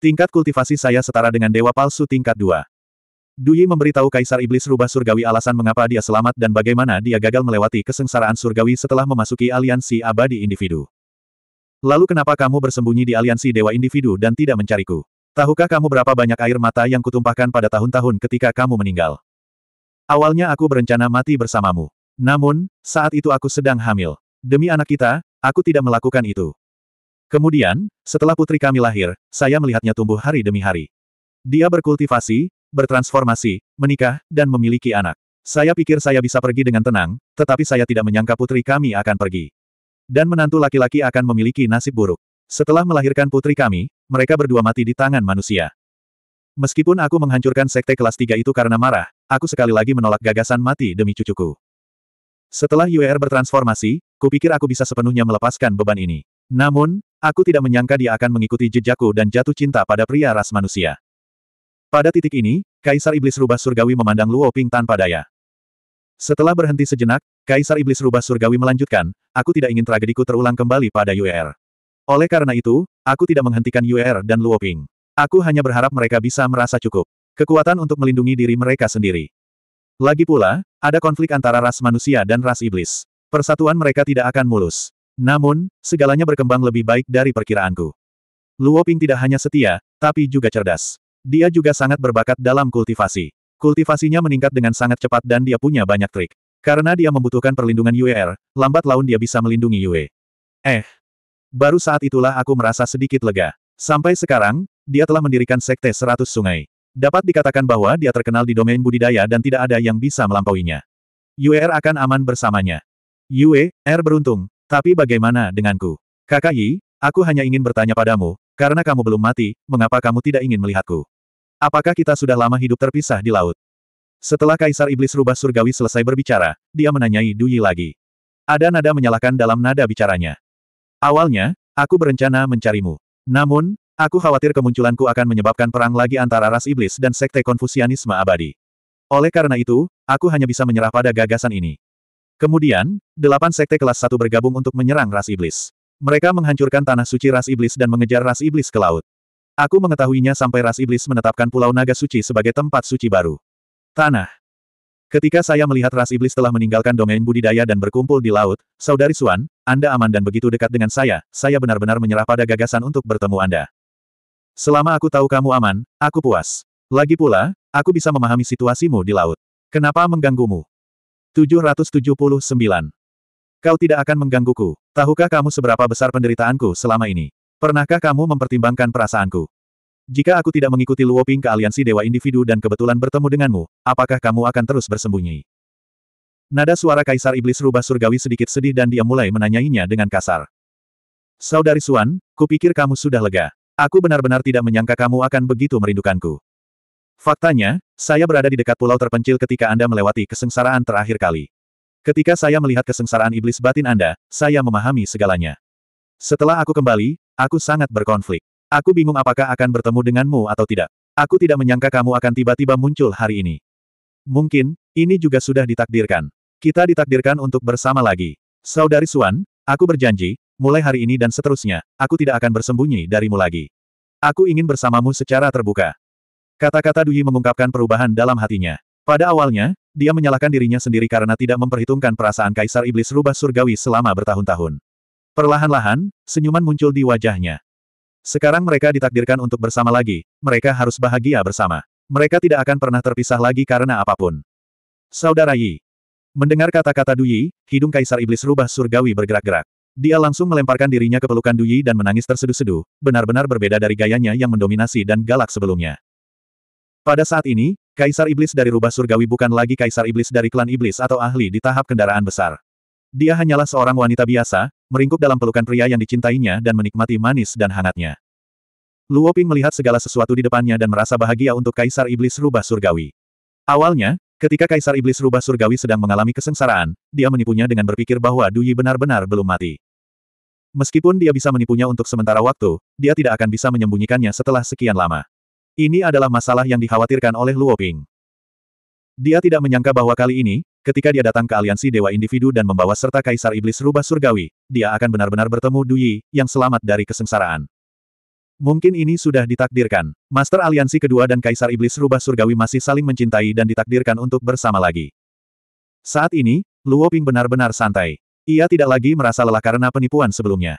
Tingkat kultivasi saya setara dengan dewa palsu tingkat dua. Duyi memberitahu Kaisar Iblis Rubah Surgawi alasan mengapa dia selamat dan bagaimana dia gagal melewati kesengsaraan surgawi setelah memasuki aliansi abadi individu. Lalu kenapa kamu bersembunyi di aliansi dewa individu dan tidak mencariku? Tahukah kamu berapa banyak air mata yang kutumpahkan pada tahun-tahun ketika kamu meninggal? Awalnya aku berencana mati bersamamu. Namun, saat itu aku sedang hamil. Demi anak kita, aku tidak melakukan itu. Kemudian, setelah putri kami lahir, saya melihatnya tumbuh hari demi hari. Dia berkultivasi, bertransformasi, menikah, dan memiliki anak. Saya pikir saya bisa pergi dengan tenang, tetapi saya tidak menyangka putri kami akan pergi. Dan menantu laki-laki akan memiliki nasib buruk. Setelah melahirkan putri kami, mereka berdua mati di tangan manusia. Meskipun aku menghancurkan sekte kelas 3 itu karena marah, aku sekali lagi menolak gagasan mati demi cucuku. Setelah UR bertransformasi, kupikir aku bisa sepenuhnya melepaskan beban ini. Namun, aku tidak menyangka dia akan mengikuti jejakku dan jatuh cinta pada pria ras manusia. Pada titik ini, Kaisar Iblis Rubah Surgawi memandang Luo Ping tanpa daya. Setelah berhenti sejenak, Kaisar Iblis Rubah Surgawi melanjutkan, aku tidak ingin tragediku terulang kembali pada UER. Oleh karena itu, aku tidak menghentikan UER dan Luo Ping. Aku hanya berharap mereka bisa merasa cukup. Kekuatan untuk melindungi diri mereka sendiri. Lagi pula, ada konflik antara ras manusia dan ras iblis. Persatuan mereka tidak akan mulus. Namun, segalanya berkembang lebih baik dari perkiraanku. Luo Ping tidak hanya setia, tapi juga cerdas. Dia juga sangat berbakat dalam kultivasi. Kultivasinya meningkat dengan sangat cepat dan dia punya banyak trik. Karena dia membutuhkan perlindungan UER, lambat laun dia bisa melindungi Yue. Eh. Baru saat itulah aku merasa sedikit lega. Sampai sekarang, dia telah mendirikan Sekte Seratus Sungai. Dapat dikatakan bahwa dia terkenal di domain budidaya dan tidak ada yang bisa melampauinya. UER akan aman bersamanya. Yue, R er beruntung, tapi bagaimana denganku? Kakak Yi, aku hanya ingin bertanya padamu, karena kamu belum mati, mengapa kamu tidak ingin melihatku? Apakah kita sudah lama hidup terpisah di laut? Setelah Kaisar Iblis Rubah Surgawi selesai berbicara, dia menanyai Duyi lagi. Ada nada menyalahkan dalam nada bicaranya. Awalnya, aku berencana mencarimu. Namun, aku khawatir kemunculanku akan menyebabkan perang lagi antara ras iblis dan sekte konfusianisme abadi. Oleh karena itu, aku hanya bisa menyerah pada gagasan ini. Kemudian, delapan sekte kelas satu bergabung untuk menyerang ras iblis. Mereka menghancurkan tanah suci ras iblis dan mengejar ras iblis ke laut. Aku mengetahuinya sampai ras iblis menetapkan Pulau Naga Suci sebagai tempat suci baru. Tanah. Ketika saya melihat ras iblis telah meninggalkan domain budidaya dan berkumpul di laut, Saudari Suan, Anda aman dan begitu dekat dengan saya, saya benar-benar menyerah pada gagasan untuk bertemu Anda. Selama aku tahu kamu aman, aku puas. Lagi pula, aku bisa memahami situasimu di laut. Kenapa mengganggumu? 779 Kau tidak akan menggangguku. Tahukah kamu seberapa besar penderitaanku selama ini? Pernahkah kamu mempertimbangkan perasaanku? Jika aku tidak mengikuti Luoping ke aliansi dewa individu dan kebetulan bertemu denganmu, apakah kamu akan terus bersembunyi? Nada suara Kaisar Iblis Rubah Surgawi sedikit sedih dan dia mulai menanyainya dengan kasar. Saudari Suan, kupikir kamu sudah lega. Aku benar-benar tidak menyangka kamu akan begitu merindukanku. Faktanya, saya berada di dekat pulau terpencil ketika Anda melewati kesengsaraan terakhir kali. Ketika saya melihat kesengsaraan iblis batin Anda, saya memahami segalanya. Setelah aku kembali, aku sangat berkonflik. Aku bingung apakah akan bertemu denganmu atau tidak. Aku tidak menyangka kamu akan tiba-tiba muncul hari ini. Mungkin, ini juga sudah ditakdirkan. Kita ditakdirkan untuk bersama lagi. Saudari Suan, aku berjanji, mulai hari ini dan seterusnya, aku tidak akan bersembunyi darimu lagi. Aku ingin bersamamu secara terbuka. Kata-kata Duyi mengungkapkan perubahan dalam hatinya. Pada awalnya, dia menyalahkan dirinya sendiri karena tidak memperhitungkan perasaan Kaisar Iblis Rubah Surgawi selama bertahun-tahun. Perlahan-lahan, senyuman muncul di wajahnya. Sekarang mereka ditakdirkan untuk bersama lagi, mereka harus bahagia bersama. Mereka tidak akan pernah terpisah lagi karena apapun. Saudara Yi. Mendengar kata-kata Duyi, hidung Kaisar Iblis Rubah Surgawi bergerak-gerak. Dia langsung melemparkan dirinya ke pelukan Duyi dan menangis terseduh-seduh, benar-benar berbeda dari gayanya yang mendominasi dan galak sebelumnya. Pada saat ini, Kaisar Iblis dari rubah surgawi bukan lagi Kaisar Iblis dari klan Iblis atau ahli di tahap kendaraan besar. Dia hanyalah seorang wanita biasa, meringkuk dalam pelukan pria yang dicintainya dan menikmati manis dan hangatnya. Luo Ping melihat segala sesuatu di depannya dan merasa bahagia untuk Kaisar Iblis Rubah Surgawi. Awalnya, ketika Kaisar Iblis Rubah Surgawi sedang mengalami kesengsaraan, dia menipunya dengan berpikir bahwa Duyi benar-benar belum mati. Meskipun dia bisa menipunya untuk sementara waktu, dia tidak akan bisa menyembunyikannya setelah sekian lama. Ini adalah masalah yang dikhawatirkan oleh Luo Ping. Dia tidak menyangka bahwa kali ini, ketika dia datang ke aliansi dewa individu dan membawa serta kaisar iblis rubah surgawi, dia akan benar-benar bertemu Duyi, yang selamat dari kesengsaraan. Mungkin ini sudah ditakdirkan. Master aliansi kedua dan kaisar iblis rubah surgawi masih saling mencintai dan ditakdirkan untuk bersama lagi. Saat ini, Luo Ping benar-benar santai. Ia tidak lagi merasa lelah karena penipuan sebelumnya.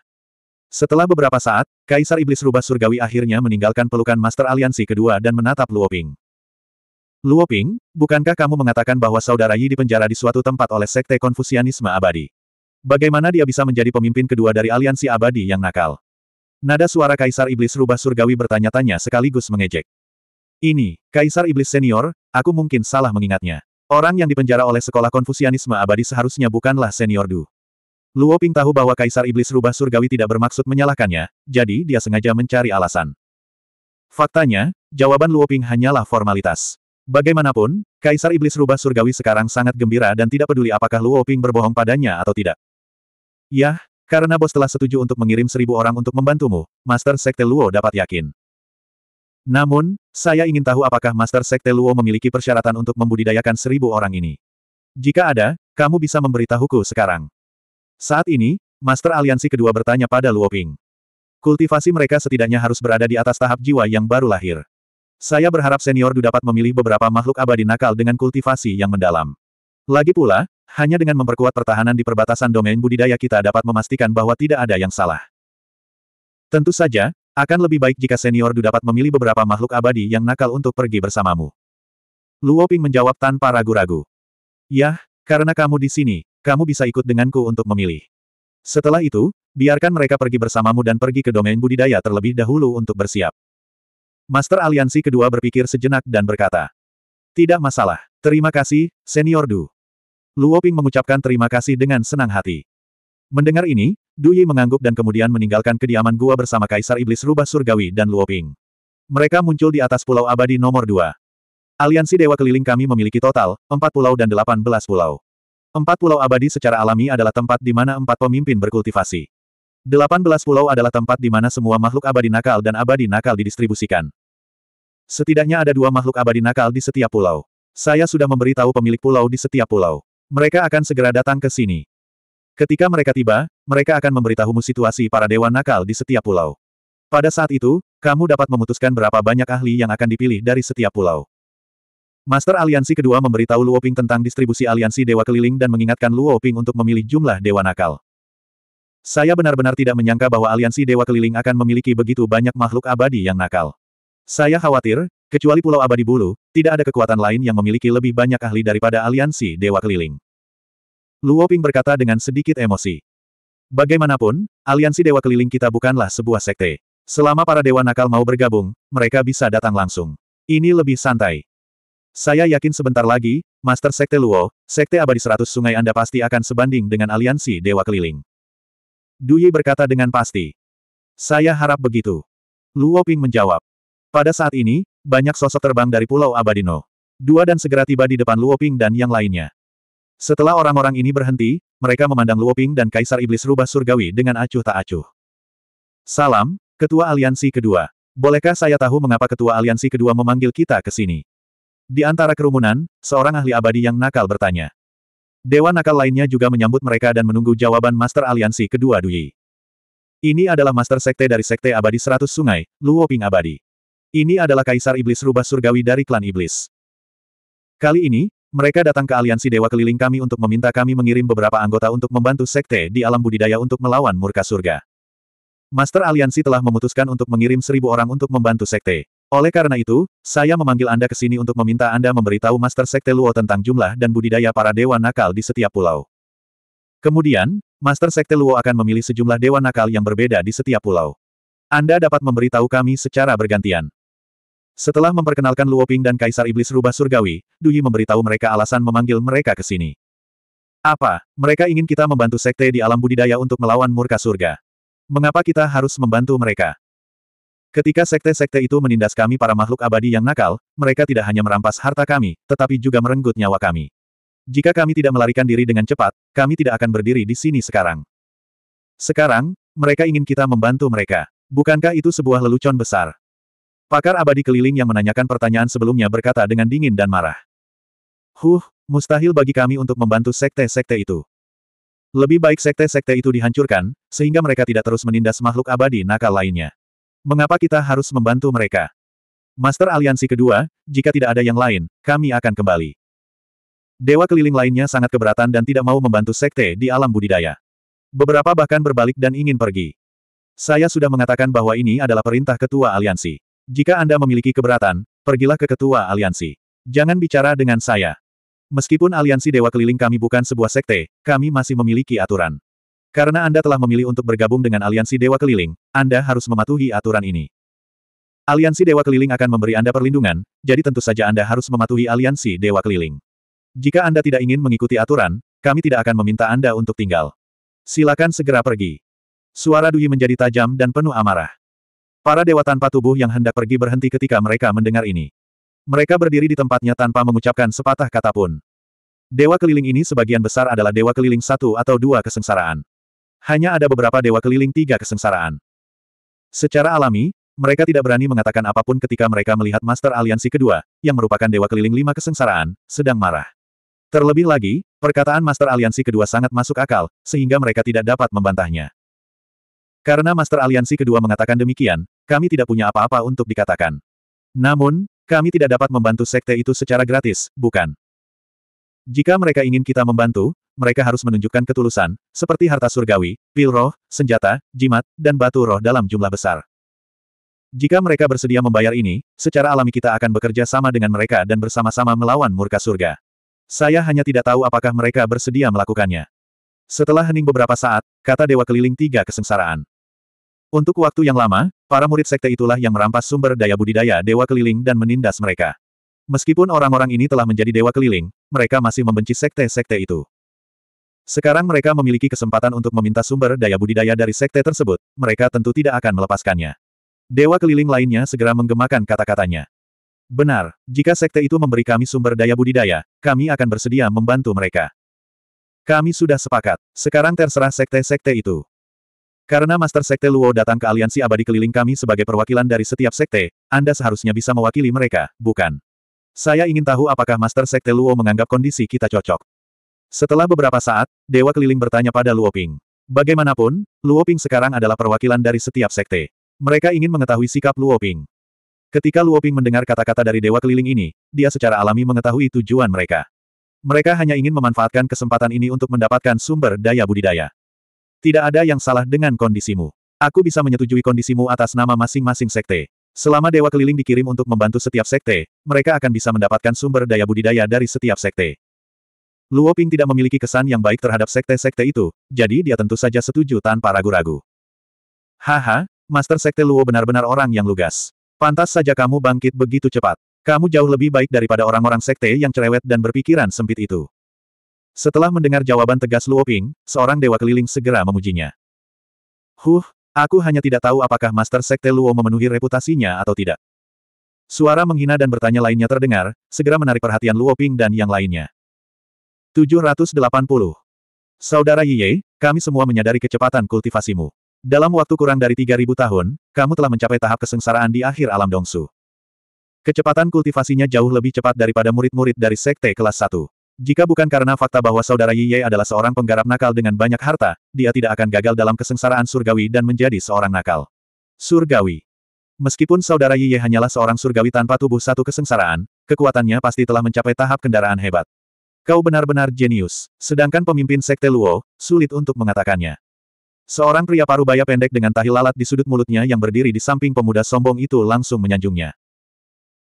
Setelah beberapa saat, Kaisar Iblis Rubah Surgawi akhirnya meninggalkan pelukan Master Aliansi kedua dan menatap Luoping. Luoping, bukankah kamu mengatakan bahwa saudara Yi dipenjara di suatu tempat oleh Sekte Konfusianisme Abadi? Bagaimana dia bisa menjadi pemimpin kedua dari Aliansi Abadi yang nakal? Nada suara Kaisar Iblis Rubah Surgawi bertanya-tanya sekaligus mengejek. Ini, Kaisar Iblis Senior, aku mungkin salah mengingatnya. Orang yang dipenjara oleh sekolah Konfusianisme Abadi seharusnya bukanlah Senior Du. Luo Ping tahu bahwa Kaisar Iblis Rubah Surgawi tidak bermaksud menyalahkannya, jadi dia sengaja mencari alasan. Faktanya, jawaban Luo Ping hanyalah formalitas. Bagaimanapun, Kaisar Iblis Rubah Surgawi sekarang sangat gembira dan tidak peduli apakah Luo Ping berbohong padanya atau tidak. Yah, karena bos telah setuju untuk mengirim seribu orang untuk membantumu, Master Sekte Luo dapat yakin. Namun, saya ingin tahu apakah Master Sekte Luo memiliki persyaratan untuk membudidayakan seribu orang ini. Jika ada, kamu bisa memberitahuku sekarang. Saat ini, Master Aliansi kedua bertanya pada Luoping. Kultivasi mereka setidaknya harus berada di atas tahap jiwa yang baru lahir. Saya berharap senior Du dapat memilih beberapa makhluk abadi nakal dengan kultivasi yang mendalam. Lagi pula, hanya dengan memperkuat pertahanan di perbatasan domain budidaya kita dapat memastikan bahwa tidak ada yang salah. Tentu saja, akan lebih baik jika senior Du dapat memilih beberapa makhluk abadi yang nakal untuk pergi bersamamu. Luoping menjawab tanpa ragu-ragu. Yah, karena kamu di sini, kamu bisa ikut denganku untuk memilih. Setelah itu, biarkan mereka pergi bersamamu dan pergi ke domain budidaya terlebih dahulu untuk bersiap. Master Aliansi kedua berpikir sejenak dan berkata, Tidak masalah, terima kasih, Senior Du. Luoping mengucapkan terima kasih dengan senang hati. Mendengar ini, Du Yi mengangguk dan kemudian meninggalkan kediaman gua bersama Kaisar Iblis Rubah Surgawi dan Luoping. Mereka muncul di atas Pulau Abadi nomor Dua. Aliansi Dewa Keliling kami memiliki total, 4 pulau dan 18 pulau. Empat pulau abadi secara alami adalah tempat di mana empat pemimpin berkultivasi. Delapan belas pulau adalah tempat di mana semua makhluk abadi nakal dan abadi nakal didistribusikan. Setidaknya ada dua makhluk abadi nakal di setiap pulau. Saya sudah memberitahu pemilik pulau di setiap pulau. Mereka akan segera datang ke sini. Ketika mereka tiba, mereka akan memberitahumu situasi para dewa nakal di setiap pulau. Pada saat itu, kamu dapat memutuskan berapa banyak ahli yang akan dipilih dari setiap pulau. Master Aliansi kedua memberitahu Luoping tentang distribusi aliansi dewa keliling dan mengingatkan Luoping untuk memilih jumlah dewa nakal. Saya benar-benar tidak menyangka bahwa aliansi dewa keliling akan memiliki begitu banyak makhluk abadi yang nakal. Saya khawatir, kecuali Pulau Abadi Bulu, tidak ada kekuatan lain yang memiliki lebih banyak ahli daripada aliansi dewa keliling. Luoping berkata dengan sedikit emosi. Bagaimanapun, aliansi dewa keliling kita bukanlah sebuah sekte. Selama para dewa nakal mau bergabung, mereka bisa datang langsung. Ini lebih santai. Saya yakin sebentar lagi, Master Sekte Luo, Sekte Abadi Seratus Sungai Anda pasti akan sebanding dengan aliansi Dewa Keliling. Duyi berkata dengan pasti. Saya harap begitu. Luo Ping menjawab. Pada saat ini, banyak sosok terbang dari Pulau Abadino. Dua dan segera tiba di depan Luo Ping dan yang lainnya. Setelah orang-orang ini berhenti, mereka memandang Luo Ping dan Kaisar Iblis Rubah Surgawi dengan acuh tak acuh. Salam, Ketua Aliansi Kedua. Bolehkah saya tahu mengapa Ketua Aliansi Kedua memanggil kita ke sini? Di antara kerumunan, seorang ahli abadi yang nakal bertanya. Dewa nakal lainnya juga menyambut mereka dan menunggu jawaban Master Aliansi kedua Dui. Ini adalah Master Sekte dari Sekte Abadi Seratus Sungai, Luoping Abadi. Ini adalah Kaisar Iblis Rubah Surgawi dari klan Iblis. Kali ini, mereka datang ke Aliansi Dewa Keliling kami untuk meminta kami mengirim beberapa anggota untuk membantu Sekte di alam budidaya untuk melawan murka surga. Master Aliansi telah memutuskan untuk mengirim seribu orang untuk membantu Sekte. Oleh karena itu, saya memanggil Anda ke sini untuk meminta Anda memberitahu Master Sekte Luo tentang jumlah dan budidaya para dewa nakal di setiap pulau. Kemudian, Master Sekte Luo akan memilih sejumlah dewa nakal yang berbeda di setiap pulau. Anda dapat memberitahu kami secara bergantian. Setelah memperkenalkan Luo Ping dan Kaisar Iblis Rubah Surgawi, Duyi memberitahu mereka alasan memanggil mereka ke sini. Apa, mereka ingin kita membantu sekte di alam budidaya untuk melawan murka surga? Mengapa kita harus membantu mereka? Ketika sekte-sekte itu menindas kami para makhluk abadi yang nakal, mereka tidak hanya merampas harta kami, tetapi juga merenggut nyawa kami. Jika kami tidak melarikan diri dengan cepat, kami tidak akan berdiri di sini sekarang. Sekarang, mereka ingin kita membantu mereka. Bukankah itu sebuah lelucon besar? Pakar abadi keliling yang menanyakan pertanyaan sebelumnya berkata dengan dingin dan marah. Huh, mustahil bagi kami untuk membantu sekte-sekte itu. Lebih baik sekte-sekte itu dihancurkan, sehingga mereka tidak terus menindas makhluk abadi nakal lainnya. Mengapa kita harus membantu mereka? Master Aliansi kedua, jika tidak ada yang lain, kami akan kembali. Dewa keliling lainnya sangat keberatan dan tidak mau membantu sekte di alam budidaya. Beberapa bahkan berbalik dan ingin pergi. Saya sudah mengatakan bahwa ini adalah perintah ketua aliansi. Jika Anda memiliki keberatan, pergilah ke ketua aliansi. Jangan bicara dengan saya. Meskipun aliansi Dewa Keliling kami bukan sebuah sekte, kami masih memiliki aturan. Karena Anda telah memilih untuk bergabung dengan Aliansi Dewa Keliling, Anda harus mematuhi aturan ini. Aliansi Dewa Keliling akan memberi Anda perlindungan, jadi tentu saja Anda harus mematuhi Aliansi Dewa Keliling. Jika Anda tidak ingin mengikuti aturan, kami tidak akan meminta Anda untuk tinggal. Silakan segera pergi. Suara Dui menjadi tajam dan penuh amarah. Para dewa tanpa tubuh yang hendak pergi berhenti ketika mereka mendengar ini. Mereka berdiri di tempatnya tanpa mengucapkan sepatah kata pun. Dewa keliling ini sebagian besar adalah dewa keliling satu atau dua kesengsaraan. Hanya ada beberapa dewa keliling tiga kesengsaraan. Secara alami, mereka tidak berani mengatakan apapun ketika mereka melihat Master Aliansi kedua, yang merupakan dewa keliling lima kesengsaraan, sedang marah. Terlebih lagi, perkataan Master Aliansi kedua sangat masuk akal, sehingga mereka tidak dapat membantahnya. Karena Master Aliansi kedua mengatakan demikian, kami tidak punya apa-apa untuk dikatakan. Namun, kami tidak dapat membantu sekte itu secara gratis, bukan? Jika mereka ingin kita membantu, mereka harus menunjukkan ketulusan, seperti harta surgawi, pil roh, senjata, jimat, dan batu roh dalam jumlah besar. Jika mereka bersedia membayar ini, secara alami kita akan bekerja sama dengan mereka dan bersama-sama melawan murka surga. Saya hanya tidak tahu apakah mereka bersedia melakukannya. Setelah hening beberapa saat, kata Dewa Keliling Tiga Kesengsaraan. Untuk waktu yang lama, para murid sekte itulah yang merampas sumber daya budidaya Dewa Keliling dan menindas mereka. Meskipun orang-orang ini telah menjadi dewa keliling, mereka masih membenci sekte-sekte itu. Sekarang mereka memiliki kesempatan untuk meminta sumber daya budidaya dari sekte tersebut, mereka tentu tidak akan melepaskannya. Dewa keliling lainnya segera menggemakan kata-katanya. Benar, jika sekte itu memberi kami sumber daya budidaya, kami akan bersedia membantu mereka. Kami sudah sepakat, sekarang terserah sekte-sekte itu. Karena Master Sekte Luo datang ke aliansi abadi keliling kami sebagai perwakilan dari setiap sekte, Anda seharusnya bisa mewakili mereka, bukan? Saya ingin tahu apakah Master Sekte Luo menganggap kondisi kita cocok. Setelah beberapa saat, Dewa Keliling bertanya pada Luo Ping. Bagaimanapun, Luo Ping sekarang adalah perwakilan dari setiap sekte. Mereka ingin mengetahui sikap Luo Ping. Ketika Luo Ping mendengar kata-kata dari Dewa Keliling ini, dia secara alami mengetahui tujuan mereka. Mereka hanya ingin memanfaatkan kesempatan ini untuk mendapatkan sumber daya budidaya. Tidak ada yang salah dengan kondisimu. Aku bisa menyetujui kondisimu atas nama masing-masing sekte. Selama dewa keliling dikirim untuk membantu setiap sekte, mereka akan bisa mendapatkan sumber daya budidaya dari setiap sekte. Luo Ping tidak memiliki kesan yang baik terhadap sekte-sekte itu, jadi dia tentu saja setuju tanpa ragu-ragu. Haha, Master Sekte Luo benar-benar orang yang lugas. Pantas saja kamu bangkit begitu cepat. Kamu jauh lebih baik daripada orang-orang sekte yang cerewet dan berpikiran sempit itu. Setelah mendengar jawaban tegas Luo Ping, seorang dewa keliling segera memujinya. Huh, Aku hanya tidak tahu apakah Master Sekte Luo memenuhi reputasinya atau tidak. Suara menghina dan bertanya lainnya terdengar, segera menarik perhatian Luo Ping dan yang lainnya. 780. Saudara Yiye, kami semua menyadari kecepatan kultivasimu. Dalam waktu kurang dari 3000 tahun, kamu telah mencapai tahap kesengsaraan di akhir alam Dongsu. Kecepatan kultivasinya jauh lebih cepat daripada murid-murid dari sekte kelas 1. Jika bukan karena fakta bahwa saudara Yiye adalah seorang penggarap nakal dengan banyak harta, dia tidak akan gagal dalam kesengsaraan surgawi dan menjadi seorang nakal. Surgawi Meskipun saudara Yiye hanyalah seorang surgawi tanpa tubuh satu kesengsaraan, kekuatannya pasti telah mencapai tahap kendaraan hebat. Kau benar-benar jenius, sedangkan pemimpin sekte Luo, sulit untuk mengatakannya. Seorang pria parubaya pendek dengan tahi lalat di sudut mulutnya yang berdiri di samping pemuda sombong itu langsung menyanjungnya.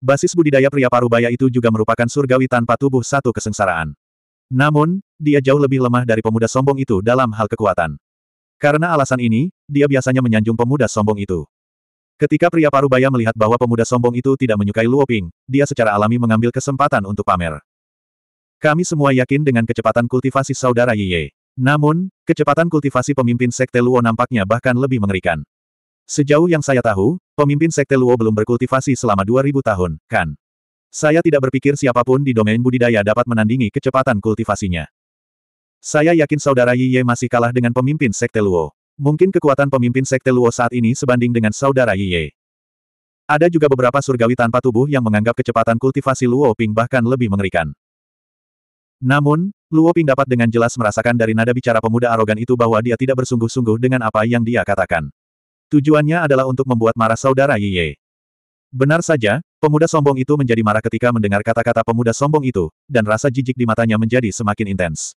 Basis budidaya pria parubaya itu juga merupakan surgawi tanpa tubuh satu kesengsaraan. Namun, dia jauh lebih lemah dari pemuda sombong itu dalam hal kekuatan. Karena alasan ini, dia biasanya menyanjung pemuda sombong itu. Ketika pria parubaya melihat bahwa pemuda sombong itu tidak menyukai Luoping, dia secara alami mengambil kesempatan untuk pamer. Kami semua yakin dengan kecepatan kultivasi saudara Yiye. Namun, kecepatan kultivasi pemimpin Sekte Luo nampaknya bahkan lebih mengerikan. Sejauh yang saya tahu, pemimpin Sekte Luo belum berkultivasi selama 2000 tahun, kan? Saya tidak berpikir siapapun di domain budidaya dapat menandingi kecepatan kultivasinya. Saya yakin saudara Yiye masih kalah dengan pemimpin Sekte Luo. Mungkin kekuatan pemimpin Sekte Luo saat ini sebanding dengan saudara Yiye. Ada juga beberapa surgawi tanpa tubuh yang menganggap kecepatan kultivasi Luo Ping bahkan lebih mengerikan. Namun, Luo Ping dapat dengan jelas merasakan dari nada bicara pemuda arogan itu bahwa dia tidak bersungguh-sungguh dengan apa yang dia katakan. Tujuannya adalah untuk membuat marah saudara Yiye. Benar saja, pemuda sombong itu menjadi marah ketika mendengar kata-kata pemuda sombong itu, dan rasa jijik di matanya menjadi semakin intens.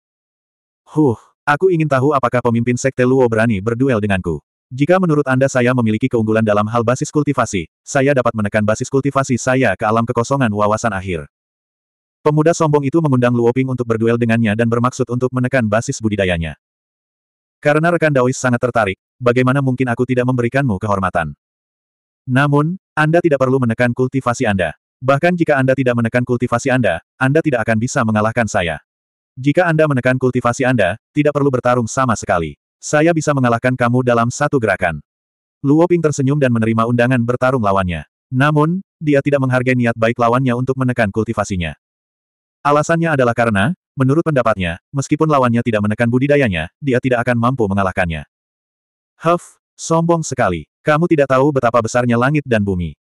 Huh, aku ingin tahu apakah pemimpin Sekte Luo berani berduel denganku. Jika menurut Anda saya memiliki keunggulan dalam hal basis kultivasi, saya dapat menekan basis kultivasi saya ke alam kekosongan wawasan akhir. Pemuda sombong itu mengundang Luoping untuk berduel dengannya dan bermaksud untuk menekan basis budidayanya. Karena rekan Daois sangat tertarik, bagaimana mungkin aku tidak memberikanmu kehormatan? Namun, Anda tidak perlu menekan kultivasi Anda. Bahkan jika Anda tidak menekan kultivasi Anda, Anda tidak akan bisa mengalahkan saya. Jika Anda menekan kultivasi Anda, tidak perlu bertarung sama sekali. Saya bisa mengalahkan kamu dalam satu gerakan. Luo Ping tersenyum dan menerima undangan bertarung lawannya. Namun, dia tidak menghargai niat baik lawannya untuk menekan kultivasinya. Alasannya adalah karena, menurut pendapatnya, meskipun lawannya tidak menekan budidayanya, dia tidak akan mampu mengalahkannya. Huff, sombong sekali. Kamu tidak tahu betapa besarnya langit dan bumi.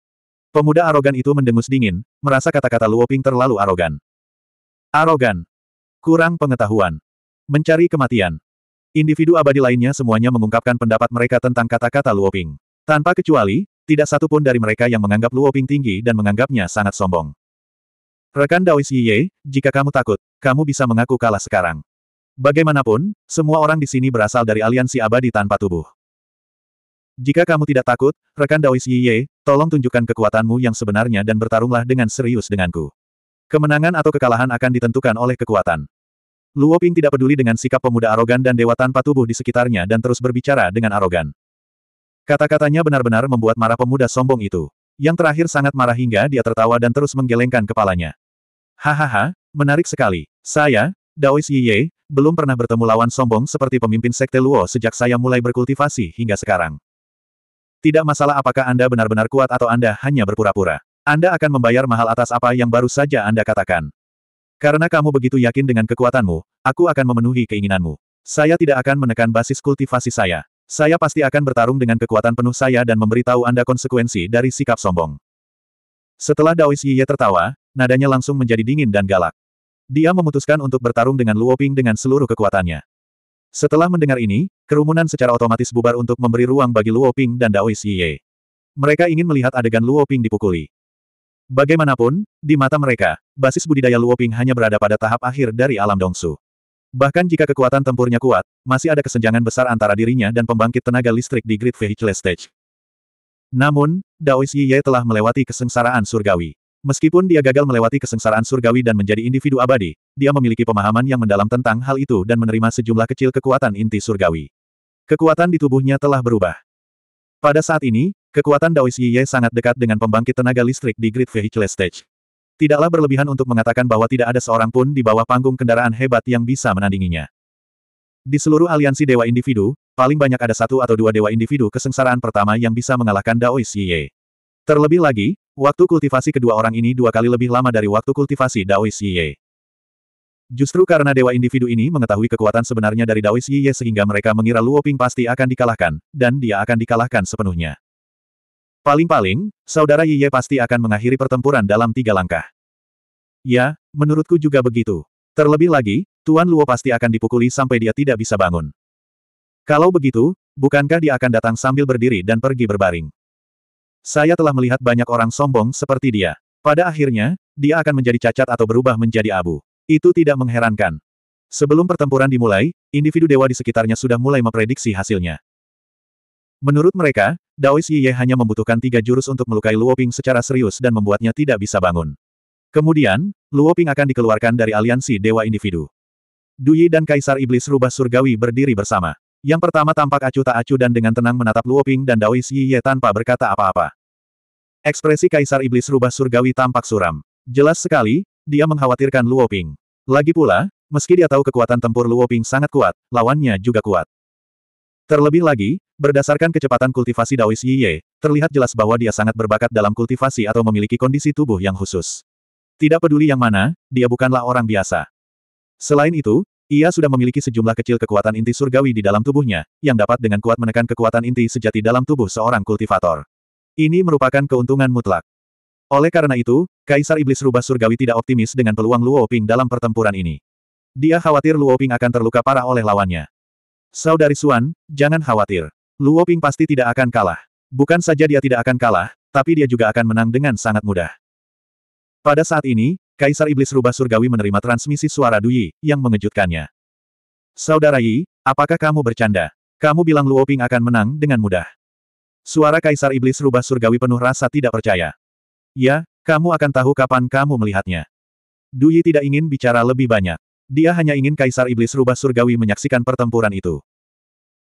Pemuda arogan itu mendengus dingin, merasa kata-kata Luoping terlalu arogan. Arogan. Kurang pengetahuan. Mencari kematian. Individu abadi lainnya semuanya mengungkapkan pendapat mereka tentang kata-kata Luoping. Tanpa kecuali, tidak satu pun dari mereka yang menganggap Luoping tinggi dan menganggapnya sangat sombong. Rekan Daois Yiye, jika kamu takut, kamu bisa mengaku kalah sekarang. Bagaimanapun, semua orang di sini berasal dari aliansi abadi tanpa tubuh. Jika kamu tidak takut, rekan Daois Yiye, tolong tunjukkan kekuatanmu yang sebenarnya dan bertarunglah dengan serius denganku. Kemenangan atau kekalahan akan ditentukan oleh kekuatan. Luo Ping tidak peduli dengan sikap pemuda arogan dan dewa tanpa tubuh di sekitarnya dan terus berbicara dengan arogan. Kata-katanya benar-benar membuat marah pemuda sombong itu. Yang terakhir sangat marah hingga dia tertawa dan terus menggelengkan kepalanya. Hahaha, menarik sekali. Saya, Daois Yiye, belum pernah bertemu lawan sombong seperti pemimpin sekte Luo sejak saya mulai berkultivasi hingga sekarang. Tidak masalah apakah Anda benar-benar kuat atau Anda hanya berpura-pura. Anda akan membayar mahal atas apa yang baru saja Anda katakan. Karena kamu begitu yakin dengan kekuatanmu, aku akan memenuhi keinginanmu. Saya tidak akan menekan basis kultivasi saya. Saya pasti akan bertarung dengan kekuatan penuh saya dan memberitahu Anda konsekuensi dari sikap sombong. Setelah Daois Yiye tertawa, nadanya langsung menjadi dingin dan galak. Dia memutuskan untuk bertarung dengan Luoping dengan seluruh kekuatannya. Setelah mendengar ini, kerumunan secara otomatis bubar untuk memberi ruang bagi Luo Ping dan Dao Xie. Mereka ingin melihat adegan Luo Ping dipukuli. Bagaimanapun, di mata mereka, basis budidaya Luo Ping hanya berada pada tahap akhir dari alam Dongsu. Bahkan jika kekuatan tempurnya kuat, masih ada kesenjangan besar antara dirinya dan pembangkit tenaga listrik di Great Vehicle Stage. Namun, Dao Xie telah melewati kesengsaraan surgawi. Meskipun dia gagal melewati kesengsaraan surgawi dan menjadi individu abadi, dia memiliki pemahaman yang mendalam tentang hal itu dan menerima sejumlah kecil kekuatan inti surgawi. Kekuatan di tubuhnya telah berubah. Pada saat ini, kekuatan Daois Yiye sangat dekat dengan pembangkit tenaga listrik di Great Vehicle Stage. Tidaklah berlebihan untuk mengatakan bahwa tidak ada seorang pun di bawah panggung kendaraan hebat yang bisa menandinginya. Di seluruh aliansi dewa individu, paling banyak ada satu atau dua dewa individu kesengsaraan pertama yang bisa mengalahkan Daois Yiye. Terlebih lagi, Waktu kultivasi kedua orang ini dua kali lebih lama dari waktu kultivasi Daois Yiye. Justru karena dewa individu ini mengetahui kekuatan sebenarnya dari Daois Yiye sehingga mereka mengira Luo Ping pasti akan dikalahkan, dan dia akan dikalahkan sepenuhnya. Paling-paling, saudara Yiye pasti akan mengakhiri pertempuran dalam tiga langkah. Ya, menurutku juga begitu. Terlebih lagi, Tuan Luo pasti akan dipukuli sampai dia tidak bisa bangun. Kalau begitu, bukankah dia akan datang sambil berdiri dan pergi berbaring? Saya telah melihat banyak orang sombong seperti dia. Pada akhirnya, dia akan menjadi cacat atau berubah menjadi abu. Itu tidak mengherankan. Sebelum pertempuran dimulai, individu dewa di sekitarnya sudah mulai memprediksi hasilnya. Menurut mereka, Daois Yiye hanya membutuhkan tiga jurus untuk melukai Luoping secara serius dan membuatnya tidak bisa bangun. Kemudian, Luoping akan dikeluarkan dari aliansi Dewa Individu. Duyi dan Kaisar Iblis Rubah Surgawi berdiri bersama. Yang pertama tampak acuh tak acuh dan dengan tenang menatap Luoping dan Daois Yiye tanpa berkata apa-apa. Ekspresi Kaisar Iblis Rubah Surgawi tampak suram. Jelas sekali, dia mengkhawatirkan Luoping. Lagi pula, meski dia tahu kekuatan tempur Luoping sangat kuat, lawannya juga kuat. Terlebih lagi, berdasarkan kecepatan kultivasi Daois Yiye, terlihat jelas bahwa dia sangat berbakat dalam kultivasi atau memiliki kondisi tubuh yang khusus. Tidak peduli yang mana, dia bukanlah orang biasa. Selain itu, ia sudah memiliki sejumlah kecil kekuatan inti surgawi di dalam tubuhnya, yang dapat dengan kuat menekan kekuatan inti sejati dalam tubuh seorang kultivator. Ini merupakan keuntungan mutlak. Oleh karena itu, Kaisar Iblis Rubah Surgawi tidak optimis dengan peluang Luo Ping dalam pertempuran ini. Dia khawatir Luo Ping akan terluka parah oleh lawannya. Saudari Suan, jangan khawatir. Luo Ping pasti tidak akan kalah. Bukan saja dia tidak akan kalah, tapi dia juga akan menang dengan sangat mudah. Pada saat ini, Kaisar Iblis Rubah Surgawi menerima transmisi suara Duyi, yang mengejutkannya. Saudara Yi, apakah kamu bercanda? Kamu bilang Luo Ping akan menang dengan mudah. Suara Kaisar Iblis Rubah Surgawi penuh rasa tidak percaya. Ya, kamu akan tahu kapan kamu melihatnya. Duyi tidak ingin bicara lebih banyak. Dia hanya ingin Kaisar Iblis Rubah Surgawi menyaksikan pertempuran itu.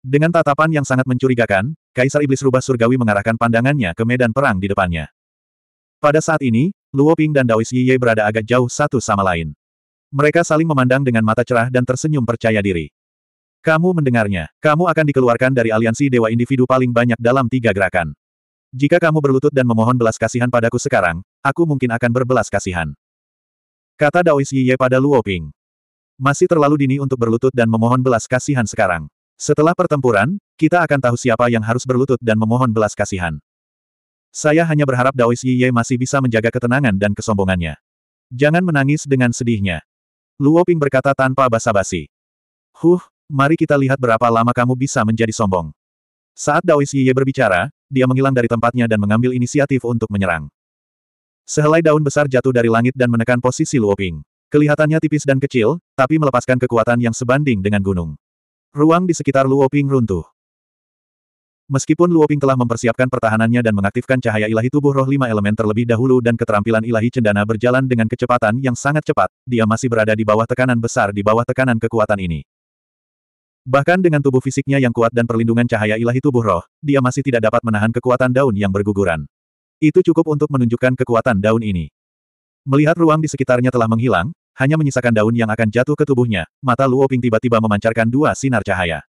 Dengan tatapan yang sangat mencurigakan, Kaisar Iblis Rubah Surgawi mengarahkan pandangannya ke medan perang di depannya. Pada saat ini, Luo Ping dan Daois Yiye berada agak jauh satu sama lain. Mereka saling memandang dengan mata cerah dan tersenyum percaya diri. Kamu mendengarnya, kamu akan dikeluarkan dari aliansi dewa individu paling banyak dalam tiga gerakan. Jika kamu berlutut dan memohon belas kasihan padaku sekarang, aku mungkin akan berbelas kasihan. Kata Daois Yiye pada Luo Ping. Masih terlalu dini untuk berlutut dan memohon belas kasihan sekarang. Setelah pertempuran, kita akan tahu siapa yang harus berlutut dan memohon belas kasihan. Saya hanya berharap Daois Yiye masih bisa menjaga ketenangan dan kesombongannya. Jangan menangis dengan sedihnya. Luo Ping berkata tanpa basa-basi. Huh, mari kita lihat berapa lama kamu bisa menjadi sombong. Saat Daois Yiye berbicara, dia menghilang dari tempatnya dan mengambil inisiatif untuk menyerang. Sehelai daun besar jatuh dari langit dan menekan posisi Luo Ping. Kelihatannya tipis dan kecil, tapi melepaskan kekuatan yang sebanding dengan gunung. Ruang di sekitar Luo Ping runtuh. Meskipun Luoping telah mempersiapkan pertahanannya dan mengaktifkan cahaya ilahi tubuh roh lima elemen terlebih dahulu dan keterampilan ilahi cendana berjalan dengan kecepatan yang sangat cepat, dia masih berada di bawah tekanan besar di bawah tekanan kekuatan ini. Bahkan dengan tubuh fisiknya yang kuat dan perlindungan cahaya ilahi tubuh roh, dia masih tidak dapat menahan kekuatan daun yang berguguran. Itu cukup untuk menunjukkan kekuatan daun ini. Melihat ruang di sekitarnya telah menghilang, hanya menyisakan daun yang akan jatuh ke tubuhnya, mata Luoping tiba-tiba memancarkan dua sinar cahaya.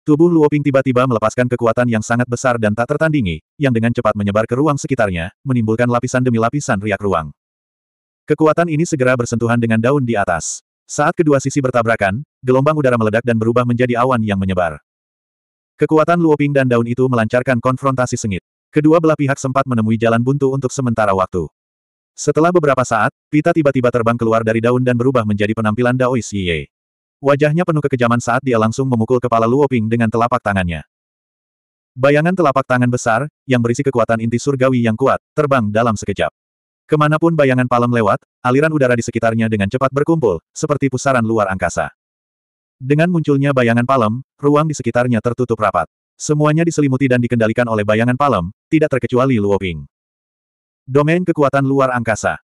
Tubuh Luoping tiba-tiba melepaskan kekuatan yang sangat besar dan tak tertandingi, yang dengan cepat menyebar ke ruang sekitarnya, menimbulkan lapisan demi lapisan riak ruang. Kekuatan ini segera bersentuhan dengan daun di atas. Saat kedua sisi bertabrakan, gelombang udara meledak dan berubah menjadi awan yang menyebar. Kekuatan Luoping dan daun itu melancarkan konfrontasi sengit. Kedua belah pihak sempat menemui jalan buntu untuk sementara waktu. Setelah beberapa saat, pita tiba-tiba terbang keluar dari daun dan berubah menjadi penampilan Daois Yiye. Wajahnya penuh kekejaman saat dia langsung memukul kepala Luo Ping dengan telapak tangannya. Bayangan telapak tangan besar, yang berisi kekuatan inti surgawi yang kuat, terbang dalam sekejap. Kemanapun bayangan palem lewat, aliran udara di sekitarnya dengan cepat berkumpul, seperti pusaran luar angkasa. Dengan munculnya bayangan palem, ruang di sekitarnya tertutup rapat. Semuanya diselimuti dan dikendalikan oleh bayangan palem, tidak terkecuali Luo Ping. Domain kekuatan luar angkasa.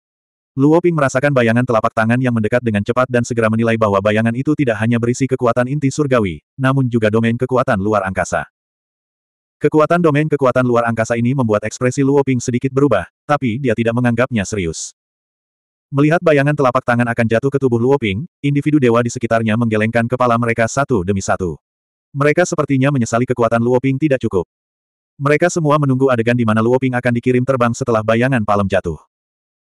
Luo Ping merasakan bayangan telapak tangan yang mendekat dengan cepat dan segera menilai bahwa bayangan itu tidak hanya berisi kekuatan inti surgawi, namun juga domain kekuatan luar angkasa. Kekuatan domain kekuatan luar angkasa ini membuat ekspresi Luo Ping sedikit berubah, tapi dia tidak menganggapnya serius. Melihat bayangan telapak tangan akan jatuh ke tubuh Luo Ping, individu dewa di sekitarnya menggelengkan kepala mereka satu demi satu. Mereka sepertinya menyesali kekuatan Luo Ping tidak cukup. Mereka semua menunggu adegan di mana Luo Ping akan dikirim terbang setelah bayangan palem jatuh.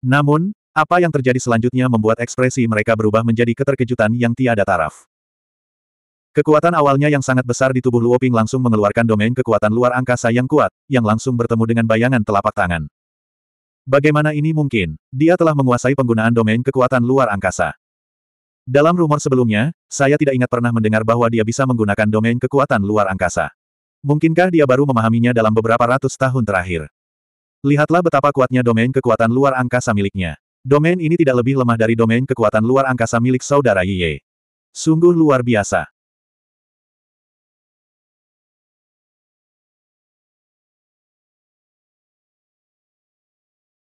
Namun, apa yang terjadi selanjutnya membuat ekspresi mereka berubah menjadi keterkejutan yang tiada taraf. Kekuatan awalnya yang sangat besar di tubuh Luoping langsung mengeluarkan domain kekuatan luar angkasa yang kuat, yang langsung bertemu dengan bayangan telapak tangan. Bagaimana ini mungkin? Dia telah menguasai penggunaan domain kekuatan luar angkasa. Dalam rumor sebelumnya, saya tidak ingat pernah mendengar bahwa dia bisa menggunakan domain kekuatan luar angkasa. Mungkinkah dia baru memahaminya dalam beberapa ratus tahun terakhir? Lihatlah betapa kuatnya domain kekuatan luar angkasa miliknya. Domain ini tidak lebih lemah dari domain kekuatan luar angkasa milik saudara Yiye. Sungguh luar biasa.